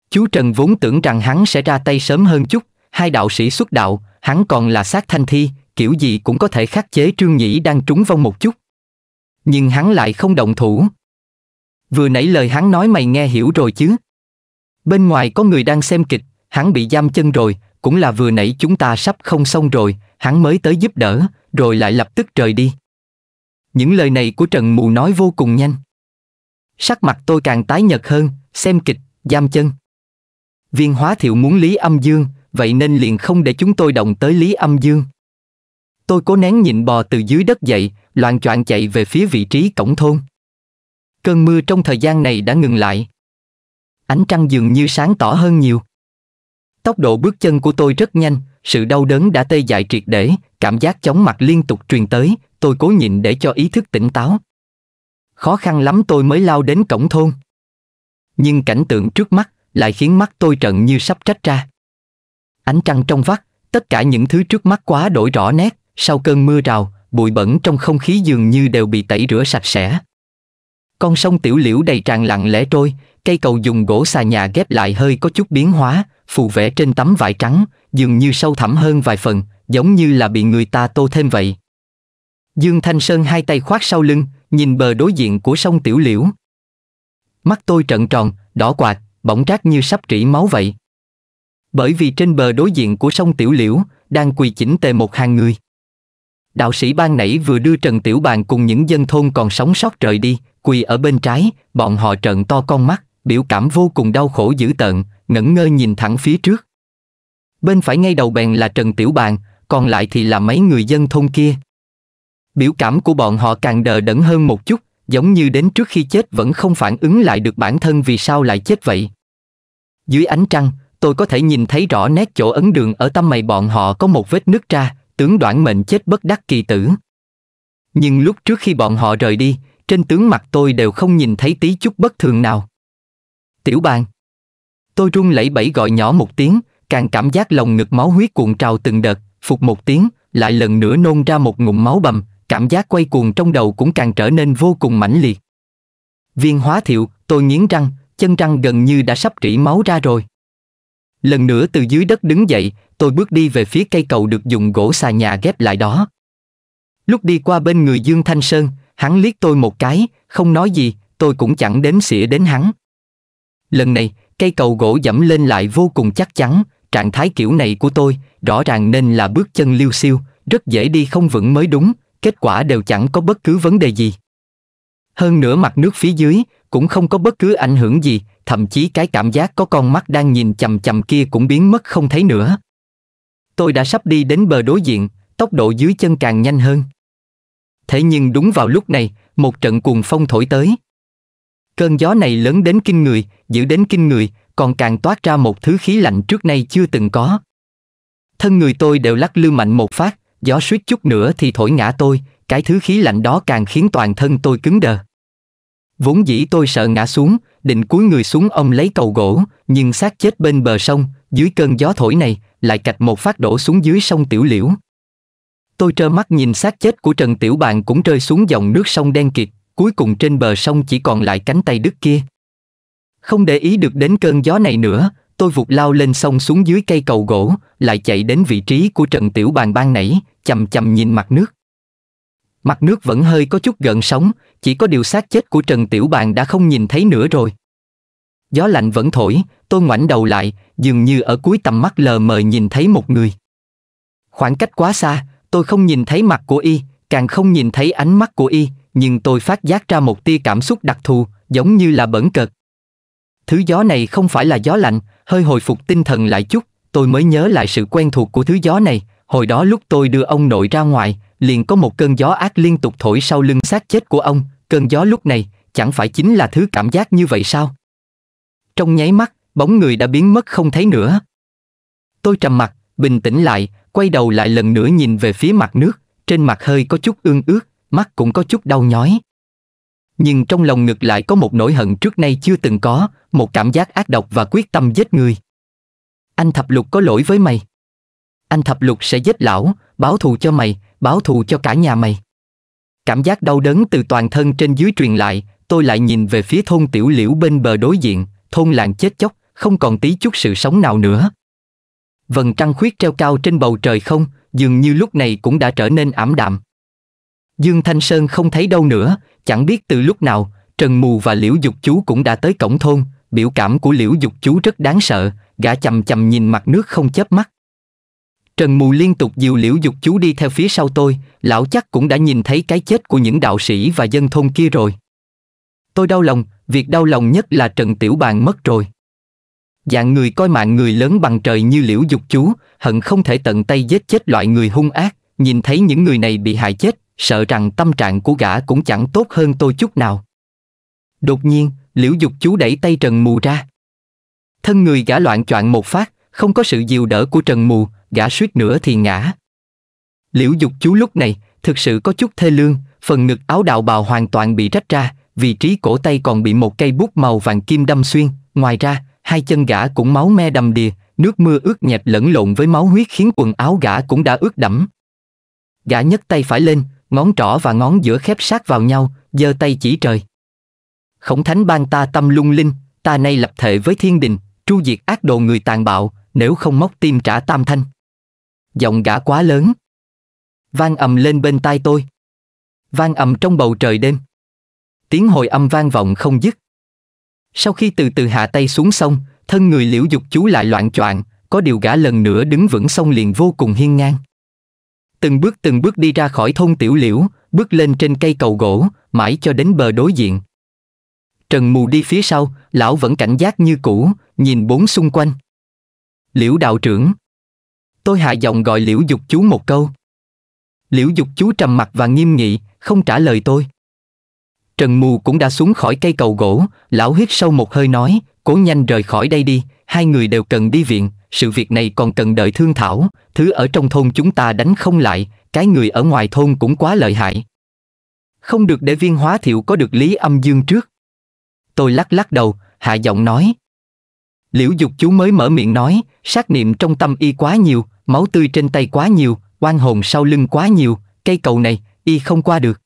Chú Trần vốn tưởng rằng hắn sẽ ra tay sớm hơn chút, hai đạo sĩ xuất đạo, Hắn còn là sát thanh thi, kiểu gì cũng có thể khắc chế Trương Nhĩ đang trúng vong một chút. Nhưng hắn lại không động thủ. Vừa nãy lời hắn nói mày nghe hiểu rồi chứ. Bên ngoài có người đang xem kịch, hắn bị giam chân rồi, cũng là vừa nãy chúng ta sắp không xong rồi, hắn mới tới giúp đỡ, rồi lại lập tức rời đi. Những lời này của Trần Mù nói vô cùng nhanh. Sắc mặt tôi càng tái nhợt hơn, xem kịch, giam chân. Viên hóa thiệu muốn Lý Âm Dương, vậy nên liền không để chúng tôi động tới Lý Âm Dương. Tôi cố nén nhịn bò từ dưới đất dậy, loạn choạng chạy về phía vị trí cổng thôn. Cơn mưa trong thời gian này đã ngừng lại. Ánh trăng dường như sáng tỏ hơn nhiều. Tốc độ bước chân của tôi rất nhanh, sự đau đớn đã tê dại triệt để, cảm giác chóng mặt liên tục truyền tới, tôi cố nhịn để cho ý thức tỉnh táo. Khó khăn lắm tôi mới lao đến cổng thôn. Nhưng cảnh tượng trước mắt lại khiến mắt tôi trận như sắp trách ra ánh trăng trong vắt, tất cả những thứ trước mắt quá đổi rõ nét, sau cơn mưa rào, bụi bẩn trong không khí dường như đều bị tẩy rửa sạch sẽ. Con sông tiểu liễu đầy tràn lặng lẽ trôi, cây cầu dùng gỗ xà nhà ghép lại hơi có chút biến hóa, phù vẽ trên tấm vải trắng, dường như sâu thẳm hơn vài phần, giống như là bị người ta tô thêm vậy. Dương Thanh Sơn hai tay khoác sau lưng, nhìn bờ đối diện của sông Tiểu Liễu. Mắt tôi trợn tròn, đỏ quạt, bỗng rác như sắp rỉ máu vậy. Bởi vì trên bờ đối diện của sông Tiểu Liễu, đang quỳ chỉnh tề một hàng người. Đạo sĩ ban nãy vừa đưa Trần Tiểu Bàn cùng những dân thôn còn sống sót rời đi, quỳ ở bên trái, bọn họ trợn to con mắt, biểu cảm vô cùng đau khổ dữ tợn, ngẩn ngơ nhìn thẳng phía trước. Bên phải ngay đầu bèn là Trần Tiểu Bàn, còn lại thì là mấy người dân thôn kia. Biểu cảm của bọn họ càng đờ đẫn hơn một chút, giống như đến trước khi chết vẫn không phản ứng lại được bản thân vì sao lại chết vậy. Dưới ánh trăng, tôi có thể nhìn thấy rõ nét chỗ ấn đường ở tâm mày bọn họ có một vết nứt ra, tướng đoạn mệnh chết bất đắc kỳ tử. Nhưng lúc trước khi bọn họ rời đi, trên tướng mặt tôi đều không nhìn thấy tí chút bất thường nào. Tiểu bàn. Tôi run lẩy bẩy gọi nhỏ một tiếng, càng cảm giác lòng ngực máu huyết cuộn trào từng đợt, phục một tiếng, lại lần nữa nôn ra một ngụm máu bầm, cảm giác quay cuồng trong đầu cũng càng trở nên vô cùng mãnh liệt. Viên hóa thiệu, tôi nghiến răng, chân răng gần như đã sắp rỉ máu ra rồi. Lần nữa từ dưới đất đứng dậy, tôi bước đi về phía cây cầu được dùng gỗ xà nhà ghép lại đó. Lúc đi qua bên người Dương Thanh Sơn, hắn liếc tôi một cái, không nói gì, tôi cũng chẳng đếm xỉa đến hắn. Lần này, cây cầu gỗ dẫm lên lại vô cùng chắc chắn, trạng thái kiểu này của tôi, rõ ràng nên là bước chân liêu siêu, rất dễ đi không vững mới đúng, kết quả đều chẳng có bất cứ vấn đề gì. Hơn nữa mặt nước phía dưới cũng không có bất cứ ảnh hưởng gì, thậm chí cái cảm giác có con mắt đang nhìn chằm chằm kia cũng biến mất không thấy nữa. Tôi đã sắp đi đến bờ đối diện, tốc độ dưới chân càng nhanh hơn. Thế nhưng đúng vào lúc này, một trận cuồng phong thổi tới. Cơn gió này lớn đến kinh người, dữ đến kinh người, còn càng toát ra một thứ khí lạnh trước nay chưa từng có. Thân người tôi đều lắc lư mạnh một phát, gió suýt chút nữa thì thổi ngã tôi, cái thứ khí lạnh đó càng khiến toàn thân tôi cứng đờ. Vốn dĩ tôi sợ ngã xuống, định cúi người xuống ông lấy cầu gỗ, nhưng xác chết bên bờ sông, dưới cơn gió thổi này, lại cạch một phát đổ xuống dưới sông Tiểu Liễu. Tôi trơ mắt nhìn xác chết của Trần Tiểu Bàn cũng rơi xuống dòng nước sông đen kịt, cuối cùng trên bờ sông chỉ còn lại cánh tay đứt kia. Không để ý được đến cơn gió này nữa, tôi vụt lao lên sông xuống dưới cây cầu gỗ, lại chạy đến vị trí của Trần Tiểu Bàn ban nãy, chầm chầm nhìn mặt nước. Mặt nước vẫn hơi có chút gợn sóng, chỉ có điều xác chết của Trần Tiểu Bàn đã không nhìn thấy nữa rồi. Gió lạnh vẫn thổi, tôi ngoảnh đầu lại, dường như ở cuối tầm mắt lờ mờ nhìn thấy một người. Khoảng cách quá xa, tôi không nhìn thấy mặt của y, càng không nhìn thấy ánh mắt của y, nhưng tôi phát giác ra một tia cảm xúc đặc thù, giống như là bẩn cợt. Thứ gió này không phải là gió lạnh, hơi hồi phục tinh thần lại chút, tôi mới nhớ lại sự quen thuộc của thứ gió này, hồi đó lúc tôi đưa ông nội ra ngoài, liền có một cơn gió ác liên tục thổi sau lưng xác chết của ông, cơn gió lúc này chẳng phải chính là thứ cảm giác như vậy sao? Trong nháy mắt, bóng người đã biến mất không thấy nữa. Tôi trầm mặt, bình tĩnh lại, quay đầu lại lần nữa nhìn về phía mặt nước, trên mặt hơi có chút ương ướt, mắt cũng có chút đau nhói. Nhưng trong lòng ngược lại có một nỗi hận trước nay chưa từng có, một cảm giác ác độc và quyết tâm giết người. Anh thập lục có lỗi với mày. Anh thập lục sẽ giết lão, báo thù cho mày, báo thù cho cả nhà mày. Cảm giác đau đớn từ toàn thân trên dưới truyền lại, tôi lại nhìn về phía thôn tiểu liễu bên bờ đối diện, thôn làng chết chóc, không còn tí chút sự sống nào nữa. Vầng trăng khuyết treo cao trên bầu trời không, dường như lúc này cũng đã trở nên ảm đạm. Dương Thanh Sơn không thấy đâu nữa, chẳng biết từ lúc nào, Trần Mù và Liễu Dục Chú cũng đã tới cổng thôn, biểu cảm của Liễu Dục Chú rất đáng sợ, gã chầm chầm nhìn mặt nước không chớp mắt. Trần Mù liên tục dìu liễu dục chú đi theo phía sau tôi, lão chắc cũng đã nhìn thấy cái chết của những đạo sĩ và dân thôn kia rồi. Tôi đau lòng, việc đau lòng nhất là Trần Tiểu Bàn mất rồi. Dạng người coi mạng người lớn bằng trời như liễu dục chú, hận không thể tận tay giết chết loại người hung ác, nhìn thấy những người này bị hại chết, sợ rằng tâm trạng của gã cũng chẳng tốt hơn tôi chút nào. Đột nhiên, liễu dục chú đẩy tay Trần Mù ra. Thân người gã loạn choạng một phát, không có sự dìu đỡ của Trần Mù, gã suýt nữa thì ngã. Liễu dục chú lúc này, thực sự có chút thê lương, phần ngực áo đạo bào hoàn toàn bị rách ra, vị trí cổ tay còn bị một cây bút màu vàng kim đâm xuyên, ngoài ra, hai chân gã cũng máu me đầm đìa, nước mưa ướt nhẹp lẫn lộn với máu huyết khiến quần áo gã cũng đã ướt đẫm. Gã nhấc tay phải lên, ngón trỏ và ngón giữa khép sát vào nhau, giơ tay chỉ trời. Khổng thánh ban ta tâm lung linh, ta nay lập thệ với thiên đình, tru diệt ác đồ người tàn bạo, nếu không móc tim trả tam thanh giọng gã quá lớn. Vang ầm lên bên tai tôi. Vang ầm trong bầu trời đêm. Tiếng hồi âm vang vọng không dứt. Sau khi từ từ hạ tay xuống sông, thân người liễu dục chú lại loạn choạng, có điều gã lần nữa đứng vững sông liền vô cùng hiên ngang. Từng bước từng bước đi ra khỏi thôn tiểu liễu, bước lên trên cây cầu gỗ, mãi cho đến bờ đối diện. Trần mù đi phía sau, lão vẫn cảnh giác như cũ, nhìn bốn xung quanh. Liễu đạo trưởng, tôi hạ giọng gọi liễu dục chú một câu. Liễu dục chú trầm mặt và nghiêm nghị, không trả lời tôi. Trần Mù cũng đã xuống khỏi cây cầu gỗ, lão hít sâu một hơi nói, cố nhanh rời khỏi đây đi, hai người đều cần đi viện, sự việc này còn cần đợi thương thảo, thứ ở trong thôn chúng ta đánh không lại, cái người ở ngoài thôn cũng quá lợi hại. Không được để viên hóa thiệu có được lý âm dương trước. Tôi lắc lắc đầu, hạ giọng nói. Liễu dục chú mới mở miệng nói, sát niệm trong tâm y quá nhiều, máu tươi trên tay quá nhiều, oan hồn sau lưng quá nhiều, cây cầu này, y không qua được.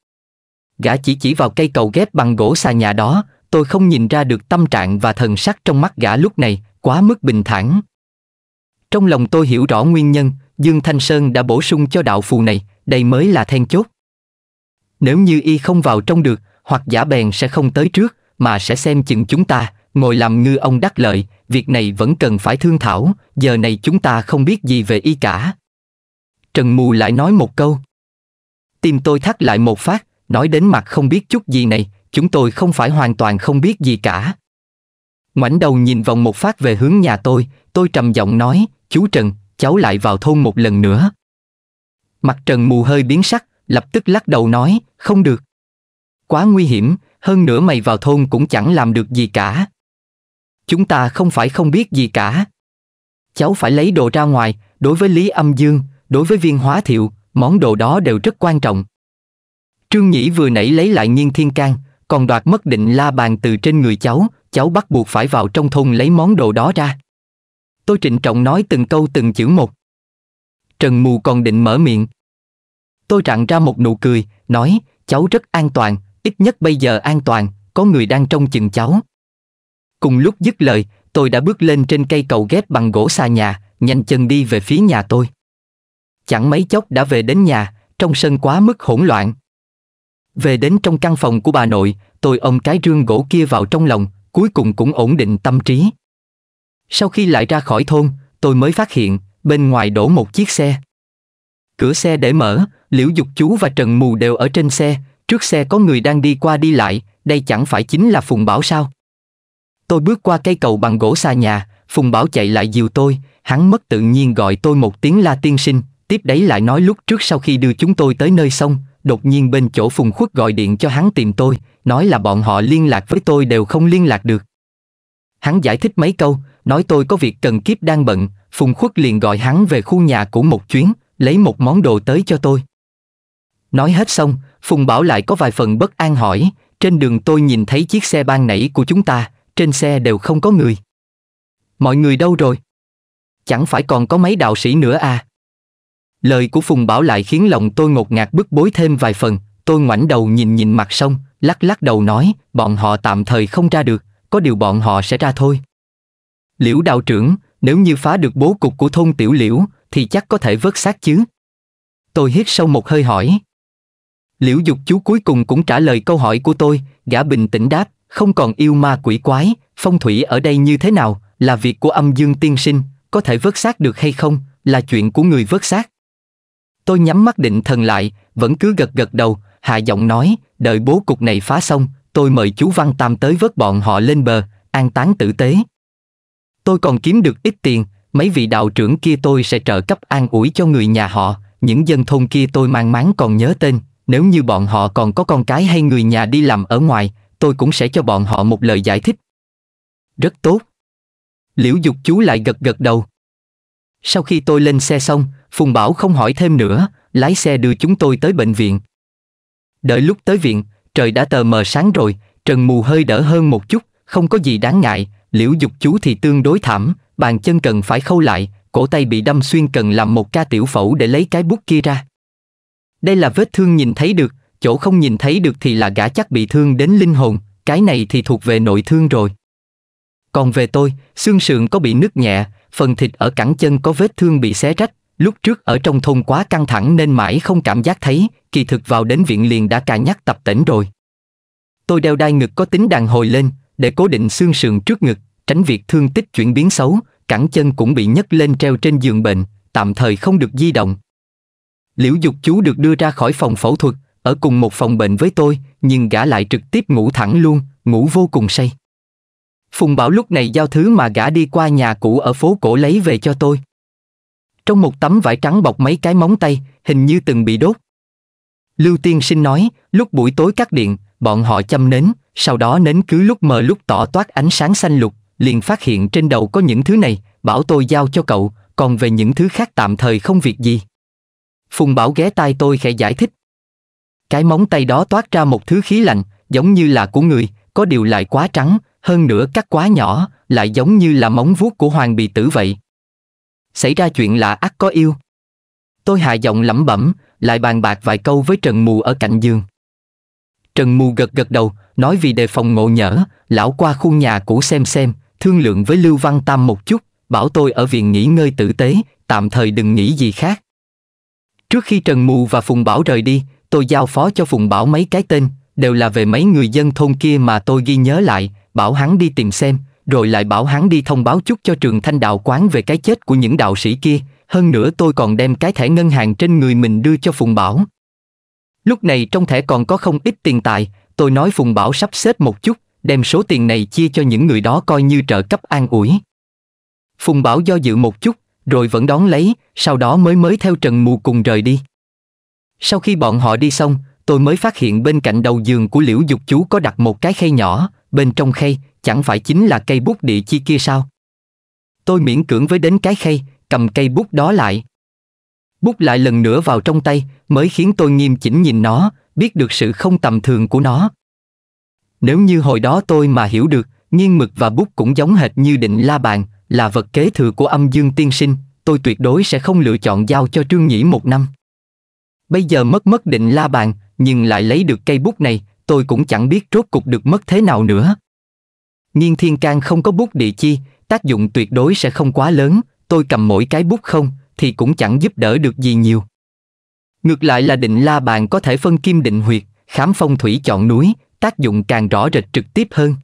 Gã chỉ chỉ vào cây cầu ghép bằng gỗ xà nhà đó, tôi không nhìn ra được tâm trạng và thần sắc trong mắt gã lúc này, quá mức bình thản. Trong lòng tôi hiểu rõ nguyên nhân, Dương Thanh Sơn đã bổ sung cho đạo phù này, đây mới là then chốt. Nếu như y không vào trong được, hoặc giả bèn sẽ không tới trước, mà sẽ xem chừng chúng ta, ngồi làm ngư ông đắc lợi, việc này vẫn cần phải thương thảo, giờ này chúng ta không biết gì về y cả. Trần Mù lại nói một câu. Tim tôi thắt lại một phát, nói đến mặt không biết chút gì này, chúng tôi không phải hoàn toàn không biết gì cả. Ngoảnh đầu nhìn vòng một phát về hướng nhà tôi, tôi trầm giọng nói, chú Trần, cháu lại vào thôn một lần nữa. Mặt Trần Mù hơi biến sắc, lập tức lắc đầu nói, không được. Quá nguy hiểm, hơn nữa mày vào thôn cũng chẳng làm được gì cả, chúng ta không phải không biết gì cả. Cháu phải lấy đồ ra ngoài, đối với Lý Âm Dương, đối với viên hóa thiệu, món đồ đó đều rất quan trọng. Trương Nhĩ vừa nãy lấy lại nhiên thiên can, còn đoạt mất định la bàn từ trên người cháu, cháu bắt buộc phải vào trong thôn lấy món đồ đó ra. Tôi trịnh trọng nói từng câu từng chữ một. Trần Mù còn định mở miệng. Tôi rạng ra một nụ cười, nói, cháu rất an toàn, ít nhất bây giờ an toàn, có người đang trông chừng cháu. Cùng lúc dứt lời, tôi đã bước lên trên cây cầu ghép bằng gỗ xa nhà, nhanh chân đi về phía nhà tôi. Chẳng mấy chốc đã về đến nhà, trong sân quá mức hỗn loạn. Về đến trong căn phòng của bà nội, tôi ôm cái rương gỗ kia vào trong lòng, cuối cùng cũng ổn định tâm trí. Sau khi lại ra khỏi thôn, tôi mới phát hiện, bên ngoài đổ một chiếc xe. Cửa xe để mở, Liễu Dục Chú và Trần Mù đều ở trên xe, trước xe có người đang đi qua đi lại, đây chẳng phải chính là Phùng Bảo sao? Tôi bước qua cây cầu bằng gỗ xa nhà, Phùng Bảo chạy lại dìu tôi, hắn mất tự nhiên gọi tôi một tiếng la tiên sinh, tiếp đấy lại nói lúc trước sau khi đưa chúng tôi tới nơi xong, đột nhiên bên chỗ Phùng Khuất gọi điện cho hắn tìm tôi, nói là bọn họ liên lạc với tôi đều không liên lạc được. Hắn giải thích mấy câu, nói tôi có việc cần kiếp đang bận, Phùng Khuất liền gọi hắn về khu nhà của một chuyến, lấy một món đồ tới cho tôi. Nói hết xong, Phùng Bảo lại có vài phần bất an hỏi, trên đường tôi nhìn thấy chiếc xe ban nãy của chúng ta, trên xe đều không có người. Mọi người đâu rồi? Chẳng phải còn có mấy đạo sĩ nữa à? Lời của Phùng Bảo lại khiến lòng tôi ngột ngạt bức bối thêm vài phần, tôi ngoảnh đầu nhìn nhìn mặt sông, lắc lắc đầu nói, bọn họ tạm thời không ra được, có điều bọn họ sẽ ra thôi. Liễu đạo trưởng, nếu như phá được bố cục của thôn tiểu liễu, thì chắc có thể vớt xác chứ. Tôi hít sâu một hơi hỏi. Liễu dục chú cuối cùng cũng trả lời câu hỏi của tôi, gã bình tĩnh đáp, không còn yêu ma quỷ quái, phong thủy ở đây như thế nào, là việc của âm dương tiên sinh, có thể vớt xác được hay không, là chuyện của người vớt xác. Tôi nhắm mắt định thần lại, vẫn cứ gật gật đầu, hạ giọng nói, đợi bố cục này phá xong, tôi mời chú Văn Tam tới vớt bọn họ lên bờ, an táng tử tế. Tôi còn kiếm được ít tiền, mấy vị đạo trưởng kia tôi sẽ trợ cấp an ủi cho người nhà họ, những dân thôn kia tôi mang máng còn nhớ tên, nếu như bọn họ còn có con cái hay người nhà đi làm ở ngoài, tôi cũng sẽ cho bọn họ một lời giải thích. Rất tốt. Liễu Dục chú lại gật gật đầu. Sau khi tôi lên xe xong, Phùng Bảo không hỏi thêm nữa, lái xe đưa chúng tôi tới bệnh viện. Đợi lúc tới viện, trời đã tờ mờ sáng rồi, trần mù hơi đỡ hơn một chút, không có gì đáng ngại, liễu dục chú thì tương đối thảm, bàn chân cần phải khâu lại, cổ tay bị đâm xuyên cần làm một ca tiểu phẫu để lấy cái bút kia ra. Đây là vết thương nhìn thấy được, chỗ không nhìn thấy được thì là gã chắc bị thương đến linh hồn, cái này thì thuộc về nội thương rồi. Còn về tôi, xương sườn có bị nứt nhẹ, phần thịt ở cẳng chân có vết thương bị xé rách, lúc trước ở trong thôn quá căng thẳng nên mãi không cảm giác thấy, kỳ thực vào đến viện liền đã cà nhắc tập tỉnh rồi. Tôi đeo đai ngực có tính đàn hồi lên, để cố định xương sườn trước ngực, tránh việc thương tích chuyển biến xấu, cẳng chân cũng bị nhấc lên treo trên giường bệnh, tạm thời không được di động. Liễu Dục Chú được đưa ra khỏi phòng phẫu thuật, ở cùng một phòng bệnh với tôi, nhưng gã lại trực tiếp ngủ thẳng luôn, ngủ vô cùng say. Phùng Bảo lúc này giao thứ mà gã đi qua nhà cũ ở phố cổ lấy về cho tôi. Trong một tấm vải trắng bọc mấy cái móng tay, hình như từng bị đốt. Lưu Tiên Sinh nói, lúc buổi tối cắt điện, bọn họ châm nến, sau đó nến cứ lúc mờ lúc tỏ toát ánh sáng xanh lục, liền phát hiện trên đầu có những thứ này, bảo tôi giao cho cậu, còn về những thứ khác tạm thời không việc gì. Phùng Bảo ghé tai tôi khẽ giải thích, cái móng tay đó toát ra một thứ khí lạnh, giống như là của người, có điều lại quá trắng, hơn nữa cắt quá nhỏ, lại giống như là móng vuốt của hoàng bì tử vậy. Xảy ra chuyện là ắt có yêu. Tôi hạ giọng lẩm bẩm, lại bàn bạc vài câu với Trần Mù ở cạnh giường. Trần Mù gật gật đầu, nói vì đề phòng ngộ nhỡ, lão qua khuôn nhà cũ xem xem, thương lượng với Lưu Văn Tam một chút, bảo tôi ở viện nghỉ ngơi tử tế, tạm thời đừng nghĩ gì khác. Trước khi Trần Mù và Phùng Bảo rời đi, tôi giao phó cho Phùng Bảo mấy cái tên, đều là về mấy người dân thôn kia mà tôi ghi nhớ lại, bảo hắn đi tìm xem, rồi lại bảo hắn đi thông báo chút cho trường thanh đạo quán về cái chết của những đạo sĩ kia, hơn nữa tôi còn đem cái thẻ ngân hàng trên người mình đưa cho Phùng Bảo. Lúc này trong thẻ còn có không ít tiền tài, tôi nói Phùng Bảo sắp xếp một chút, đem số tiền này chia cho những người đó coi như trợ cấp an ủi. Phùng Bảo do dự một chút, rồi vẫn đón lấy, sau đó mới mới theo Trần Mù cùng rời đi. Sau khi bọn họ đi xong, tôi mới phát hiện bên cạnh đầu giường của liễu dục chú có đặt một cái khay nhỏ, bên trong khay, chẳng phải chính là cây bút địa chi kia sao? Tôi miễn cưỡng với đến cái khay, cầm cây bút đó lại. Bút lại lần nữa vào trong tay, mới khiến tôi nghiêm chỉnh nhìn nó, biết được sự không tầm thường của nó. Nếu như hồi đó tôi mà hiểu được, nghiêng mực và bút cũng giống hệt như định la bàn, là vật kế thừa của âm dương tiên sinh, tôi tuyệt đối sẽ không lựa chọn giao cho Trương Nhĩ một năm. Bây giờ mất mất định la bàn, nhưng lại lấy được cây bút này, tôi cũng chẳng biết rốt cục được mất thế nào nữa. Nghiên thiên can không có bút địa chi, tác dụng tuyệt đối sẽ không quá lớn, tôi cầm mỗi cái bút không, thì cũng chẳng giúp đỡ được gì nhiều. Ngược lại là định la bàn có thể phân kim định huyệt, khám phong thủy chọn núi, tác dụng càng rõ rệt trực tiếp hơn.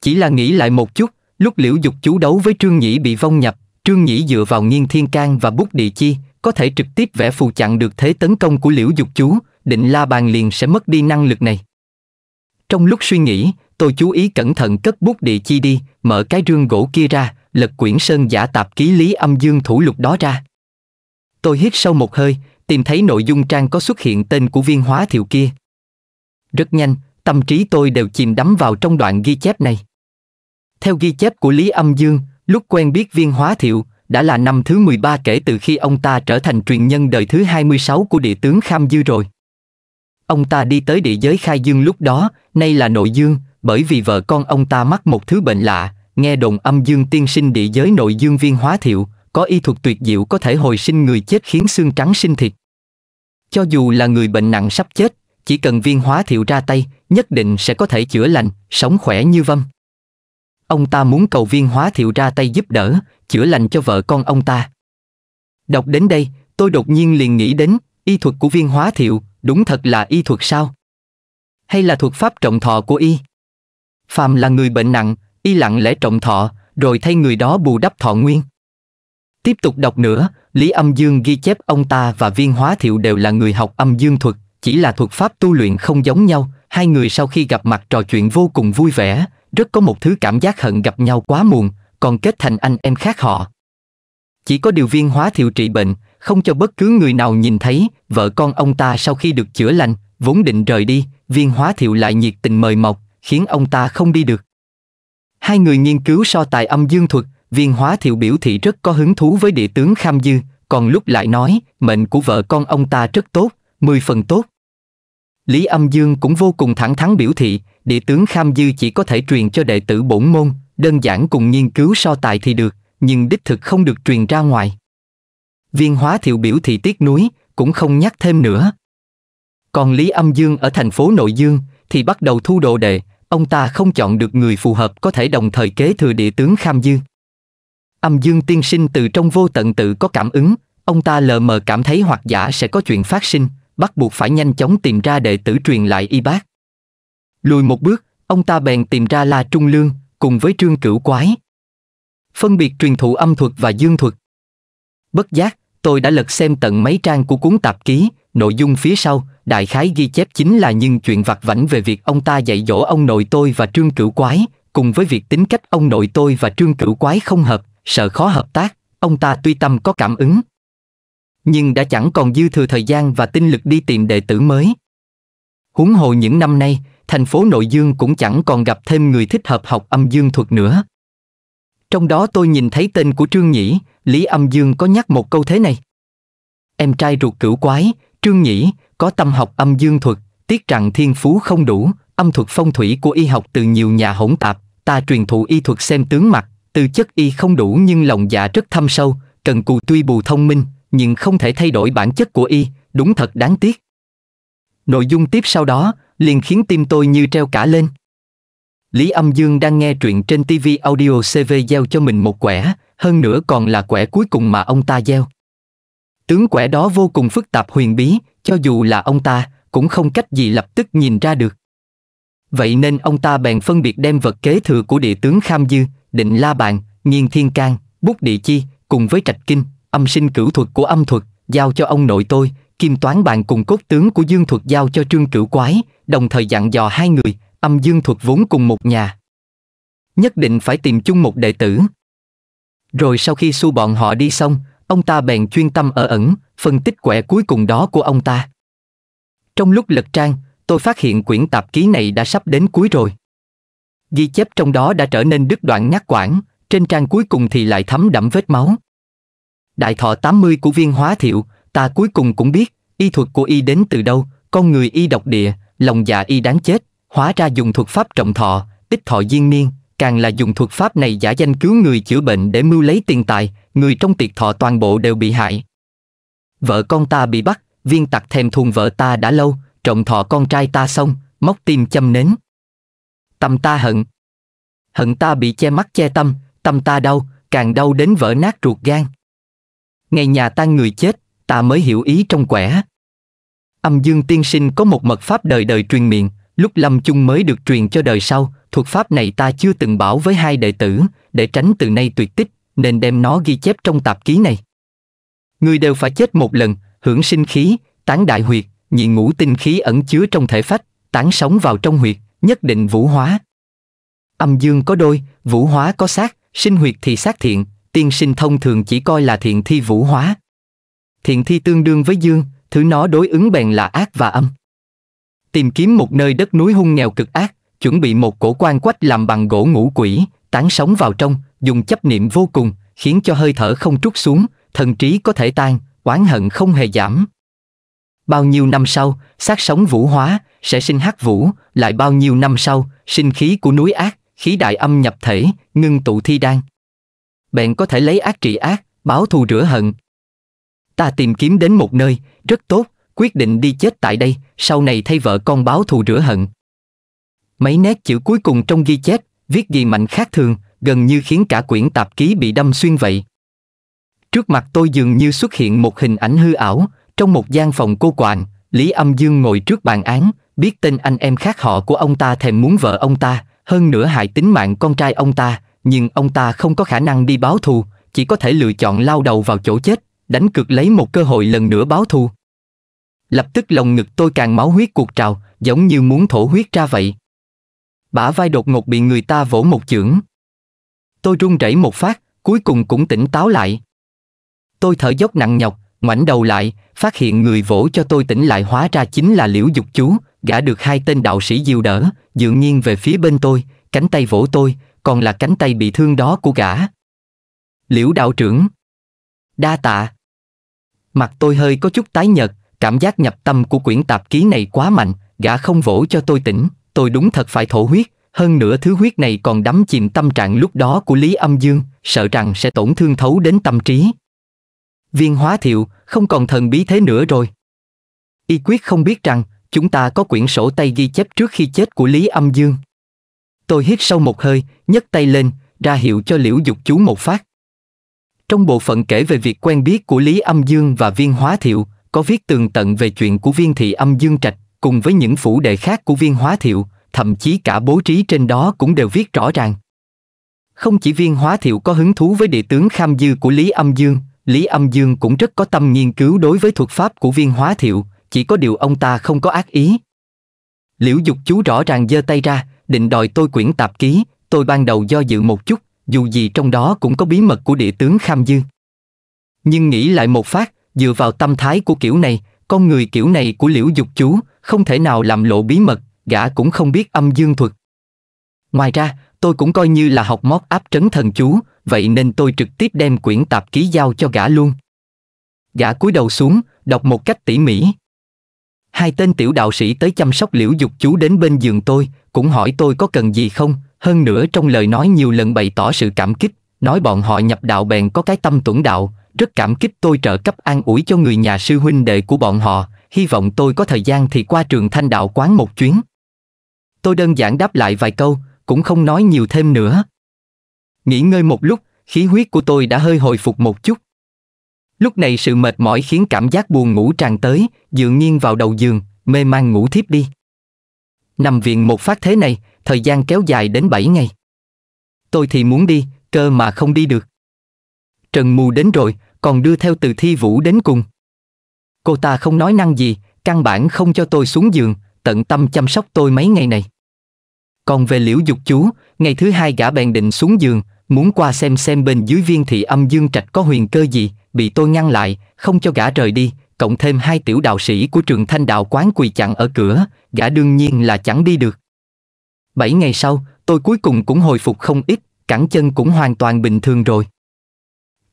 Chỉ là nghĩ lại một chút, lúc liễu dục chú đấu với Trương Nhĩ bị vong nhập, Trương Nhĩ dựa vào nghiên thiên can và bút địa chi, có thể trực tiếp vẽ phù chặn được thế tấn công của liễu dục chú, định la bàn liền sẽ mất đi năng lực này. Trong lúc suy nghĩ, tôi chú ý cẩn thận cất bút địa chi đi, mở cái rương gỗ kia ra, lật quyển sơn giả tạp ký lý âm dương thủ lục đó ra. Tôi hít sâu một hơi, tìm thấy nội dung trang có xuất hiện tên của viên hóa thiệu kia. Rất nhanh, tâm trí tôi đều chìm đắm vào trong đoạn ghi chép này. Theo ghi chép của Lý Âm Dương, lúc quen biết viên hóa thiệu, đã là năm thứ 13 kể từ khi ông ta trở thành truyền nhân đời thứ 26 của địa tướng Kham Dư rồi. Ông ta đi tới địa giới Khai Dương lúc đó, nay là nội dương, bởi vì vợ con ông ta mắc một thứ bệnh lạ, nghe đồn âm dương tiên sinh địa giới nội dương viên hóa thiệu, có y thuật tuyệt diệu có thể hồi sinh người chết khiến xương trắng sinh thịt. Cho dù là người bệnh nặng sắp chết, chỉ cần viên hóa thiệu ra tay, nhất định sẽ có thể chữa lành, sống khỏe như vâm. Ông ta muốn cầu viên hóa thiệu ra tay giúp đỡ, chữa lành cho vợ con ông ta. Đọc đến đây, tôi đột nhiên liền nghĩ đến, y thuật của viên hóa thiệu, đúng thật là y thuật sao? Hay là thuật pháp trọng thọ của y? Phàm là người bệnh nặng, y lặng lẽ trọng thọ, rồi thay người đó bù đắp thọ nguyên. Tiếp tục đọc nữa, Lý Âm Dương ghi chép ông ta và viên hóa thiệu đều là người học âm dương thuật, chỉ là thuật pháp tu luyện không giống nhau, hai người sau khi gặp mặt trò chuyện vô cùng vui vẻ, rất có một thứ cảm giác hận gặp nhau quá muộn, còn kết thành anh em khác họ. Chỉ có điều viên hóa thiệu trị bệnh, không cho bất cứ người nào nhìn thấy, vợ con ông ta sau khi được chữa lành, vốn định rời đi, viên hóa thiệu lại nhiệt tình mời mọc, khiến ông ta không đi được. Hai người nghiên cứu so tài âm dương thuật, viên hóa thiệu biểu thị rất có hứng thú với địa tướng Kham Dư, còn lúc lại nói, mệnh của vợ con ông ta rất tốt, mười phần tốt. Lý Âm Dương cũng vô cùng thẳng thắn biểu thị, địa tướng Kham Dư chỉ có thể truyền cho đệ tử bổn môn, đơn giản cùng nghiên cứu so tài thì được, nhưng đích thực không được truyền ra ngoài. Viên hóa thiệu biểu thị tiếc núi cũng không nhắc thêm nữa. Còn Lý Âm Dương ở thành phố Nội Dương thì bắt đầu thu đồ đệ, ông ta không chọn được người phù hợp có thể đồng thời kế thừa địa tướng Kham Dương. Âm Dương tiên sinh từ trong vô tận tự có cảm ứng, ông ta lờ mờ cảm thấy hoặc giả sẽ có chuyện phát sinh, bắt buộc phải nhanh chóng tìm ra đệ tử truyền lại y bác. Lùi một bước, ông ta bèn tìm ra La Trung Lương, cùng với trương cửu quái. Phân biệt truyền thụ âm thuật và dương thuật. Bất giác, tôi đã lật xem tận mấy trang của cuốn tạp ký, nội dung phía sau, đại khái ghi chép chính là những chuyện vặt vảnh về việc ông ta dạy dỗ ông nội tôi và trương cửu quái, cùng với việc tính cách ông nội tôi và trương cửu quái không hợp, sợ khó hợp tác, ông ta tuy tâm có cảm ứng. Nhưng đã chẳng còn dư thừa thời gian và tinh lực đi tìm đệ tử mới. Huống hồ những năm nay, thành phố nội dương cũng chẳng còn gặp thêm người thích hợp học âm dương thuật nữa. Trong đó tôi nhìn thấy tên của Trương Nhĩ, Lý Âm Dương có nhắc một câu thế này. Em trai ruột cửu quái, Trương Nhĩ, có tâm học âm dương thuật, tiếc rằng thiên phú không đủ, âm thuật phong thủy của y học từ nhiều nhà hỗn tạp, ta truyền thụ y thuật xem tướng mặt, tư chất y không đủ nhưng lòng dạ rất thâm sâu, cần cù tuy bù thông minh, nhưng không thể thay đổi bản chất của y, đúng thật đáng tiếc. Nội dung tiếp sau đó liền khiến tim tôi như treo cả lên. Lý Âm Dương đang nghe truyện trên TV Audio CV gieo cho mình một quẻ, hơn nữa còn là quẻ cuối cùng mà ông ta gieo. Tướng quẻ đó vô cùng phức tạp huyền bí, cho dù là ông ta, cũng không cách gì lập tức nhìn ra được. Vậy nên ông ta bèn phân biệt đem vật kế thừa của địa tướng Kham Dư, định La Bàn, Nghiên Thiên can, Bút Địa Chi, cùng với Trạch Kinh, âm sinh cửu thuật của âm thuật, giao cho ông nội tôi, kim toán bàn cùng cốt tướng của dương thuật giao cho trương cửu quái, đồng thời dặn dò hai người, âm dương thuật vốn cùng một nhà. Nhất định phải tìm chung một đệ tử. Rồi sau khi xua bọn họ đi xong, ông ta bèn chuyên tâm ở ẩn, phân tích quẻ cuối cùng đó của ông ta. Trong lúc lật trang, tôi phát hiện quyển tạp ký này đã sắp đến cuối rồi. Ghi chép trong đó đã trở nên đứt đoạn ngắt quãng, trên trang cuối cùng thì lại thấm đẫm vết máu. Đại thọ 80 của viên hóa thiệu, Ta cuối cùng cũng biết, y thuật của y đến từ đâu, con người y độc địa, lòng dạ y đáng chết, hóa ra dùng thuật pháp trọng thọ, tích thọ diên niên, càng là dùng thuật pháp này giả danh cứu người chữa bệnh để mưu lấy tiền tài, người trong tiệc thọ toàn bộ đều bị hại. Vợ con ta bị bắt, viên tặc thèm thuồng vợ ta đã lâu, trọng thọ con trai ta xong, móc tim châm nến. Tâm ta hận. Hận ta bị che mắt che tâm, tâm ta đau, càng đau đến vỡ nát ruột gan. Ngày nhà tan người chết, ta mới hiểu ý trong quẻ. Âm Dương Tiên Sinh có một mật pháp đời đời truyền miệng, lúc lâm chung mới được truyền cho đời sau, thuật pháp này ta chưa từng bảo với hai đệ tử, để tránh từ nay tuyệt tích, nên đem nó ghi chép trong tạp ký này. Người đều phải chết một lần, hưởng sinh khí, tán đại huyệt, nhị ngũ tinh khí ẩn chứa trong thể phách, tán sống vào trong huyệt, nhất định vũ hóa. Âm dương có đôi, vũ hóa có xác, sinh huyệt thì xác thiện, tiên sinh thông thường chỉ coi là thiện thi vũ hóa thiện thi tương đương với dương, thứ nó đối ứng bèn là ác và âm. Tìm kiếm một nơi đất núi hung nghèo cực ác, chuẩn bị một cổ quan quách làm bằng gỗ ngũ quỷ, tán sóng vào trong, dùng chấp niệm vô cùng, khiến cho hơi thở không trút xuống, thần trí có thể tan, oán hận không hề giảm. Bao nhiêu năm sau, sát sống vũ hóa, sẽ sinh hắc vũ, lại bao nhiêu năm sau, sinh khí của núi ác, khí đại âm nhập thể, ngưng tụ thi đan. Bèn có thể lấy ác trị ác, báo thù rửa hận. Ta tìm kiếm đến một nơi, rất tốt, quyết định đi chết tại đây, sau này thay vợ con báo thù rửa hận. Mấy nét chữ cuối cùng trong ghi chép, viết ghi mạnh khác thường, gần như khiến cả quyển tạp ký bị đâm xuyên vậy. Trước mặt tôi dường như xuất hiện một hình ảnh hư ảo, trong một gian phòng cô quạnh, Lý Âm Dương ngồi trước bàn án, biết tên anh em khác họ của ông ta thèm muốn vợ ông ta, hơn nữa hại tính mạng con trai ông ta, nhưng ông ta không có khả năng đi báo thù, chỉ có thể lựa chọn lao đầu vào chỗ chết đánh cược lấy một cơ hội lần nữa báo thù. Lập tức lòng ngực tôi càng máu huyết cuột trào, giống như muốn thổ huyết ra vậy. Bả vai đột ngột bị người ta vỗ một chưởng. Tôi run rẩy một phát, cuối cùng cũng tỉnh táo lại. Tôi thở dốc nặng nhọc, ngoảnh đầu lại, phát hiện người vỗ cho tôi tỉnh lại hóa ra chính là Liễu Dục Chú, gã được hai tên đạo sĩ diêu đỡ, dường nhiên về phía bên tôi, cánh tay vỗ tôi, còn là cánh tay bị thương đó của gã. Liễu đạo trưởng. Đa tạ. Mặt tôi hơi có chút tái nhợt, cảm giác nhập tâm của quyển tạp ký này quá mạnh, gã không vỗ cho tôi tỉnh, tôi đúng thật phải thổ huyết, hơn nữa thứ huyết này còn đắm chìm tâm trạng lúc đó của Lý Âm Dương, sợ rằng sẽ tổn thương thấu đến tâm trí. Viên hóa thiệu, không còn thần bí thế nữa rồi. Y quyết không biết rằng, chúng ta có quyển sổ tay ghi chép trước khi chết của Lý Âm Dương. Tôi hít sâu một hơi, nhấc tay lên, ra hiệu cho liễu dục chú một phát. Trong bộ phận kể về việc quen biết của Lý Âm Dương và Viên Hóa Thiệu, có viết tường tận về chuyện của Viên Thị Âm Dương Trạch, cùng với những phủ đệ khác của Viên Hóa Thiệu, thậm chí cả bố trí trên đó cũng đều viết rõ ràng. Không chỉ Viên Hóa Thiệu có hứng thú với địa tướng Kham Dư của Lý Âm Dương, Lý Âm Dương cũng rất có tâm nghiên cứu đối với thuật pháp của Viên Hóa Thiệu, chỉ có điều ông ta không có ác ý. Liễu Dục Chú rõ ràng giơ tay ra, định đòi tôi quyển tạp ký, tôi ban đầu do dự một chút, dù gì trong đó cũng có bí mật của địa tướng Kham Dương. Nhưng nghĩ lại một phát, dựa vào tâm thái của kiểu này, con người kiểu này của liễu dục chú, không thể nào làm lộ bí mật, gã cũng không biết âm dương thuật. Ngoài ra, tôi cũng coi như là học móc áp trấn thần chú, vậy nên tôi trực tiếp đem quyển tạp ký giao cho gã luôn. Gã cúi đầu xuống, đọc một cách tỉ mỉ. Hai tên tiểu đạo sĩ tới chăm sóc liễu dục chú đến bên giường tôi, cũng hỏi tôi có cần gì không, hơn nữa trong lời nói nhiều lần bày tỏ sự cảm kích, nói bọn họ nhập đạo bèn có cái tâm tuẫn đạo, rất cảm kích tôi trợ cấp an ủi cho người nhà sư huynh đệ của bọn họ, hy vọng tôi có thời gian thì qua trường thanh đạo quán một chuyến. Tôi đơn giản đáp lại vài câu, cũng không nói nhiều thêm nữa. Nghỉ ngơi một lúc, khí huyết của tôi đã hơi hồi phục một chút. Lúc này sự mệt mỏi khiến cảm giác buồn ngủ tràn tới, dựa nghiêng vào đầu giường, mê man ngủ thiếp đi. Nằm viện một phát thế này, thời gian kéo dài đến 7 ngày. Tôi thì muốn đi, cơ mà không đi được. Trần Mù đến rồi, còn đưa theo từ thi vũ đến cùng. Cô ta không nói năng gì, căn bản không cho tôi xuống giường, tận tâm chăm sóc tôi mấy ngày này. Còn về liễu dục chú, ngày thứ hai gã bèn định xuống giường, muốn qua xem xem bên dưới viên thị âm dương trạch có huyền cơ gì, bị tôi ngăn lại, không cho gã rời đi, cộng thêm hai tiểu đạo sĩ của trường thanh đạo quán quỳ chặn ở cửa, gã đương nhiên là chẳng đi được. 7 ngày sau, tôi cuối cùng cũng hồi phục không ít, cẳng chân cũng hoàn toàn bình thường rồi.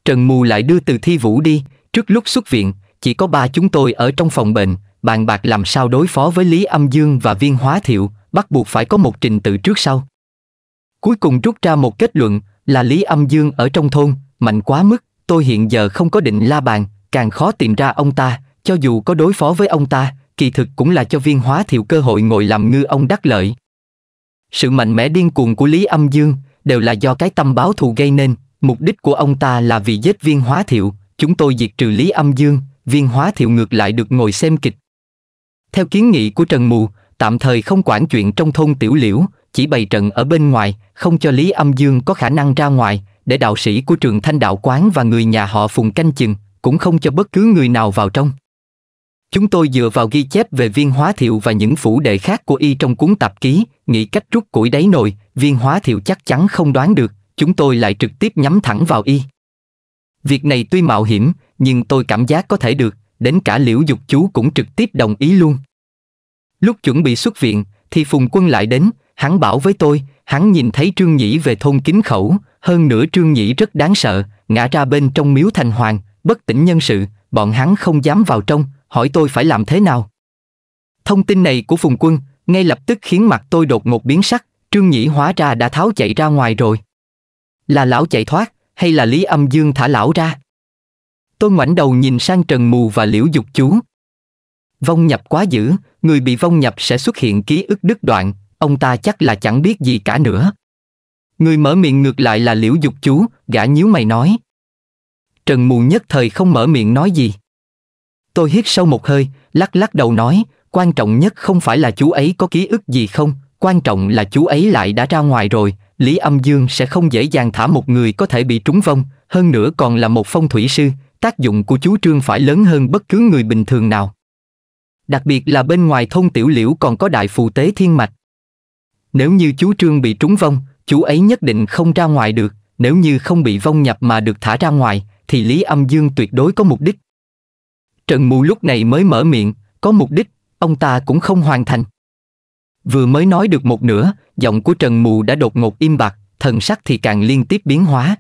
Trần Mù lại đưa từ thi vũ đi, trước lúc xuất viện, chỉ có ba chúng tôi ở trong phòng bệnh, bàn bạc làm sao đối phó với Lý Âm Dương và Viên Hóa Thiệu, bắt buộc phải có một trình tự trước sau. Cuối cùng rút ra một kết luận là Lý Âm Dương ở trong thôn, mạnh quá mức, tôi hiện giờ không có định la bàn, càng khó tìm ra ông ta, cho dù có đối phó với ông ta, kỳ thực cũng là cho Viên Hóa Thiệu cơ hội ngồi làm ngư ông đắc lợi sự mạnh mẽ điên cuồng của Lý Âm Dương đều là do cái tâm báo thù gây nên, mục đích của ông ta là vì giết viên hóa thiệu, chúng tôi diệt trừ Lý Âm Dương, viên hóa thiệu ngược lại được ngồi xem kịch. Theo kiến nghị của Trần Mù, tạm thời không quản chuyện trong thôn Tiểu Liễu, chỉ bày trận ở bên ngoài, không cho Lý Âm Dương có khả năng ra ngoài, để đạo sĩ của trường Thanh Đạo Quán và người nhà họ Phùng canh chừng, cũng không cho bất cứ người nào vào trong. Chúng tôi dựa vào ghi chép về viên hóa thiệu và những phủ đề khác của y trong cuốn tạp ký, nghĩ cách rút củi đáy nồi, viên hóa thiệu chắc chắn không đoán được, chúng tôi lại trực tiếp nhắm thẳng vào y. Việc này tuy mạo hiểm, nhưng tôi cảm giác có thể được, đến cả liễu dục chú cũng trực tiếp đồng ý luôn. Lúc chuẩn bị xuất viện, thì Phùng Quân lại đến, hắn bảo với tôi, hắn nhìn thấy Trương Nhĩ về thôn Kính Khẩu, hơn nữa Trương Nhĩ rất đáng sợ, ngã ra bên trong miếu thành hoàng, bất tỉnh nhân sự, bọn hắn không dám vào trong, hỏi tôi phải làm thế nào. Thông tin này của Phùng Quân ngay lập tức khiến mặt tôi đột ngột biến sắc, Trương Nhĩ hóa ra đã tháo chạy ra ngoài rồi. Là lão chạy thoát, hay là Lý Âm Dương thả lão ra? Tôi ngoảnh đầu nhìn sang Trần Mù và Liễu Dục Chú. Vong nhập quá dữ, người bị vong nhập sẽ xuất hiện ký ức đứt đoạn, ông ta chắc là chẳng biết gì cả nữa. Người mở miệng ngược lại là Liễu Dục Chú, gã nhíu mày nói. Trần Mù nhất thời không mở miệng nói gì. Tôi hít sâu một hơi, lắc lắc đầu nói, quan trọng nhất không phải là chú ấy có ký ức gì không, quan trọng là chú ấy lại đã ra ngoài rồi, Lý Âm Dương sẽ không dễ dàng thả một người có thể bị trúng vong, hơn nữa còn là một phong thủy sư, tác dụng của chú Trương phải lớn hơn bất cứ người bình thường nào. Đặc biệt là bên ngoài thôn tiểu liễu còn có đại phù tế thiên mạch. Nếu như chú Trương bị trúng vong, chú ấy nhất định không ra ngoài được, nếu như không bị vong nhập mà được thả ra ngoài, thì Lý Âm Dương tuyệt đối có mục đích, Trần Mù lúc này mới mở miệng, có mục đích, ông ta cũng không hoàn thành. Vừa mới nói được một nửa, giọng của Trần Mù đã đột ngột im bặt, thần sắc thì càng liên tiếp biến hóa.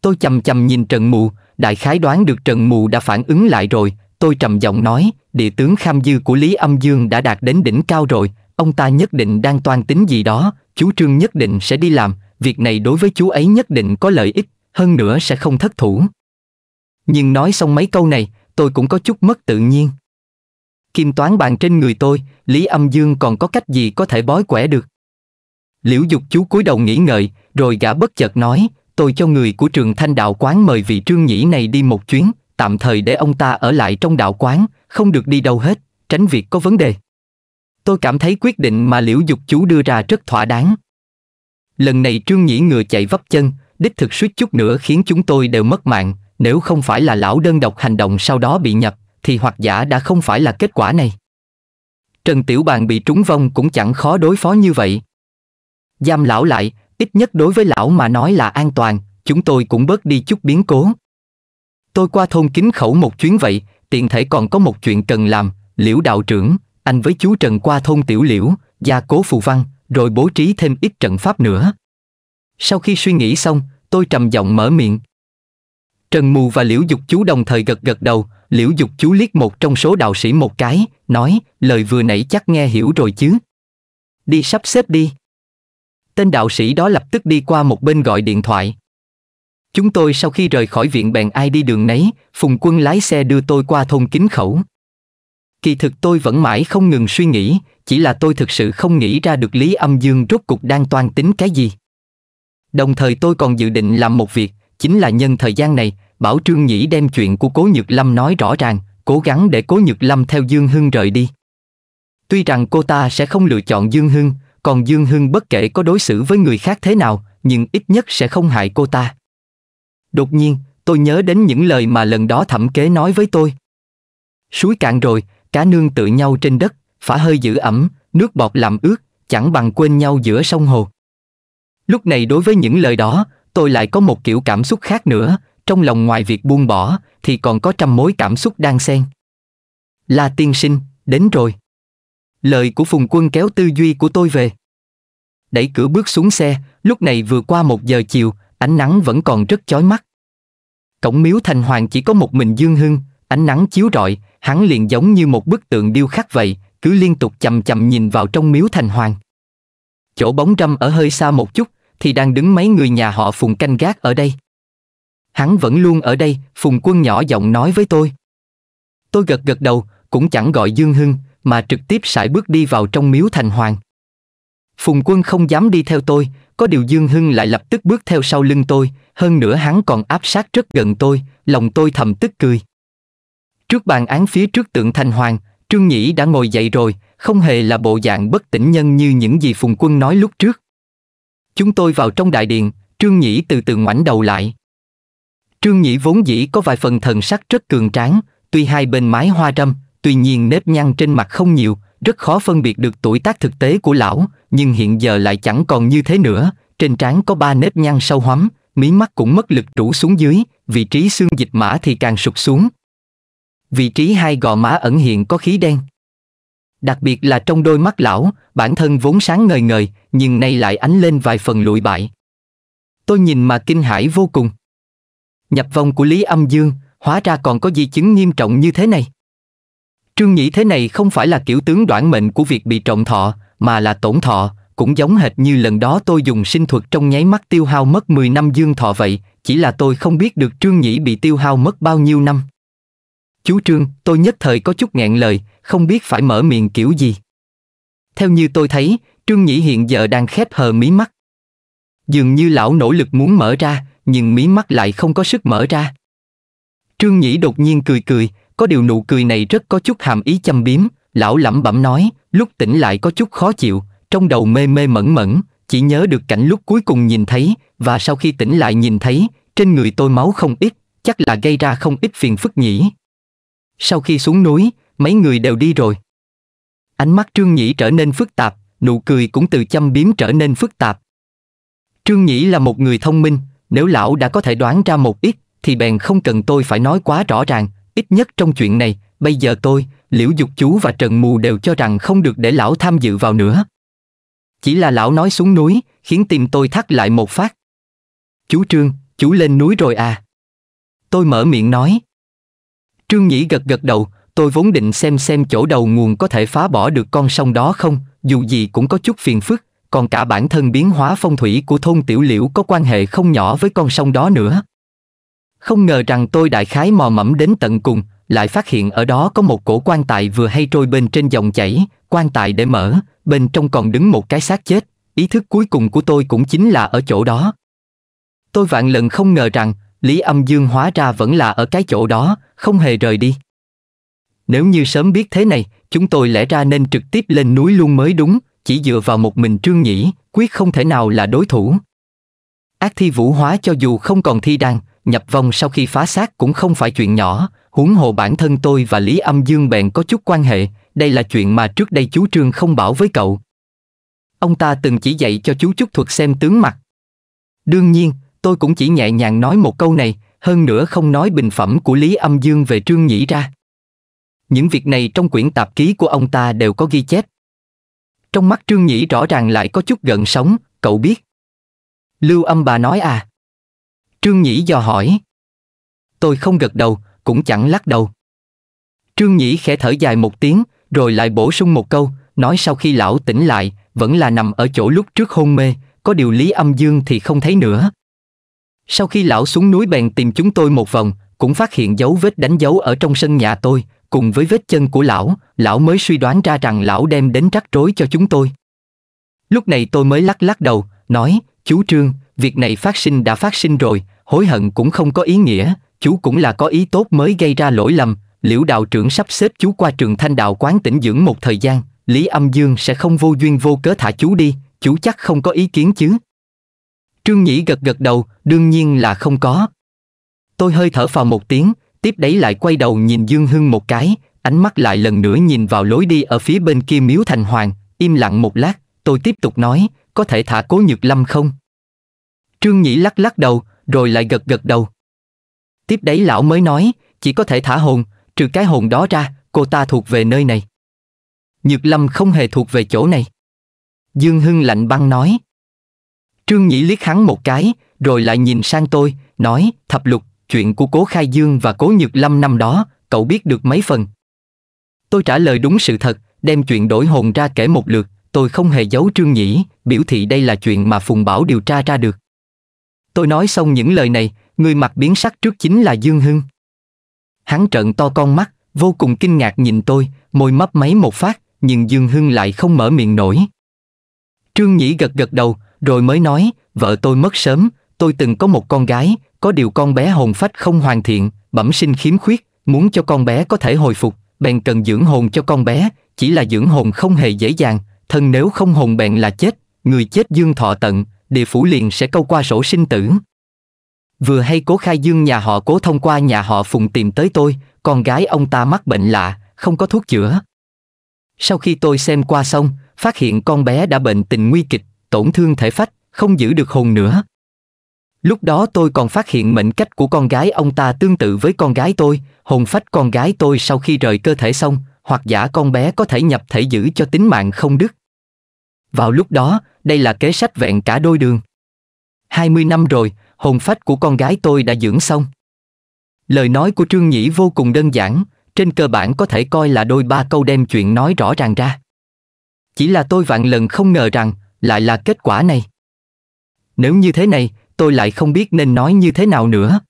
Tôi chầm chầm nhìn Trần Mù, đại khái đoán được Trần Mù đã phản ứng lại rồi, tôi trầm giọng nói, địa tướng kham dư của Lý Âm Dương đã đạt đến đỉnh cao rồi, ông ta nhất định đang toan tính gì đó, chú Trương nhất định sẽ đi làm, việc này đối với chú ấy nhất định có lợi ích, hơn nữa sẽ không thất thủ. Nhưng nói xong mấy câu này, tôi cũng có chút mất tự nhiên. Kim toán bàn trên người tôi, Lý Âm Dương còn có cách gì có thể bói quẻ được. Liễu Dục chú cúi đầu nghĩ ngợi, rồi gã bất chợt nói, tôi cho người của trường thanh đạo quán mời vị trương nhĩ này đi một chuyến, tạm thời để ông ta ở lại trong đạo quán, không được đi đâu hết, tránh việc có vấn đề. Tôi cảm thấy quyết định mà Liễu Dục chú đưa ra rất thỏa đáng. Lần này trương nhĩ ngựa chạy vấp chân, đích thực suýt chút nữa khiến chúng tôi đều mất mạng, nếu không phải là lão đơn độc hành động sau đó bị nhập, thì hoặc giả đã không phải là kết quả này. Trần Tiểu Bàn bị trúng vong cũng chẳng khó đối phó như vậy. Giam lão lại, ít nhất đối với lão mà nói là an toàn, chúng tôi cũng bớt đi chút biến cố. Tôi qua thôn kính khẩu một chuyến vậy, tiện thể còn có một chuyện cần làm, liễu đạo trưởng, anh với chú Trần qua thôn tiểu liễu, gia cố phù văn, rồi bố trí thêm ít trận pháp nữa. Sau khi suy nghĩ xong, tôi trầm giọng mở miệng. Trần Mù và Liễu Dục Chú đồng thời gật gật đầu, Liễu Dục Chú liếc một trong số đạo sĩ một cái, nói, lời vừa nãy chắc nghe hiểu rồi chứ. Đi sắp xếp đi. Tên đạo sĩ đó lập tức đi qua một bên gọi điện thoại. Chúng tôi sau khi rời khỏi viện bèn ai đi đường nấy, Phùng Quân lái xe đưa tôi qua thôn Kính Khẩu. Kỳ thực tôi vẫn mãi không ngừng suy nghĩ, chỉ là tôi thực sự không nghĩ ra được Lý Âm Dương rốt cục đang toan tính cái gì. Đồng thời tôi còn dự định làm một việc, chính là nhân thời gian này, bảo Trương Nhĩ đem chuyện của Cố Nhược Lâm nói rõ ràng, cố gắng để Cố Nhược Lâm theo Dương Hưng rời đi. Tuy rằng cô ta sẽ không lựa chọn Dương Hưng, còn Dương Hưng bất kể có đối xử với người khác thế nào, nhưng ít nhất sẽ không hại cô ta. Đột nhiên, tôi nhớ đến những lời mà lần đó thẩm kế nói với tôi. Suối cạn rồi, cá nương tự nhau trên đất, phả hơi giữ ẩm, nước bọt làm ướt, chẳng bằng quên nhau giữa sông hồ. Lúc này đối với những lời đó, tôi lại có một kiểu cảm xúc khác nữa, trong lòng ngoài việc buông bỏ, thì còn có trăm mối cảm xúc đang xen. La tiên sinh, đến rồi. Lời của Phùng Quân kéo tư duy của tôi về. Đẩy cửa bước xuống xe, lúc này vừa qua một giờ chiều, ánh nắng vẫn còn rất chói mắt. Cổng miếu thành hoàng chỉ có một mình Dương Hưng, ánh nắng chiếu rọi, hắn liền giống như một bức tượng điêu khắc vậy, cứ liên tục chậm chậm nhìn vào trong miếu thành hoàng. Chỗ bóng râm ở hơi xa một chút, thì đang đứng mấy người nhà họ Phùng canh gác ở đây. Hắn vẫn luôn ở đây, Phùng Quân nhỏ giọng nói với tôi. Tôi gật gật đầu, cũng chẳng gọi Dương Hưng, mà trực tiếp sải bước đi vào trong miếu thành hoàng. Phùng Quân không dám đi theo tôi, có điều Dương Hưng lại lập tức bước theo sau lưng tôi, hơn nữa hắn còn áp sát rất gần tôi, lòng tôi thầm tức cười. Trước bàn án phía trước tượng thành hoàng, Trương Nhĩ đã ngồi dậy rồi, không hề là bộ dạng bất tỉnh nhân như những gì Phùng Quân nói lúc trước. Chúng tôi vào trong đại điện, Trương Nhĩ từ từ ngoảnh đầu lại. Trương Nhĩ vốn dĩ có vài phần thần sắc rất cường tráng, tuy hai bên mái hoa râm, tuy nhiên nếp nhăn trên mặt không nhiều, rất khó phân biệt được tuổi tác thực tế của lão, nhưng hiện giờ lại chẳng còn như thế nữa, trên trán có ba nếp nhăn sâu hoắm, mí mắt cũng mất lực rũ xuống dưới, vị trí xương dịch mã thì càng sụp xuống. Vị trí hai gò má ẩn hiện có khí đen. Đặc biệt là trong đôi mắt lão, bản thân vốn sáng ngời ngời, nhưng nay lại ánh lên vài phần lụi bại. Tôi nhìn mà kinh hãi vô cùng. Nhập vong của Lý Âm Dương, hóa ra còn có di chứng nghiêm trọng như thế này. Trương Nhĩ thế này không phải là kiểu tướng đoạn mệnh của việc bị trọng thọ, mà là tổn thọ, cũng giống hệt như lần đó tôi dùng sinh thuật trong nháy mắt tiêu hao mất 10 năm dương thọ vậy, chỉ là tôi không biết được Trương Nhĩ bị tiêu hao mất bao nhiêu năm. Chú Trương, tôi nhất thời có chút nghẹn lời, không biết phải mở miệng kiểu gì. Theo như tôi thấy, Trương Nhĩ hiện giờ đang khép hờ mí mắt. Dường như lão nỗ lực muốn mở ra, nhưng mí mắt lại không có sức mở ra. Trương Nhĩ đột nhiên cười cười, có điều nụ cười này rất có chút hàm ý châm biếm, lão lẩm bẩm nói, lúc tỉnh lại có chút khó chịu, trong đầu mê mê mẩn mẩn, chỉ nhớ được cảnh lúc cuối cùng nhìn thấy, và sau khi tỉnh lại nhìn thấy, trên người tôi máu không ít, chắc là gây ra không ít phiền phức nhỉ. Sau khi xuống núi, mấy người đều đi rồi. Ánh mắt Trương Nhĩ trở nên phức tạp, nụ cười cũng từ châm biếm trở nên phức tạp. Trương Nhĩ là một người thông minh, nếu lão đã có thể đoán ra một ít, thì bèn không cần tôi phải nói quá rõ ràng, ít nhất trong chuyện này, bây giờ tôi, Liễu Dục Chú và Trần Mù đều cho rằng không được để lão tham dự vào nữa. Chỉ là lão nói xuống núi, khiến tim tôi thắt lại một phát. Chú Trương, chú lên núi rồi à? Tôi mở miệng nói. Trương Nhĩ gật gật đầu, Tôi vốn định xem xem chỗ đầu nguồn có thể phá bỏ được con sông đó không, dù gì cũng có chút phiền phức, còn cả bản thân biến hóa phong thủy của thôn Tiểu Liễu có quan hệ không nhỏ với con sông đó nữa. Không ngờ rằng tôi đại khái mò mẫm đến tận cùng, lại phát hiện ở đó có một cổ quan tài vừa hay trôi bên trên dòng chảy, quan tài để mở, bên trong còn đứng một cái xác chết, ý thức cuối cùng của tôi cũng chính là ở chỗ đó. Tôi vạn lần không ngờ rằng, Lý Âm Dương hóa ra vẫn là ở cái chỗ đó, không hề rời đi. Nếu như sớm biết thế này, chúng tôi lẽ ra nên trực tiếp lên núi luôn mới đúng, chỉ dựa vào một mình Trương Nhĩ, quyết không thể nào là đối thủ. Ác thi vũ hóa cho dù không còn thi đan, nhập vong sau khi phá xác cũng không phải chuyện nhỏ, huống hồ bản thân tôi và Lý Âm Dương bèn có chút quan hệ, đây là chuyện mà trước đây chú Trương không bảo với cậu. Ông ta từng chỉ dạy cho chú chút thuật xem tướng mặt. Đương nhiên, tôi cũng chỉ nhẹ nhàng nói một câu này, hơn nữa không nói bình phẩm của Lý Âm Dương về Trương Nhĩ ra. Những việc này trong quyển tạp ký của ông ta đều có ghi chép. Trong mắt Trương Nhĩ rõ ràng lại có chút gần sống, cậu biết. Lưu âm bà nói à. Trương Nhĩ dò hỏi. Tôi không gật đầu, cũng chẳng lắc đầu. Trương Nhĩ khẽ thở dài một tiếng, rồi lại bổ sung một câu, nói sau khi lão tỉnh lại, vẫn là nằm ở chỗ lúc trước hôn mê, có điều lý âm dương thì không thấy nữa. Sau khi lão xuống núi bèn tìm chúng tôi một vòng, cũng phát hiện dấu vết đánh dấu ở trong sân nhà tôi, cùng với vết chân của lão, lão mới suy đoán ra rằng lão đem đến rắc rối cho chúng tôi. Lúc này tôi mới lắc lắc đầu, nói, chú Trương, việc này phát sinh đã phát sinh rồi, hối hận cũng không có ý nghĩa, chú cũng là có ý tốt mới gây ra lỗi lầm, liễu đạo trưởng sắp xếp chú qua trường thanh đạo quán tỉnh dưỡng một thời gian, Lý Âm Dương sẽ không vô duyên vô cớ thả chú đi, chú chắc không có ý kiến chứ. Trương Nhĩ gật gật đầu, đương nhiên là không có. Tôi hơi thở vào một tiếng, tiếp đấy lại quay đầu nhìn Dương Hưng một cái, ánh mắt lại lần nữa nhìn vào lối đi ở phía bên kia miếu thành hoàng, im lặng một lát, tôi tiếp tục nói, có thể thả cố nhược lâm không? Trương Nhĩ lắc lắc đầu, rồi lại gật gật đầu. Tiếp đấy lão mới nói, chỉ có thể thả hồn, trừ cái hồn đó ra, cô ta thuộc về nơi này. Nhược lâm không hề thuộc về chỗ này. Dương Hưng lạnh băng nói. Trương Nhĩ liếc hắn một cái, rồi lại nhìn sang tôi, nói, thập lục, chuyện của Cố Khai Dương và Cố Nhược Lâm năm đó, cậu biết được mấy phần? Tôi trả lời đúng sự thật, đem chuyện đổi hồn ra kể một lượt, tôi không hề giấu Trương Nhĩ, biểu thị đây là chuyện mà Phùng Bảo điều tra ra được. Tôi nói xong những lời này, người mặt biến sắc trước chính là Dương Hưng. Hắn trợn to con mắt, vô cùng kinh ngạc nhìn tôi, môi mấp máy một phát, nhưng Dương Hưng lại không mở miệng nổi. Trương Nhĩ gật gật đầu, rồi mới nói, vợ tôi mất sớm, tôi từng có một con gái, có điều con bé hồn phách không hoàn thiện, bẩm sinh khiếm khuyết, muốn cho con bé có thể hồi phục, bèn cần dưỡng hồn cho con bé, chỉ là dưỡng hồn không hề dễ dàng, thân nếu không hồn bèn là chết, người chết dương thọ tận, địa phủ liền sẽ câu qua sổ sinh tử. Vừa hay cố khai dương nhà họ cố thông qua nhà họ phùng tìm tới tôi, con gái ông ta mắc bệnh lạ, không có thuốc chữa. Sau khi tôi xem qua xong, phát hiện con bé đã bệnh tình nguy kịch, tổn thương thể phách, không giữ được hồn nữa. Lúc đó tôi còn phát hiện mệnh cách của con gái ông ta tương tự với con gái tôi, hồn phách con gái tôi sau khi rời cơ thể xong, hoặc giả con bé có thể nhập thể giữ cho tính mạng không đứt. Vào lúc đó, đây là kế sách vẹn cả đôi đường. 20 năm rồi, hồn phách của con gái tôi đã dưỡng xong. Lời nói của Trương Nhĩ vô cùng đơn giản, trên cơ bản có thể coi là đôi ba câu đem chuyện nói rõ ràng ra. Chỉ là tôi vạn lần không ngờ rằng lại là kết quả này. Nếu như thế này, tôi lại không biết nên nói như thế nào nữa.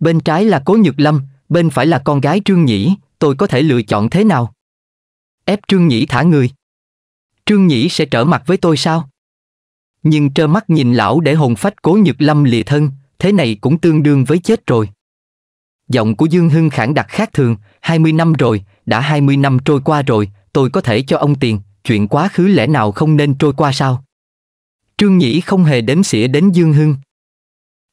Bên trái là Cố Nhược Lâm, bên phải là con gái Trương Nhĩ, tôi có thể lựa chọn thế nào? Ép Trương Nhĩ thả người. Trương Nhĩ sẽ trở mặt với tôi sao? Nhưng trơ mắt nhìn lão để hồn phách Cố Nhược Lâm lìa thân, thế này cũng tương đương với chết rồi. Giọng của Dương Hưng khản đặc khác thường, 20 năm rồi, đã 20 năm trôi qua rồi, tôi có thể cho ông tiền, chuyện quá khứ lẽ nào không nên trôi qua sao? Trương Nhĩ không hề đếm xỉa đến Dương Hưng.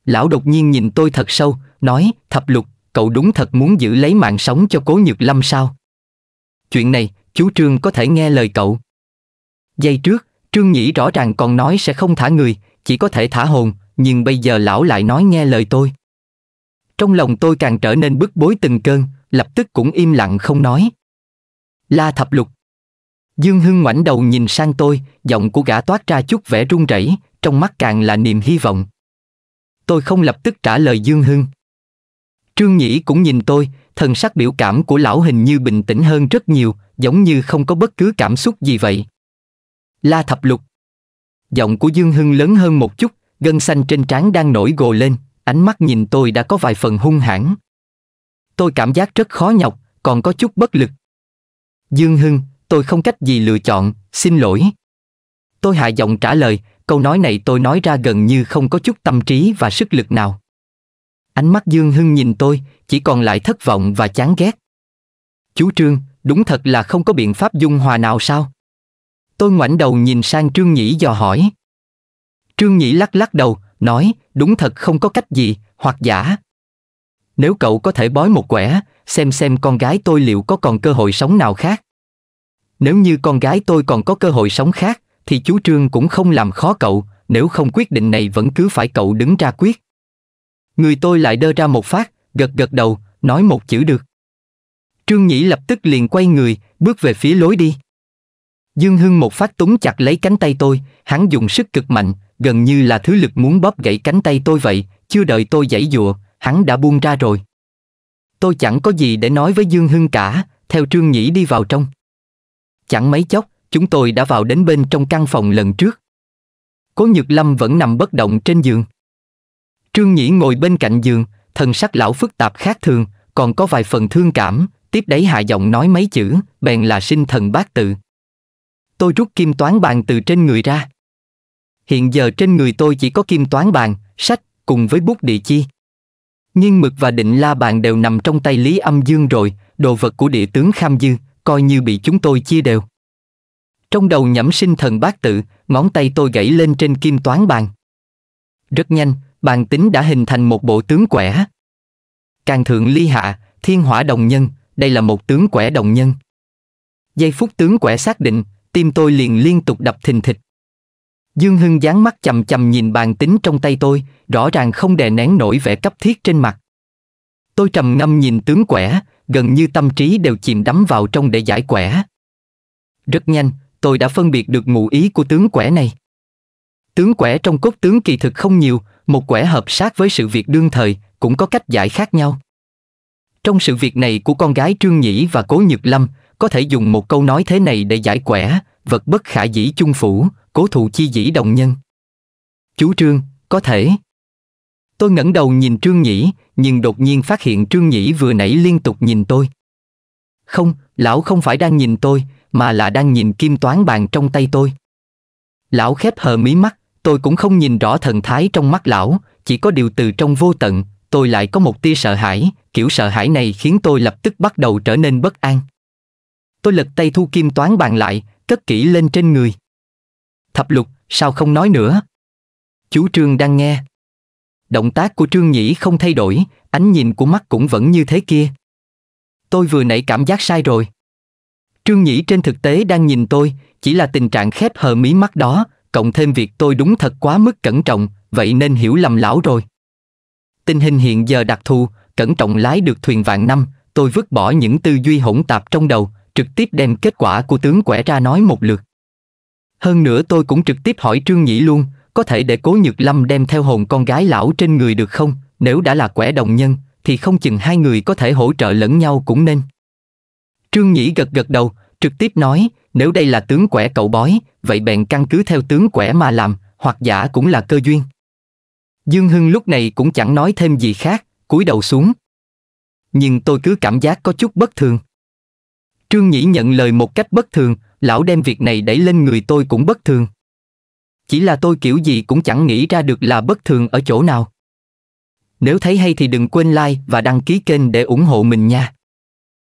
Lão đột nhiên nhìn tôi thật sâu, nói, thập lục, cậu đúng thật muốn giữ lấy mạng sống cho cố nhược lâm sao? Chuyện này, chú Trương có thể nghe lời cậu. Giây trước, Trương Nhĩ rõ ràng còn nói sẽ không thả người, chỉ có thể thả hồn, nhưng bây giờ lão lại nói nghe lời tôi. Trong lòng tôi càng trở nên bức bối từng cơn, lập tức cũng im lặng không nói. La thập lục, Dương Hưng ngoảnh đầu nhìn sang tôi, giọng của gã toát ra chút vẻ run rẩy, trong mắt càng là niềm hy vọng. Tôi không lập tức trả lời Dương Hưng. Trương Nhĩ cũng nhìn tôi, thần sắc biểu cảm của lão hình như bình tĩnh hơn rất nhiều, giống như không có bất cứ cảm xúc gì vậy. La thập lục. Giọng của Dương Hưng lớn hơn một chút, gân xanh trên trán đang nổi gồ lên, ánh mắt nhìn tôi đã có vài phần hung hãn. Tôi cảm giác rất khó nhọc, còn có chút bất lực. Dương Hưng, tôi không cách gì lựa chọn, xin lỗi. Tôi hạ giọng trả lời, câu nói này tôi nói ra gần như không có chút tâm trí và sức lực nào. Ánh mắt Dương Hưng nhìn tôi, chỉ còn lại thất vọng và chán ghét. Chú Trương, đúng thật là không có biện pháp dung hòa nào sao? Tôi ngoảnh đầu nhìn sang Trương Nhĩ dò hỏi. Trương Nhĩ lắc lắc đầu, nói, đúng thật không có cách gì, hoặc giả. Nếu cậu có thể bói một quẻ, xem xem con gái tôi liệu có còn cơ hội sống nào khác. Nếu như con gái tôi còn có cơ hội sống khác, thì chú Trương cũng không làm khó cậu, nếu không quyết định này vẫn cứ phải cậu đứng ra quyết. Người tôi lại đơ ra một phát, gật gật đầu, nói một chữ được. Trương Nhĩ lập tức liền quay người, bước về phía lối đi. Dương Hưng một phát túng chặt lấy cánh tay tôi, hắn dùng sức cực mạnh, gần như là thứ lực muốn bóp gãy cánh tay tôi vậy, chưa đợi tôi giãy dụa, hắn đã buông ra rồi. Tôi chẳng có gì để nói với Dương Hưng cả, theo Trương Nhĩ đi vào trong. Chẳng mấy chốc, chúng tôi đã vào đến bên trong căn phòng lần trước. Cố Nhược Lâm vẫn nằm bất động trên giường. Trương Nhĩ ngồi bên cạnh giường, thần sắc lão phức tạp khác thường, còn có vài phần thương cảm, tiếp đấy hạ giọng nói mấy chữ, bèn là sinh thần bát tự. Tôi rút kim toán bàn từ trên người ra. Hiện giờ trên người tôi chỉ có kim toán bàn, sách, cùng với bút địa chi. Nghiên mực và định la bàn đều nằm trong tay Lý Âm Dương rồi, đồ vật của địa tướng Kham Dư, coi như bị chúng tôi chia đều. Trong đầu nhẫm sinh thần bát tự, ngón tay tôi gãy lên trên kim toán bàn. Rất nhanh, bàn tính đã hình thành một bộ tướng quẻ. Càng thượng ly hạ, thiên hỏa đồng nhân, đây là một tướng quẻ đồng nhân. Giây phút tướng quẻ xác định, tim tôi liền liên tục đập thình thịch. Dương Hưng dán mắt chầm chầm nhìn bàn tính trong tay tôi, rõ ràng không đè nén nổi vẻ cấp thiết trên mặt. Tôi trầm ngâm nhìn tướng quẻ, gần như tâm trí đều chìm đắm vào trong để giải quẻ. Rất nhanh, tôi đã phân biệt được ngụ ý của tướng quẻ này. Tướng quẻ trong cốt tướng kỳ thực không nhiều, một quẻ hợp sát với sự việc đương thời cũng có cách giải khác nhau. Trong sự việc này của con gái Trương Nhĩ và Cố Nhược Lâm, có thể dùng một câu nói thế này để giải quẻ, vật bất khả dĩ chung phủ, cố thụ chi dĩ đồng nhân. Chú Trương, có thể, Tôi ngẩng đầu nhìn Trương Nhĩ, nhưng đột nhiên phát hiện Trương Nhĩ vừa nãy liên tục nhìn tôi. Không, lão không phải đang nhìn tôi, mà là đang nhìn kim toán bàn trong tay tôi. Lão khép hờ mí mắt, tôi cũng không nhìn rõ thần thái trong mắt lão, chỉ có điều từ trong vô tận, tôi lại có một tia sợ hãi, kiểu sợ hãi này khiến tôi lập tức bắt đầu trở nên bất an. Tôi lật tay thu kim toán bàn lại, cất kỹ lên trên người. Thập lục, sao không nói nữa? Chú Trương đang nghe. Động tác của Trương Nhĩ không thay đổi, ánh nhìn của mắt cũng vẫn như thế kia. Tôi vừa nãy cảm giác sai rồi. Trương Nhĩ trên thực tế đang nhìn tôi, chỉ là tình trạng khép hờ mí mắt đó, cộng thêm việc tôi đúng thật quá mức cẩn trọng, vậy nên hiểu lầm lão rồi. Tình hình hiện giờ đặc thù, cẩn trọng lái được thuyền vạn năm, tôi vứt bỏ những tư duy hỗn tạp trong đầu, trực tiếp đem kết quả của tướng quẻ ra nói một lượt. Hơn nữa tôi cũng trực tiếp hỏi Trương Nhĩ luôn, có thể để cố nhược lâm đem theo hồn con gái lão trên người được không? Nếu đã là quẻ đồng nhân, thì không chừng hai người có thể hỗ trợ lẫn nhau cũng nên. Trương Nhĩ gật gật đầu, trực tiếp nói, nếu đây là tướng quẻ cậu bói, vậy bèn căn cứ theo tướng quẻ mà làm, hoặc giả cũng là cơ duyên. Dương Hưng lúc này cũng chẳng nói thêm gì khác, cúi đầu xuống. Nhưng tôi cứ cảm giác có chút bất thường. Trương Nhĩ nhận lời một cách bất thường, lão đem việc này đẩy lên người tôi cũng bất thường. Chỉ là tôi kiểu gì cũng chẳng nghĩ ra được là bất thường ở chỗ nào. Nếu thấy hay thì đừng quên like và đăng ký kênh để ủng hộ mình nha.